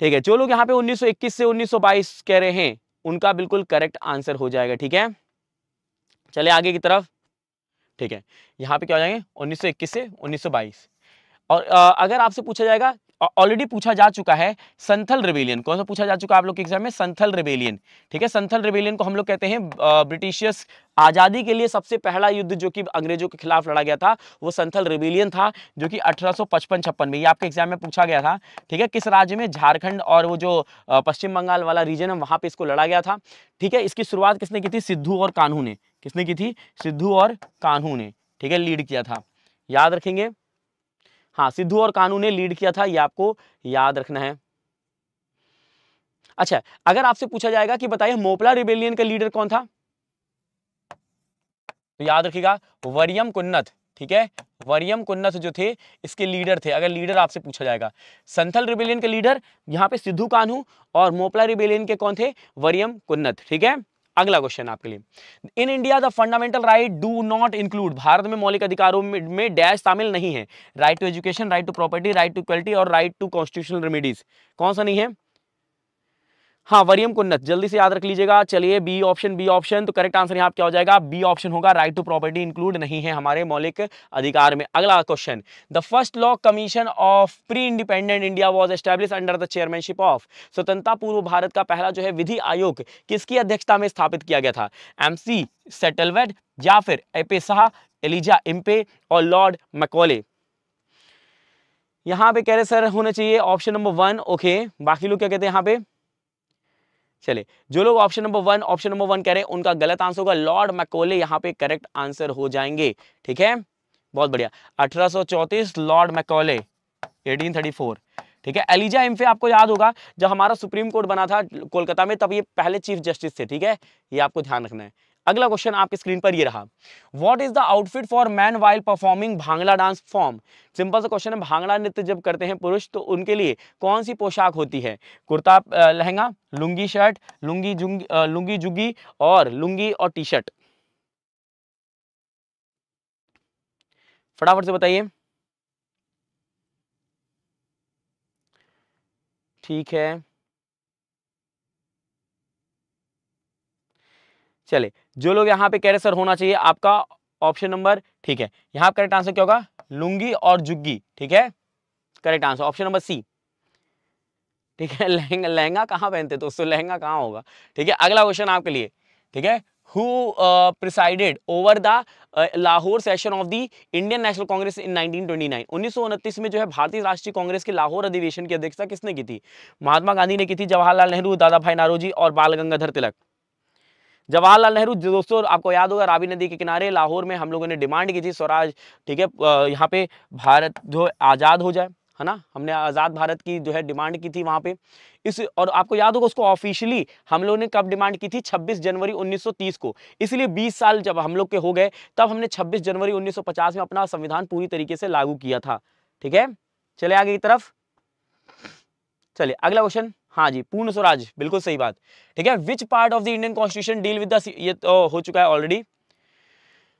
ठीक है जो लोग यहां पे 1921 से 1922 कह रहे हैं उनका बिल्कुल करेक्ट आंसर हो जाएगा ठीक है चले आगे की तरफ ठीक है यहाँ पे क्या हो जाएंगे 1921 से 1922 और आ, अगर आपसे पूछा जाएगा ऑलरेडी पूछा जा चुका है संथल रिवेलियन कौन सा पूछा जा चुका है आप लोग के एग्जाम में संथल रिवेलियन ठीक है संथल रिवेलियन को हम लोग कहते हैं ब्रिटिशियस आज़ादी के लिए सबसे पहला युद्ध जो कि अंग्रेजों के खिलाफ लड़ा गया था वो संथल रिवेलियन था जो कि अठारह सौ में ये आपके एग्जाम में पूछा गया था ठीक है किस राज्य में झारखंड और वो जो पश्चिम बंगाल वाला रीजन है वहां पर इसको लड़ा गया था ठीक है इसकी शुरुआत किसने की थी सिद्धू और कानू ने किसने की थी सिद्धू और कानू ने ठीक है लीड किया था याद रखेंगे हाँ सिद्धू और कानू ने लीड किया था ये आपको याद रखना है अच्छा अगर आपसे पूछा जाएगा कि बताइए मोपला रिबेलियन का लीडर कौन था तो याद रखिएगा वरियम कुन्नत ठीक है वरियम कुन्नत जो थे इसके लीडर थे अगर लीडर आपसे पूछा जाएगा संथल रिबेलियन के लीडर यहां पे सिद्धू कानू और मोपला रिबेलियन के कौन थे वरियम कुन्नत ठीक है अगला क्वेश्चन आपके लिए in India the fundamental right do not include भारत में मौलिक अधिकारों में डैश शामिल नहीं है right to education right to property right to equality और राइट टू कॉन्स्टिट्यूशनल रेमिडीज कौन सा नहीं है हाँ वरियम कुन्नत जल्दी से याद रख लीजिएगा चलिए बी ऑप्शन बी ऑप्शन तो करेक्ट आंसर यहाँ क्या हो जाएगा बी ऑप्शन होगा राइट टू प्रॉपर्टी इंक्लूड नहीं है हमारे मौलिक अधिकार में अगला question the first law commission of pre independent India was establish under the chairmanship of स्वतंत्रता पूर्व भारत का पहला जो है विधि आयोग किसकी अध्यक्षता में स्थापित किया गया था एम सी सेटलवेड या फिर एपे शाह एलिजा इम्पे और लॉर्ड मैकोले यहाँ पे कह रहे सर होना चाहिए ऑप्शन नंबर वन ओके बाकी लोग क्या कहते हैं यहाँ पे चले जो लोग option number one option number one कह रहे हैं उनका गलत आंसर होगा लॉर्ड मैकोले यहाँ पे करेक्ट आंसर हो जाएंगे ठीक है बहुत बढ़िया अठारह लॉर्ड मैकोले 1834 ठीक है एलिजा एम्फे आपको याद होगा जब हमारा सुप्रीम कोर्ट बना था कोलकाता में तब ये पहले चीफ जस्टिस थे ठीक है ये आपको ध्यान रखना है अगला क्वेश्चन आपके स्क्रीन पर ये रहा what is the outfit for man while performing bhangra dance form simple सा क्वेश्चन है भांगड़ा नृत्य जब करते हैं पुरुष तो उनके लिए कौन सी पोशाक होती है कुर्ता लहंगा लुंगी शर्ट लुंगी जुंगी लुंगी जुगी और लुंगी और टी शर्ट फटाफट से बताइए ठीक है चले जो लोग यहाँ पे कह रहे सर होना चाहिए आपका ऑप्शन नंबर ठीक है यहाँ करेक्ट आंसर क्या होगा लुंगी और जुग्गी ठीक है correct answer option number C ठीक है लहंगा लहंगा कहाँ पहनते दोस्तों लहंगा कहाँ होगा ठीक है अगला क्वेश्चन आपके लिए ठीक है who presided over the Lahore session of the Indian National Congress in 1929 1929 में जो है भारतीय राष्ट्रीय कांग्रेस के लाहौर अधिवेशन की अध्यक्षता किसने की थी महात्मा गांधी ने की थी जवाहरलाल नेहरू दादा भाई नारोजी और बाल गंगाधर तिलक जवाहरलाल नेहरू दोस्तों आपको याद होगा रावी नदी के किनारे लाहौर में हम लोगों ने डिमांड की थी स्वराज ठीक है यहाँ पे भारत जो आज़ाद हो जाए है ना हमने आज़ाद भारत की जो है डिमांड की थी वहाँ पे इस और आपको याद होगा उसको ऑफिशियली हम लोगों ने कब डिमांड की थी 26 जनवरी 1930 को इसलिए 20 साल जब हम लोग के हो गए तब हमने 26 जनवरी 1950 में अपना संविधान पूरी तरीके से लागू किया था ठीक है चले आगे की तरफ चलिए अगला क्वेश्चन हाँ जी पूर्ण स्वराज बिल्कुल सही बात ठीक है which part of the Indian constitution deal with ये तो हो चुका है ऑलरेडी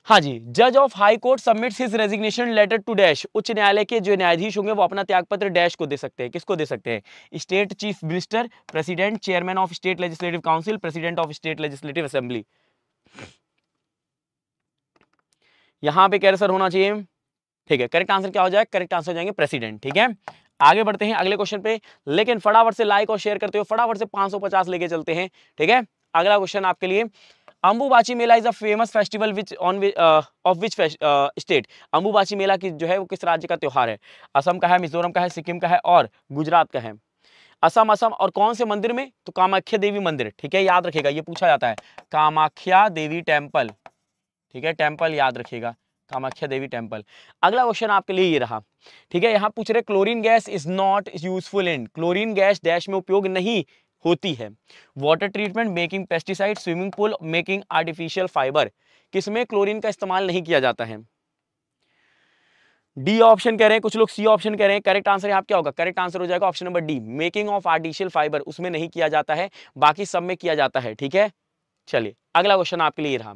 हाँ जी जज of high court submits his resignation letter to dash उच्च न्यायालय के जो न्यायाधीश होंगे वो अपना त्यागपत्र डैश को दे सकते हैं किसको दे सकते हैं state chief minister president chairman of state legislative council president of state legislative assembly यहां पे सर होना चाहिए ठीक है करेक्ट आंसर क्या हो जाएगा करेक्ट आंसर हो जाएंगे प्रेसिडेंट ठीक है आगे बढ़ते हैं अगले क्वेश्चन पे लेकिन फटाफट से लाइक और शेयर करते हो फटाफट से 550 लेके चलते हैं ठीक है अगला क्वेश्चन आपके लिए Ambubachi Mela is a famous festival which on of which state Ambubachi Mela की जो है वो किस राज्य का त्यौहार है असम का है मिजोरम का है सिक्किम का है और गुजरात का है असम असम और कौन से मंदिर में तो कामाख्या देवी मंदिर ठीक है याद रखेगा ये पूछा जाता है कामाख्या देवी टेम्पल ठीक है टेम्पल याद रखेगा कामाख्या देवी टेम्पल अगला क्वेश्चन आपके लिए ये रहा ठीक है यहाँ पूछ रहे chlorine gas is not useful in chlorine gas dash में उपयोग नहीं होती है water treatment making pesticide swimming pool making artificial fibre किसमें क्लोरीन का इस्तेमाल नहीं किया जाता है डी ऑप्शन कह रहे हैं कुछ लोग सी ऑप्शन कह रहे हैं करेक्ट आंसर यहाँ क्या होगा करेक्ट आंसर हो जाएगा option number D making of artificial fibre उसमें नहीं किया जाता है बाकी सब में किया जाता है ठीक है चलिए अगला क्वेश्चन आपके लिए रहा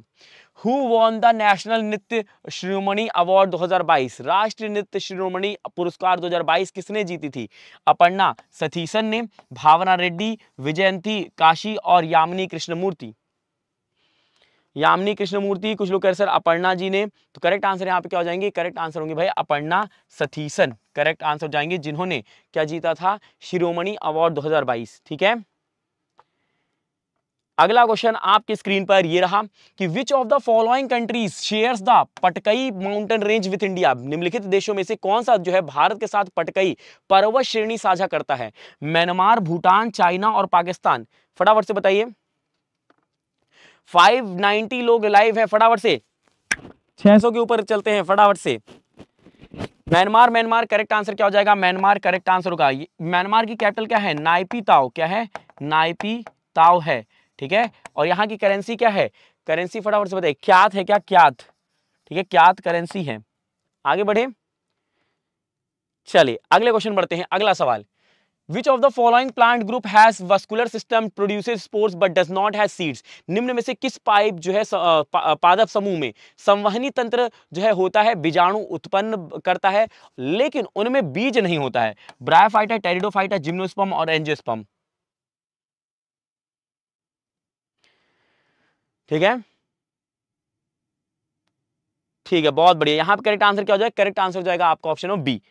हु वॉन द नेशनल नृत्य श्रोमणी अवार्ड 2022 राष्ट्रीय नृत्य श्रोमणी पुरस्कार 2022 किसने जीती थी अपर्णा सतीशन ने भावना रेड्डी विजयंती काशी और यामिनी कृष्णमूर्ति यामिनी कृष्णमूर्ति कुछ लोग कह सर अपर्णा जी ने तो करेक्ट आंसर यहाँ पे क्या हो जाएंगे करेक्ट आंसर होंगे भाई अपर्णा सतीशन करेक्ट आंसर जाएंगे जिन्होंने क्या जीता था शिरोमणि अवार्ड 2022 ठीक है अगला क्वेश्चन आपकी स्क्रीन पर ये रहा कि which of the following countries shares the Patkai mountain range with India निम्नलिखित देशों में से कौन सा जो है भारत के साथ पटकई पर्वत श्रेणी साझा करता है म्यांमार भूटान चाइना और पाकिस्तान फटाफट से बताइए 590 लोग लाइव है फटाफट से 600 के ऊपर चलते हैं फटाफट से म्यांमार म्यांमार करेक्ट आंसर क्या हो जाएगा म्यांमार करेक्ट आंसर होगा म्यांमार की कैपिटल क्या है नाइपी ताओ क्या है नाइपी ताओ है ठीक है और यहाँ की करेंसी क्या है करेंसी फटाफट से बताइए क्यात है क्या क्यात ठीक है क्यात करेंसी है आगे बढ़े चलिए अगले क्वेश्चन बढ़ते हैं अगला सवाल which of the following plant group has vascular system produce spores but does not has seeds निम्न में से किस पाइप जो है पादप समूह में संवहनी तंत्र जो है होता है बीजाणु उत्पन्न करता है लेकिन उनमें बीज नहीं होता है ब्रायोफाइटा टेरिडोफाइटा जिम्नोस्पम और एंजियोस्पम ठीक है ठीक है बहुत बढ़िया यहां पे करेक्ट आंसर क्या हो जाएगा करेक्ट आंसर हो जाएगा आपका ऑप्शन हो बी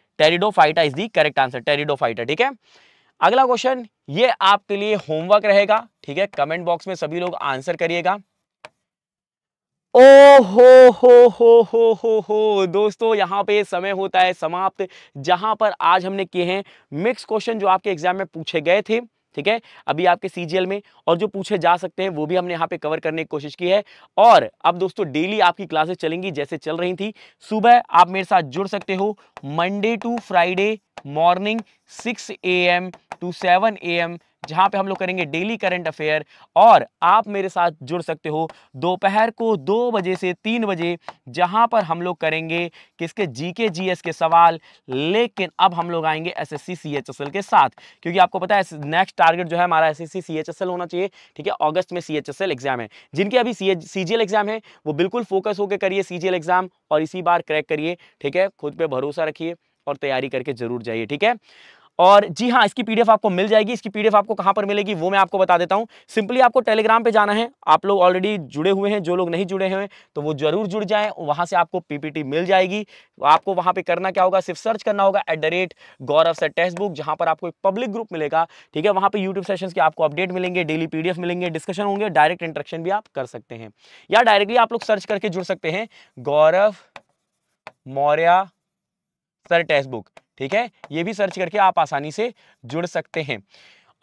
फाइटा is the correct answer pteridophyta ठीक है अगला क्वेश्चन ये आपके लिए होमवर्क रहेगा ठीक है कमेंट बॉक्स में सभी लोग आंसर करिएगा ओ हो हो हो हो हो हो दोस्तों यहाँ पे समय होता है समाप्त जहां पर आज हमने किए हैं मिक्स क्वेश्चन जो आपके एग्जाम में पूछे गए थे ठीक है अभी आपके सी में और जो पूछे जा सकते हैं वो भी हमने यहाँ पे कवर करने की कोशिश की है और अब दोस्तों डेली आपकी क्लासेस चलेंगी जैसे चल रही थी सुबह आप मेरे साथ जुड़ सकते हो Monday to Friday morning six A to seven A जहाँ पे हम लोग करेंगे डेली करंट अफेयर और आप मेरे साथ जुड़ सकते हो दोपहर को दो बजे से तीन बजे जहाँ पर हम लोग करेंगे किसके जीके जीएस के सवाल लेकिन अब हम लोग आएंगे एसएससी सीएचएसएल के साथ क्योंकि आपको पता है नेक्स्ट टारगेट जो है हमारा एस सीएचएसएल होना चाहिए ठीक है ऑगस्ट में सी एग्जाम है जिनके अभी सीजीएल एग्जाम है वो बिल्कुल फोकस होकर करिए सीजीएल एग्जाम और इसी बार क्रैक करिए ठीक है खुद पर भरोसा रखिए और तैयारी करके जरूर जाइए ठीक है और जी हाँ इसकी पीडीएफ आपको मिल जाएगी इसकी पीडीएफ आपको कहाँ पर मिलेगी वो मैं आपको बता देता हूँ सिंपली आपको टेलीग्राम पे जाना है आप लोग ऑलरेडी जुड़े हुए हैं जो लोग नहीं जुड़े हुए हैं तो वो जरूर जुड़ जाएं वहाँ से आपको पीपीटी मिल जाएगी आपको वहाँ पे करना क्या होगा सिर्फ सर्च करना होगा at the rate Gaurav sir textbook जहाँ पर आपको एक पब्लिक ग्रुप मिलेगा ठीक है वहाँ पर यूट्यूब सेशन के आपको अपडेट मिलेंगे डेली पी मिलेंगे डिस्कशन होंगे डायरेक्ट इंट्रेक्शन भी आप कर सकते हैं या डायरेक्टली आप लोग सर्च करके जुड़ सकते हैं Gaurav Maurya sir textbook ठीक है ये भी सर्च करके आप आसानी से जुड़ सकते हैं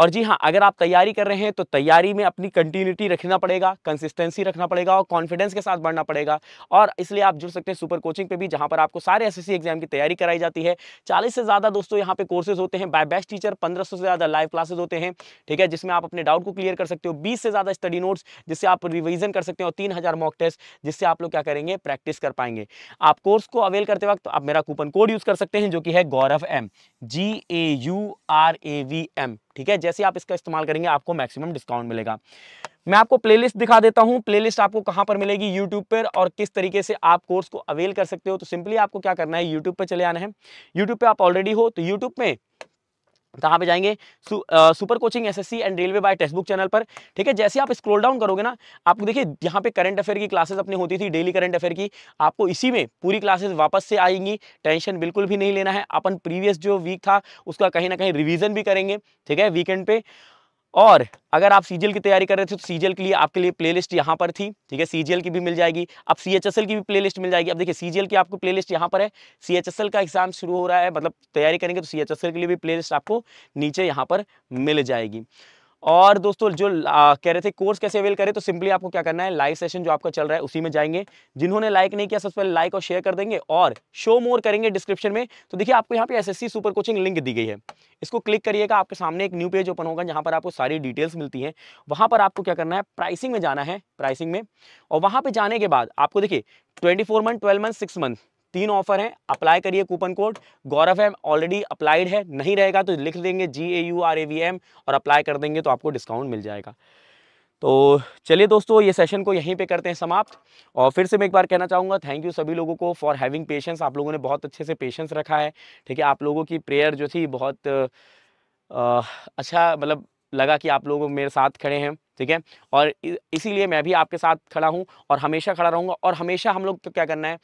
और जी हाँ अगर आप तैयारी कर रहे हैं तो तैयारी में अपनी कंटिन्यूटी रखना पड़ेगा कंसिस्टेंसी रखना पड़ेगा और कॉन्फिडेंस के साथ बढ़ना पड़ेगा और इसलिए आप जुड़ सकते हैं सुपर कोचिंग पे भी जहाँ पर आपको सारे एस एग्जाम की तैयारी कराई जाती है चालीस से ज़्यादा दोस्तों यहाँ पे कोर्सेज होते हैं बाय बेस्ट टीचर पंद्रह से ज़्यादा लाइव क्लासेज होते हैं ठीक है जिसमें आप अपने डाउट को क्लियर कर सकते हो बीस से ज़्यादा स्टडी नोट्स जिससे आप रिविजन कर सकते हो और तीन मॉक टेस्ट जिससे आप लोग क्या करेंगे प्रैक्टिस कर पाएंगे आप कोर्स को अवेल करते वक्त आप मेरा कूपन कोड यूज़ कर सकते हैं जो कि है Gaurav M G A U R A V M ठीक है जैसे आप इसका इस्तेमाल करेंगे आपको मैक्सिमम डिस्काउंट मिलेगा मैं आपको प्लेलिस्ट दिखा देता हूं प्लेलिस्ट आपको कहां पर मिलेगी यूट्यूब पर और किस तरीके से आप कोर्स को अवेल कर सकते हो तो सिंपली आपको क्या करना है यूट्यूब पर चले आना है यूट्यूब पर आप ऑलरेडी हो तो यूट्यूब में तो कहाँ पे जाएंगे सु, uh, super coaching SSC and railway by textbook channel पर ठीक है जैसे आप स्क्रॉल डाउन करोगे ना आपको देखिए यहाँ पे करंट अफेयर की क्लासेस अपनी होती थी डेली करंट अफेयर की आपको इसी में पूरी क्लासेस वापस से आएंगी टेंशन बिल्कुल भी नहीं लेना है अपन प्रीवियस जो वीक था उसका कहीं ना कहीं रिविजन भी करेंगे ठीक है वीकेंड पे और अगर आप सीजीएल की तैयारी कर रहे थे तो सीजीएल के लिए आपके लिए प्लेलिस्ट यहाँ पर थी ठीक है सीजीएल की भी मिल जाएगी अब सीएचएसएल की भी प्लेलिस्ट मिल जाएगी अब देखिए सीजीएल की आपको प्लेलिस्ट यहाँ पर है सीएचएसएल का एग्जाम शुरू हो रहा है मतलब तैयारी करेंगे तो सीएचएसएल के लिए भी लिस्ट आपको नीचे यहाँ पर मिल जाएगी और दोस्तों जो आ, कह रहे थे कोर्स कैसे अवेल करें तो सिंपली आपको क्या करना है लाइव सेशन जो आपका चल रहा है उसी में जाएंगे जिन्होंने लाइक नहीं किया सबसे पहले लाइक और शेयर कर देंगे और शो मोर करेंगे डिस्क्रिप्शन में तो देखिए आपको यहाँ पे एसएससी सुपर कोचिंग लिंक दी गई है इसको क्लिक करिएगा आपके सामने एक न्यू पेज ओपन होगा जहाँ पर आपको सारी डिटेल्स मिलती हैं वहाँ पर आपको क्या करना है प्राइसिंग में जाना है प्राइसिंग में और वहाँ पर जाने के बाद आपको देखिए twenty month twelve month six month तीन ऑफर हैं अप्लाई करिए coupon code Gaurav M already applied है नहीं रहेगा तो लिख देंगे G A U R A V M और अप्लाई कर देंगे तो आपको डिस्काउंट मिल जाएगा तो चलिए दोस्तों ये सेशन को यहीं पे करते हैं समाप्त और फिर से मैं एक बार कहना चाहूँगा थैंक यू सभी लोगों को फॉर हैविंग पेशेंस आप लोगों ने बहुत अच्छे से पेशेंस रखा है ठीक है आप लोगों की प्रेयर जो थी बहुत आ, अच्छा मतलब लगा कि आप लोग मेरे साथ खड़े हैं ठीक है और इसीलिए मैं भी आपके साथ खड़ा हूँ और हमेशा खड़ा रहूँगा और हमेशा हम लोग को तो क्या करना है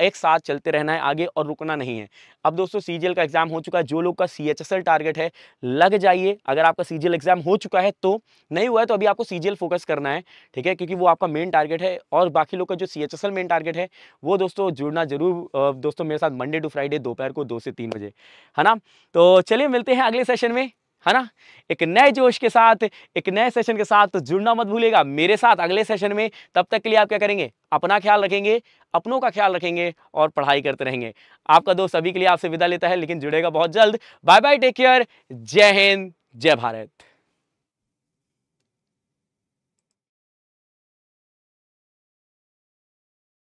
एक साथ चलते रहना है आगे और रुकना नहीं है अब दोस्तों सी का एग्जाम हो चुका है जो लोग का सी टारगेट है लग जाइए अगर आपका सी एग्जाम हो चुका है तो नहीं हुआ है तो अभी आपको सी फोकस करना है ठीक है क्योंकि वो आपका मेन टारगेट है और बाकी लोग का जो सी मेन टारगेट है वो दोस्तों जुड़ना जरूर दोस्तों मेरे साथ मंडे टू फ्राइडे दोपहर को दो से तीन बजे है ना तो चलिए मिलते हैं अगले सेशन में है ना एक नए जोश के साथ एक नए सेशन के साथ तो जुड़ना मत भूलेगा मेरे साथ अगले सेशन में तब तक के लिए आप क्या करेंगे अपना ख्याल रखेंगे अपनों का ख्याल रखेंगे और पढ़ाई करते रहेंगे आपका दोस्त अभी के लिए आपसे विदा लेता है लेकिन जुड़ेगा बहुत जल्द बाय बाय टेक केयर जय हिंद जय भारत